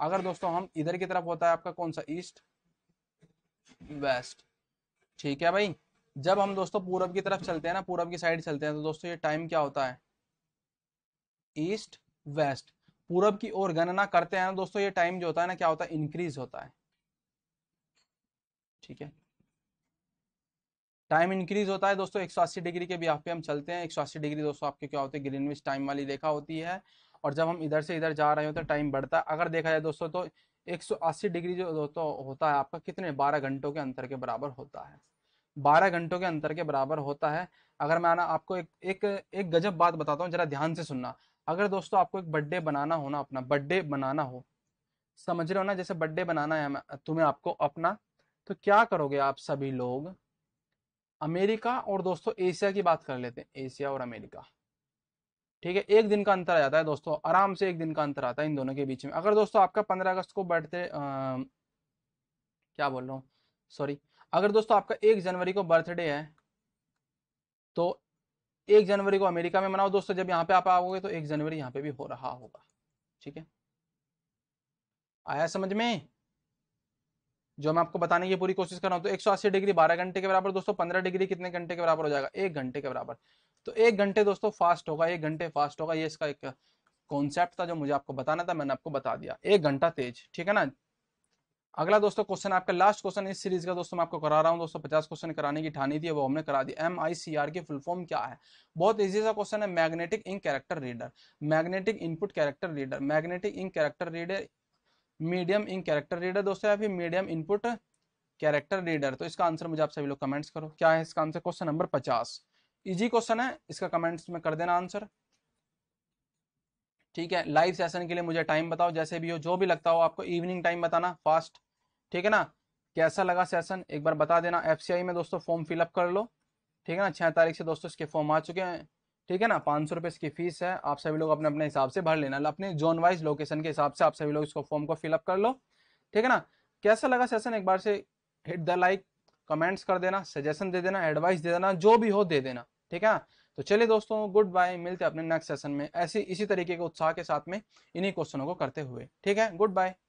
अगर दोस्तों हम इधर की तरफ होता है आपका कौन सा ईस्ट वेस्ट ठीक है भाई जब हम दोस्तों पूरब की तरफ चलते हैं ना पूरब की साइड चलते हैं तो दोस्तों ये टाइम क्या होता है ईस्ट वेस्ट पूरब की ओर गणना करते हैं ना दोस्तों ये टाइम जो होता है ना क्या होता है इंक्रीज होता है ठीक है टाइम इंक्रीज होता है दोस्तों अस्सी डिग्री के भी आप हम चलते हैं अस्सी डिग्री दोस्तों आपके क्या होते हैं ग्रीनविच टाइम वाली रेखा होती है और जब हम इधर से इधर जा रहे होते हैं टाइम बढ़ता है अगर देखा जाए दोस्तों तो 180 डिग्री जो दोस्तों होता है आपका कितने 12 घंटों के अंतर के बराबर होता है 12 घंटों के अंतर के बराबर होता है अगर मैं ना आपको एक एक एक गजब बात बताता हूँ जरा ध्यान से सुनना अगर दोस्तों आपको एक बर्थडे बनाना हो ना अपना बर्थडे बनाना हो समझ रहे हो ना जैसे बर्थडे बनाना है तुम्हें आपको अपना तो क्या करोगे आप सभी लोग अमेरिका और दोस्तों एशिया की बात कर लेते हैं एशिया और अमेरिका ठीक है एक दिन का अंतर आ जाता है दोस्तों आराम से एक दिन का अंतर आता है इन दोनों के बीच में अगर दोस्तों आपका पंद्रह अगस्त को बर्थडे क्या बोल रहा हूँ सॉरी अगर दोस्तों आपका एक जनवरी को बर्थडे है तो एक जनवरी को अमेरिका में मनाओ दोस्तों जब यहाँ पे आप आओगे तो एक जनवरी यहाँ पे भी हो रहा होगा ठीक है आया समझ में जो मैं आपको बताने की पूरी कोशिश कर रहा हूँ तो अस्सी डिग्री 12 घंटे के बराबर दोस्तों 15 डिग्री कितने घंटे के बराबर हो जाएगा एक घंटे के बराबर तो एक घंटे दोस्तों फास्ट होगा एक घंटे फास्ट होगा ये इसका एक कॉन्सेप्ट था जो मुझे आपको बताना था मैंने आपको बता दिया एक घंटा तेज ठीक है ना अगला दोस्तों क्वेश्चन आपका लास्ट क्वेश्चन इस सीरीज का दोस्तों मैं आपको करा रहा हूं दोस्तों पचास क्वेश्चन कराने की ठानी थी वो हमने करा दी एम आई सी आर की फुल फॉर्म क्या है बहुत इजी सा क्वेश्चन है magnetic ink character reader magnetic input character reader magnetic ink character reader medium ink character reader दोस्तों या फिर मीडियम इनपुट कैरेक्टर रीडर तो इसका आंसर मुझे आप सभी लोग कमेंट्स करो क्या है इसका आंसर क्वेश्चन नंबर पचास इजी क्वेश्चन है इसका कमेंट्स में कर देना आंसर ठीक है लाइव सेशन के लिए मुझे टाइम बताओ जैसे भी हो जो भी लगता हो आपको इवनिंग टाइम बताना फास्ट ठीक है ना कैसा लगा सेशन एक बार बता देना एफ में दोस्तों फॉर्म फिलअप कर लो ठीक है ना छः तारीख से दोस्तों इसके फॉर्म आ चुके हैं ठीक है ना पाँच सौ इसकी फीस है आप सभी लोग अपने अपने हिसाब से भर लेना अपने जोन वाइज लोकेशन के हिसाब से आप सभी लोग इसको फॉर्म को फिलअप कर लो ठीक है ना कैसा लगा सेशन एक बार से हिट द लाइक कमेंट्स कर देना सजेशन दे देना एडवाइस दे देना जो भी हो दे देना ठीक है तो चलिए दोस्तों गुड बाय मिलते अपने नेक्स्ट सेशन में ऐसे इसी तरीके के उत्साह के साथ में इन्हीं क्वेश्चनों को करते हुए ठीक है गुड बाय